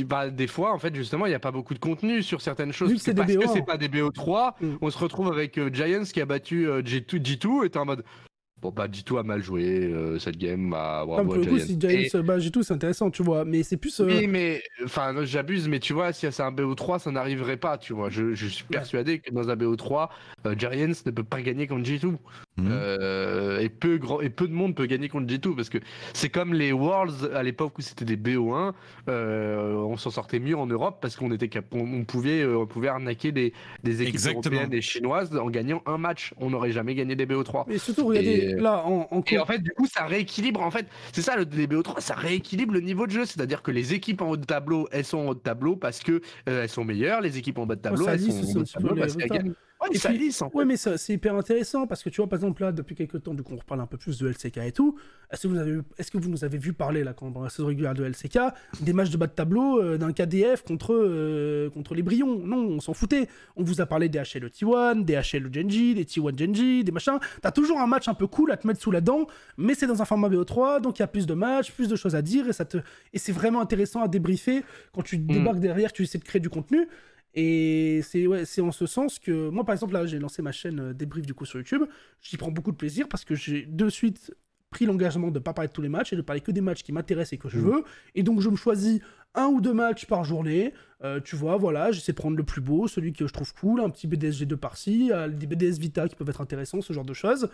bah, des fois, en fait, justement, il n'y a pas beaucoup de contenu sur certaines choses. Parce, que c'est pas des BO3, mm. on se retrouve avec euh, Giants qui a battu euh, G2, et en mode Bon, pas du tout à mal jouer euh, cette game. Bah, bravo non, pour le coup, si euh, bah, tout, c'est intéressant, tu vois. Mais c'est plus. Euh, oui, mais enfin, j'abuse, mais tu vois, si c'est un BO3, ça n'arriverait pas, tu vois. Je, suis persuadé que dans un BO3, euh, ne peut pas gagner contre G2. Mmh. Euh, et, peu grand, et peu de monde peut gagner contre G2 parce que c'est comme les Worlds à l'époque où c'était des BO1, euh, on s'en sortait mieux en Europe parce qu'on était on pouvait, euh, on pouvait arnaquer des, des équipes européennes et chinoises en gagnant un match. On n'aurait jamais gagné des BO3. Mais surtout, regardez, là, en, en, et en fait, du coup, ça rééquilibre. En fait, c'est ça le les BO3, ça rééquilibre le niveau de jeu. C'est-à-dire que les équipes en haut de tableau, elles sont en haut de tableau parce que elles sont meilleures. Les équipes en bas de oh, tableau, elles sont, en haut de tableau parce qu'elles gagnent. Oh, oui, mais c'est hyper intéressant parce que tu vois, par exemple, là, depuis quelques temps, du coup, on reparle un peu plus de LCK et tout. Est-ce que, vous avez, est que vous nous avez vu parler, là, quand, dans la saison régulière de LCK, des matchs de bas de tableau euh, d'un KDF contre, euh, contre les Brions Non, on s'en foutait. On vous a parlé des HLE T1, des HLE Genji, des T1 Genji, des machins. T'as toujours un match un peu cool à te mettre sous la dent, mais c'est dans un format BO3, donc il y a plus de matchs, plus de choses à dire et, ça te... et c'est vraiment intéressant à débriefer quand tu mm. débarques derrière, tu essaies de créer du contenu. Et c'est en ce sens que moi, par exemple, là, j'ai lancé ma chaîne euh, débrief du coup sur YouTube. J'y prends beaucoup de plaisir parce que j'ai de suite pris l'engagement de ne pas parler de tous les matchs et de parler que des matchs qui m'intéressent et que je mm. veux. Et donc, je me choisis un ou deux matchs par journée. Euh, tu vois, voilà, j'essaie de prendre le plus beau, celui que je trouve cool, un petit bdsg de par-ci, euh, des BDS Vita qui peuvent être intéressants, ce genre de choses.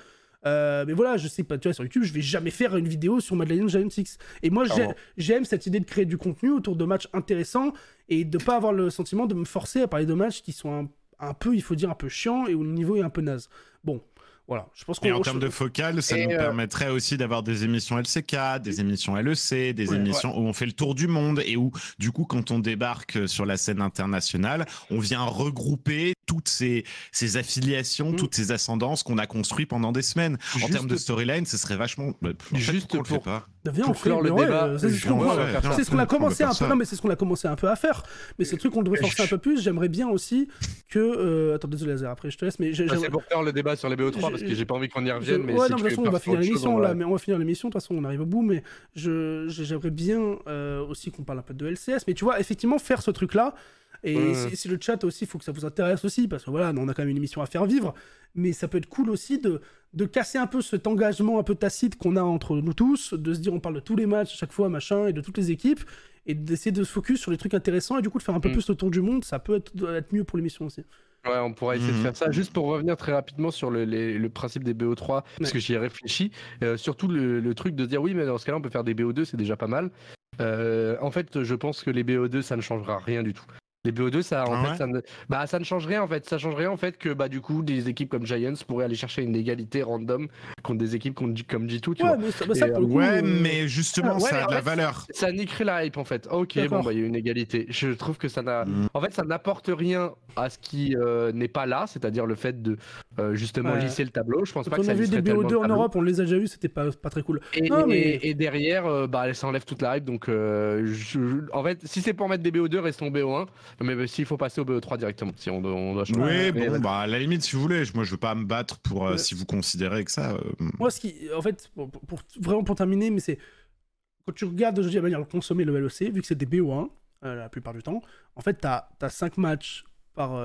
Euh, mais voilà, je sais pas, tu vois, sur YouTube, je vais jamais faire une vidéo sur Madeleine Giant 6 Et moi, j'aime cette idée de créer du contenu autour de matchs intéressants et de pas avoir le sentiment de me forcer à parler de matchs qui sont un, peu, il faut dire, un peu chiants et où le niveau est un peu naze. Bon. Voilà, je pense qu'on. Et en termes de focale, ça nous euh, permettrait aussi d'avoir des émissions LCK, des émissions LEC, des émissions où on fait le tour du monde et où, du coup, quand on débarque sur la scène internationale, on vient regrouper toutes ces, ces affiliations, mm. toutes ces ascendances qu'on a construites pendant des semaines. en termes de storyline, ce serait vachement. Bah, juste pour, pour clore le débat. Euh, c'est ce qu'on a commencé un peu. mais c'est ce qu'on a commencé un peu à faire. Mais c'est le truc qu'on devrait forcer un peu plus. J'aimerais bien aussi que. Euh, attends, désolé, Lazare. Après, je te laisse. Mais bah, c'est pour faire le débat sur les BO3 parce que j'ai pas envie qu'on y revienne. Mais on va finir l'émission là. Mais on va finir l'émission. De toute façon, on arrive au bout. Mais j'aimerais bien euh, aussi qu'on parle un peu de LCS. Mais tu vois, effectivement, faire ce truc là et si le chat aussi, il faut que ça vous intéresse aussi, parce que voilà, on a quand même une émission à faire vivre. Mais ça peut être cool aussi de, de casser un peu cet engagement un peu tacite qu'on a entre nous tous, de se dire on parle de tous les matchs à chaque fois, machin, et de toutes les équipes, et d'essayer de se focus sur les trucs intéressants, et du coup de faire un peu mm. plus le tour du monde, ça peut être, être mieux pour l'émission aussi. Ouais, on pourra essayer de mm-hmm. faire ça. Juste pour revenir très rapidement sur le, principe des BO3, parce que j'y ai réfléchi. Euh, surtout le, truc de dire oui, mais dans ce cas-là, on peut faire des BO2, c'est déjà pas mal. Euh, en fait, je pense que les BO2, ça ne changera rien du tout. Les BO2, ça, ah ça ne, bah, change rien en fait. Ça change rien en fait que bah, du coup, des équipes comme Giants pourraient aller chercher une égalité random contre des équipes comme G2. ouais, Mais, justement, ça a de la valeur. Ça n'écrit la hype en fait. Ok, bon, bah, il y a une égalité. Je trouve que ça n'a. Mm. En fait, ça n'apporte rien à ce qui euh, n'est pas là, c'est-à-dire le fait de euh, justement lisser le tableau. Je pense pas on que ça vu des BO2 en Europe, on les a déjà eu, c'était pas, pas très cool. Et, derrière, euh, bah, ça enlève toute la hype. Donc, en fait, si c'est pour mettre des BO2, restons BO1 mais euh, s'il faut passer au bo e 3 directement, si on, doit changer. Oui, bon, bah, à la limite, si vous voulez, moi je veux pas me battre pour euh, euh, si vous considérez que ça. Moi, ce qui, en fait, pour, vraiment pour terminer, mais c'est quand tu regardes aujourd'hui la manière de consommer le LEC, vu que c'est des BO1 e la plupart du temps, en fait, tu as, as 5 matchs par,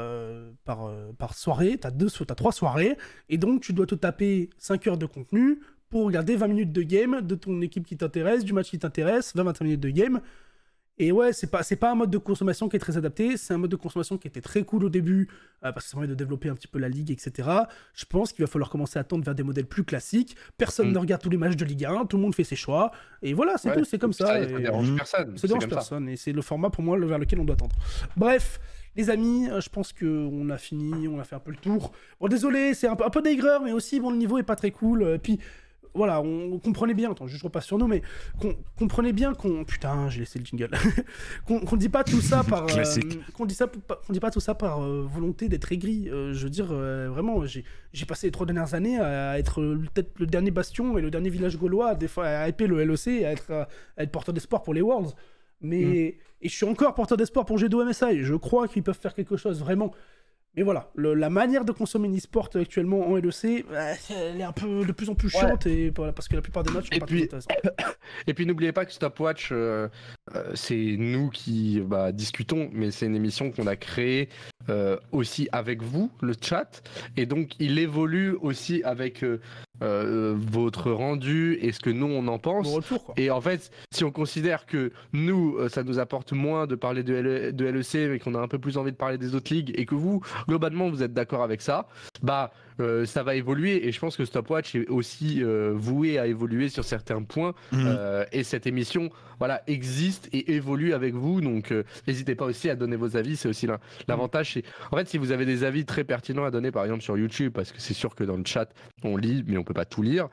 par, par soirée, tu as, deux, as trois soirées, et donc tu dois te taper 5 heures de contenu pour regarder 20 minutes de game de ton équipe qui t'intéresse, du match qui t'intéresse, 20-25 minutes de game. Et ouais, c'est pas, pas un mode de consommation qui est très adapté, c'est un mode de consommation qui était très cool au début, euh, parce que ça permet de développer un petit peu la ligue, etc. Je pense qu'il va falloir commencer à tendre vers des modèles plus classiques. Personne mm. ne regarde tous les matchs de Ligue 1, tout le monde fait ses choix, et voilà, c'est tout, c'est comme ça. Ça, dérange mm. personne. Ça dérange personne, et c'est le format pour moi vers lequel on doit tendre. Bref. Les amis, euh, je pense qu'on a fini, on a fait un peu le tour. Bon, désolé, c'est un peu, un peu mais aussi, bon, le niveau est pas très cool. Euh, et puis, voilà, on, comprenait bien, attends, je repasse sur nous, mais qu'on comprenait bien qu'on. Putain, j'ai laissé le jingle. qu'on ne dit pas tout ça par. Euh, qu'on dit, dit pas tout ça par euh, volonté d'être aigri. Euh, je veux dire, vraiment, j'ai passé les trois dernières années à être peut-être le dernier bastion et le dernier village gaulois, à, hyper à le LEC, à être, être porteur d'espoir pour les Worlds. Mais. Mm. Et je suis encore porteur d'espoir pour G2 MSI. Je crois qu'ils peuvent faire quelque chose, vraiment. Mais voilà, la manière de consommer e sport actuellement en LEC, elle est un peu de plus en plus chiante et parce que la plupart des matchs sont et pas puis, Et puis n'oubliez pas que Stopwatch, euh, euh, c'est nous qui bah, discutons, mais c'est une émission qu'on a créée euh, aussi avec vous, le chat, et donc il évolue aussi avec euh, votre rendu et ce que nous on en pense. Et en fait, si on considère que nous, euh, ça nous apporte moins de parler de, e, de LEC, mais qu'on a un peu plus envie de parler des autres ligues, et que vous, globalement, vous êtes d'accord avec ça, bah euh, ça va évoluer. Et je pense que Stopwatch est aussi voué à évoluer sur certains points. Mhm. et cette émission, voilà, existe et évolue avec vous. Donc, n'hésitez pas aussi à donner vos avis. C'est aussi l'avantage. En fait, si vous avez des avis très pertinents à donner, par exemple sur YouTube, parce que c'est sûr que dans le chat, on lit, mais on peut pas tout lire.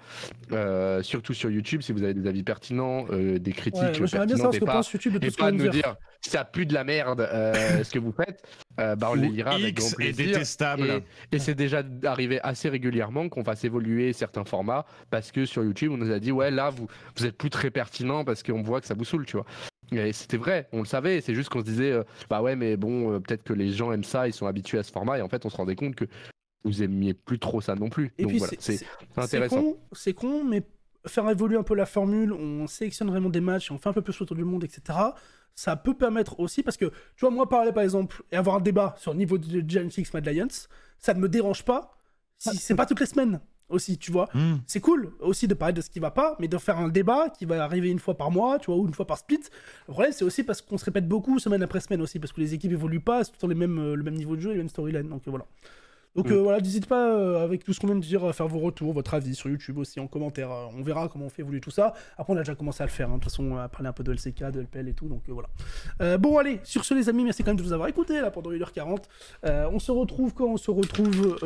Euh, surtout sur YouTube, si vous avez des avis pertinents, euh, des critiques pertinentes, pas, de nous dire. ça pue de la merde euh, ce que vous faites. Euh, bah, on les lira avec grand plaisir. détestable. Et, c'est déjà arrivé assez régulièrement qu'on fasse évoluer certains formats parce que sur YouTube, on nous a dit ouais là vous vous êtes plus très pertinent parce qu'on voit que ça vous saoule, tu vois. Et c'était vrai, on le savait, c'est juste qu'on se disait, bah ouais, mais bon, peut-être que les gens aiment ça, ils sont habitués à ce format, et en fait, on se rendait compte que vous aimiez plus trop ça non plus. Donc voilà, c'est intéressant. C'est con, mais faire évoluer un peu la formule, on sélectionne vraiment des matchs, on fait un peu plus autour du monde, etc. Ça peut permettre aussi, parce que, tu vois, moi, parler par exemple, et avoir un débat sur le niveau de Gen 6 Mad Lions, ça ne me dérange pas si ah. c'est pas toutes les semaines aussi, tu vois. Hmm. C'est cool aussi de parler de ce qui va pas, mais de faire un débat qui va arriver une fois par mois, tu vois, ou une fois par split. Le c'est aussi parce qu'on se répète beaucoup semaine après semaine aussi, parce que les équipes évoluent pas, c'est tout le les mêmes, euh, le même niveau de jeu, les mêmes storyline, donc voilà. Donc mm. euh, voilà, n'hésitez pas, euh, avec tout ce qu'on vient de dire, à faire vos retours, votre avis sur YouTube aussi en commentaire. Euh, on verra comment on fait évoluer tout ça. Après, on a déjà commencé à le faire. Hein. De toute façon, on a parlé un peu de LCK, de LPL et tout. Donc voilà. bon, allez, sur ce, les amis, merci quand même de vous avoir écouté là pendant 1h40. on se retrouve quand On se retrouve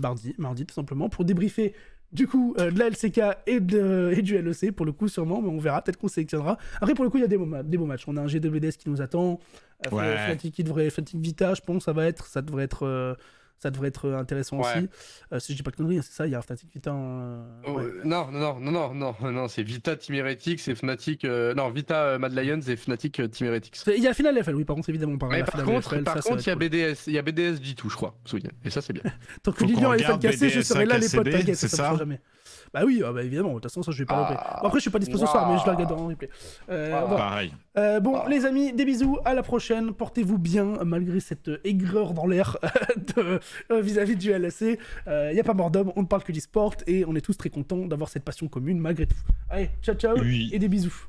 mardi, mardi tout simplement, pour débriefer du coup de la LCK et, de, et du LEC pour le coup sûrement mais on verra peut-être qu'on sélectionnera après pour le coup il y a des bons des matchs on a un G2BDS qui nous attend ouais. Fnatic, Vita je pense ça va être ça devrait être ça devrait être euh, intéressant aussi. Euh, si je dis pas de conneries, hein, c'est ça, il y a Fnatic Vita. En... Hein, euh, oh, non, non, non, non, non, non, c'est Vita Team Heretics et Fnatic. non, Vita Mad Lions et Fnatic Team Il y a la FL, oui, par contre, évidemment. Par, par contre, par contre, il y a BDS, il y a BDS G2, je crois, Et ça, c'est bien. Tant que Lyon est FL cassé, je serai là, les potes, t'inquiète, ça, jamais. Bah oui, ah bah évidemment, de toute façon, ça je vais pas ah, après, je suis pas disponible ce soir, mais je la regarde en replay. Euh, ah, euh, bon. Pareil. Ah. bon, les amis, des bisous, à la prochaine. Portez-vous bien, malgré cette euh, aigreur dans l'air vis-à-vis du LAC. Il n'y a pas mort d'homme, on ne parle que d'e-sport et on est tous très contents d'avoir cette passion commune malgré tout. Allez, ciao, ciao et des bisous.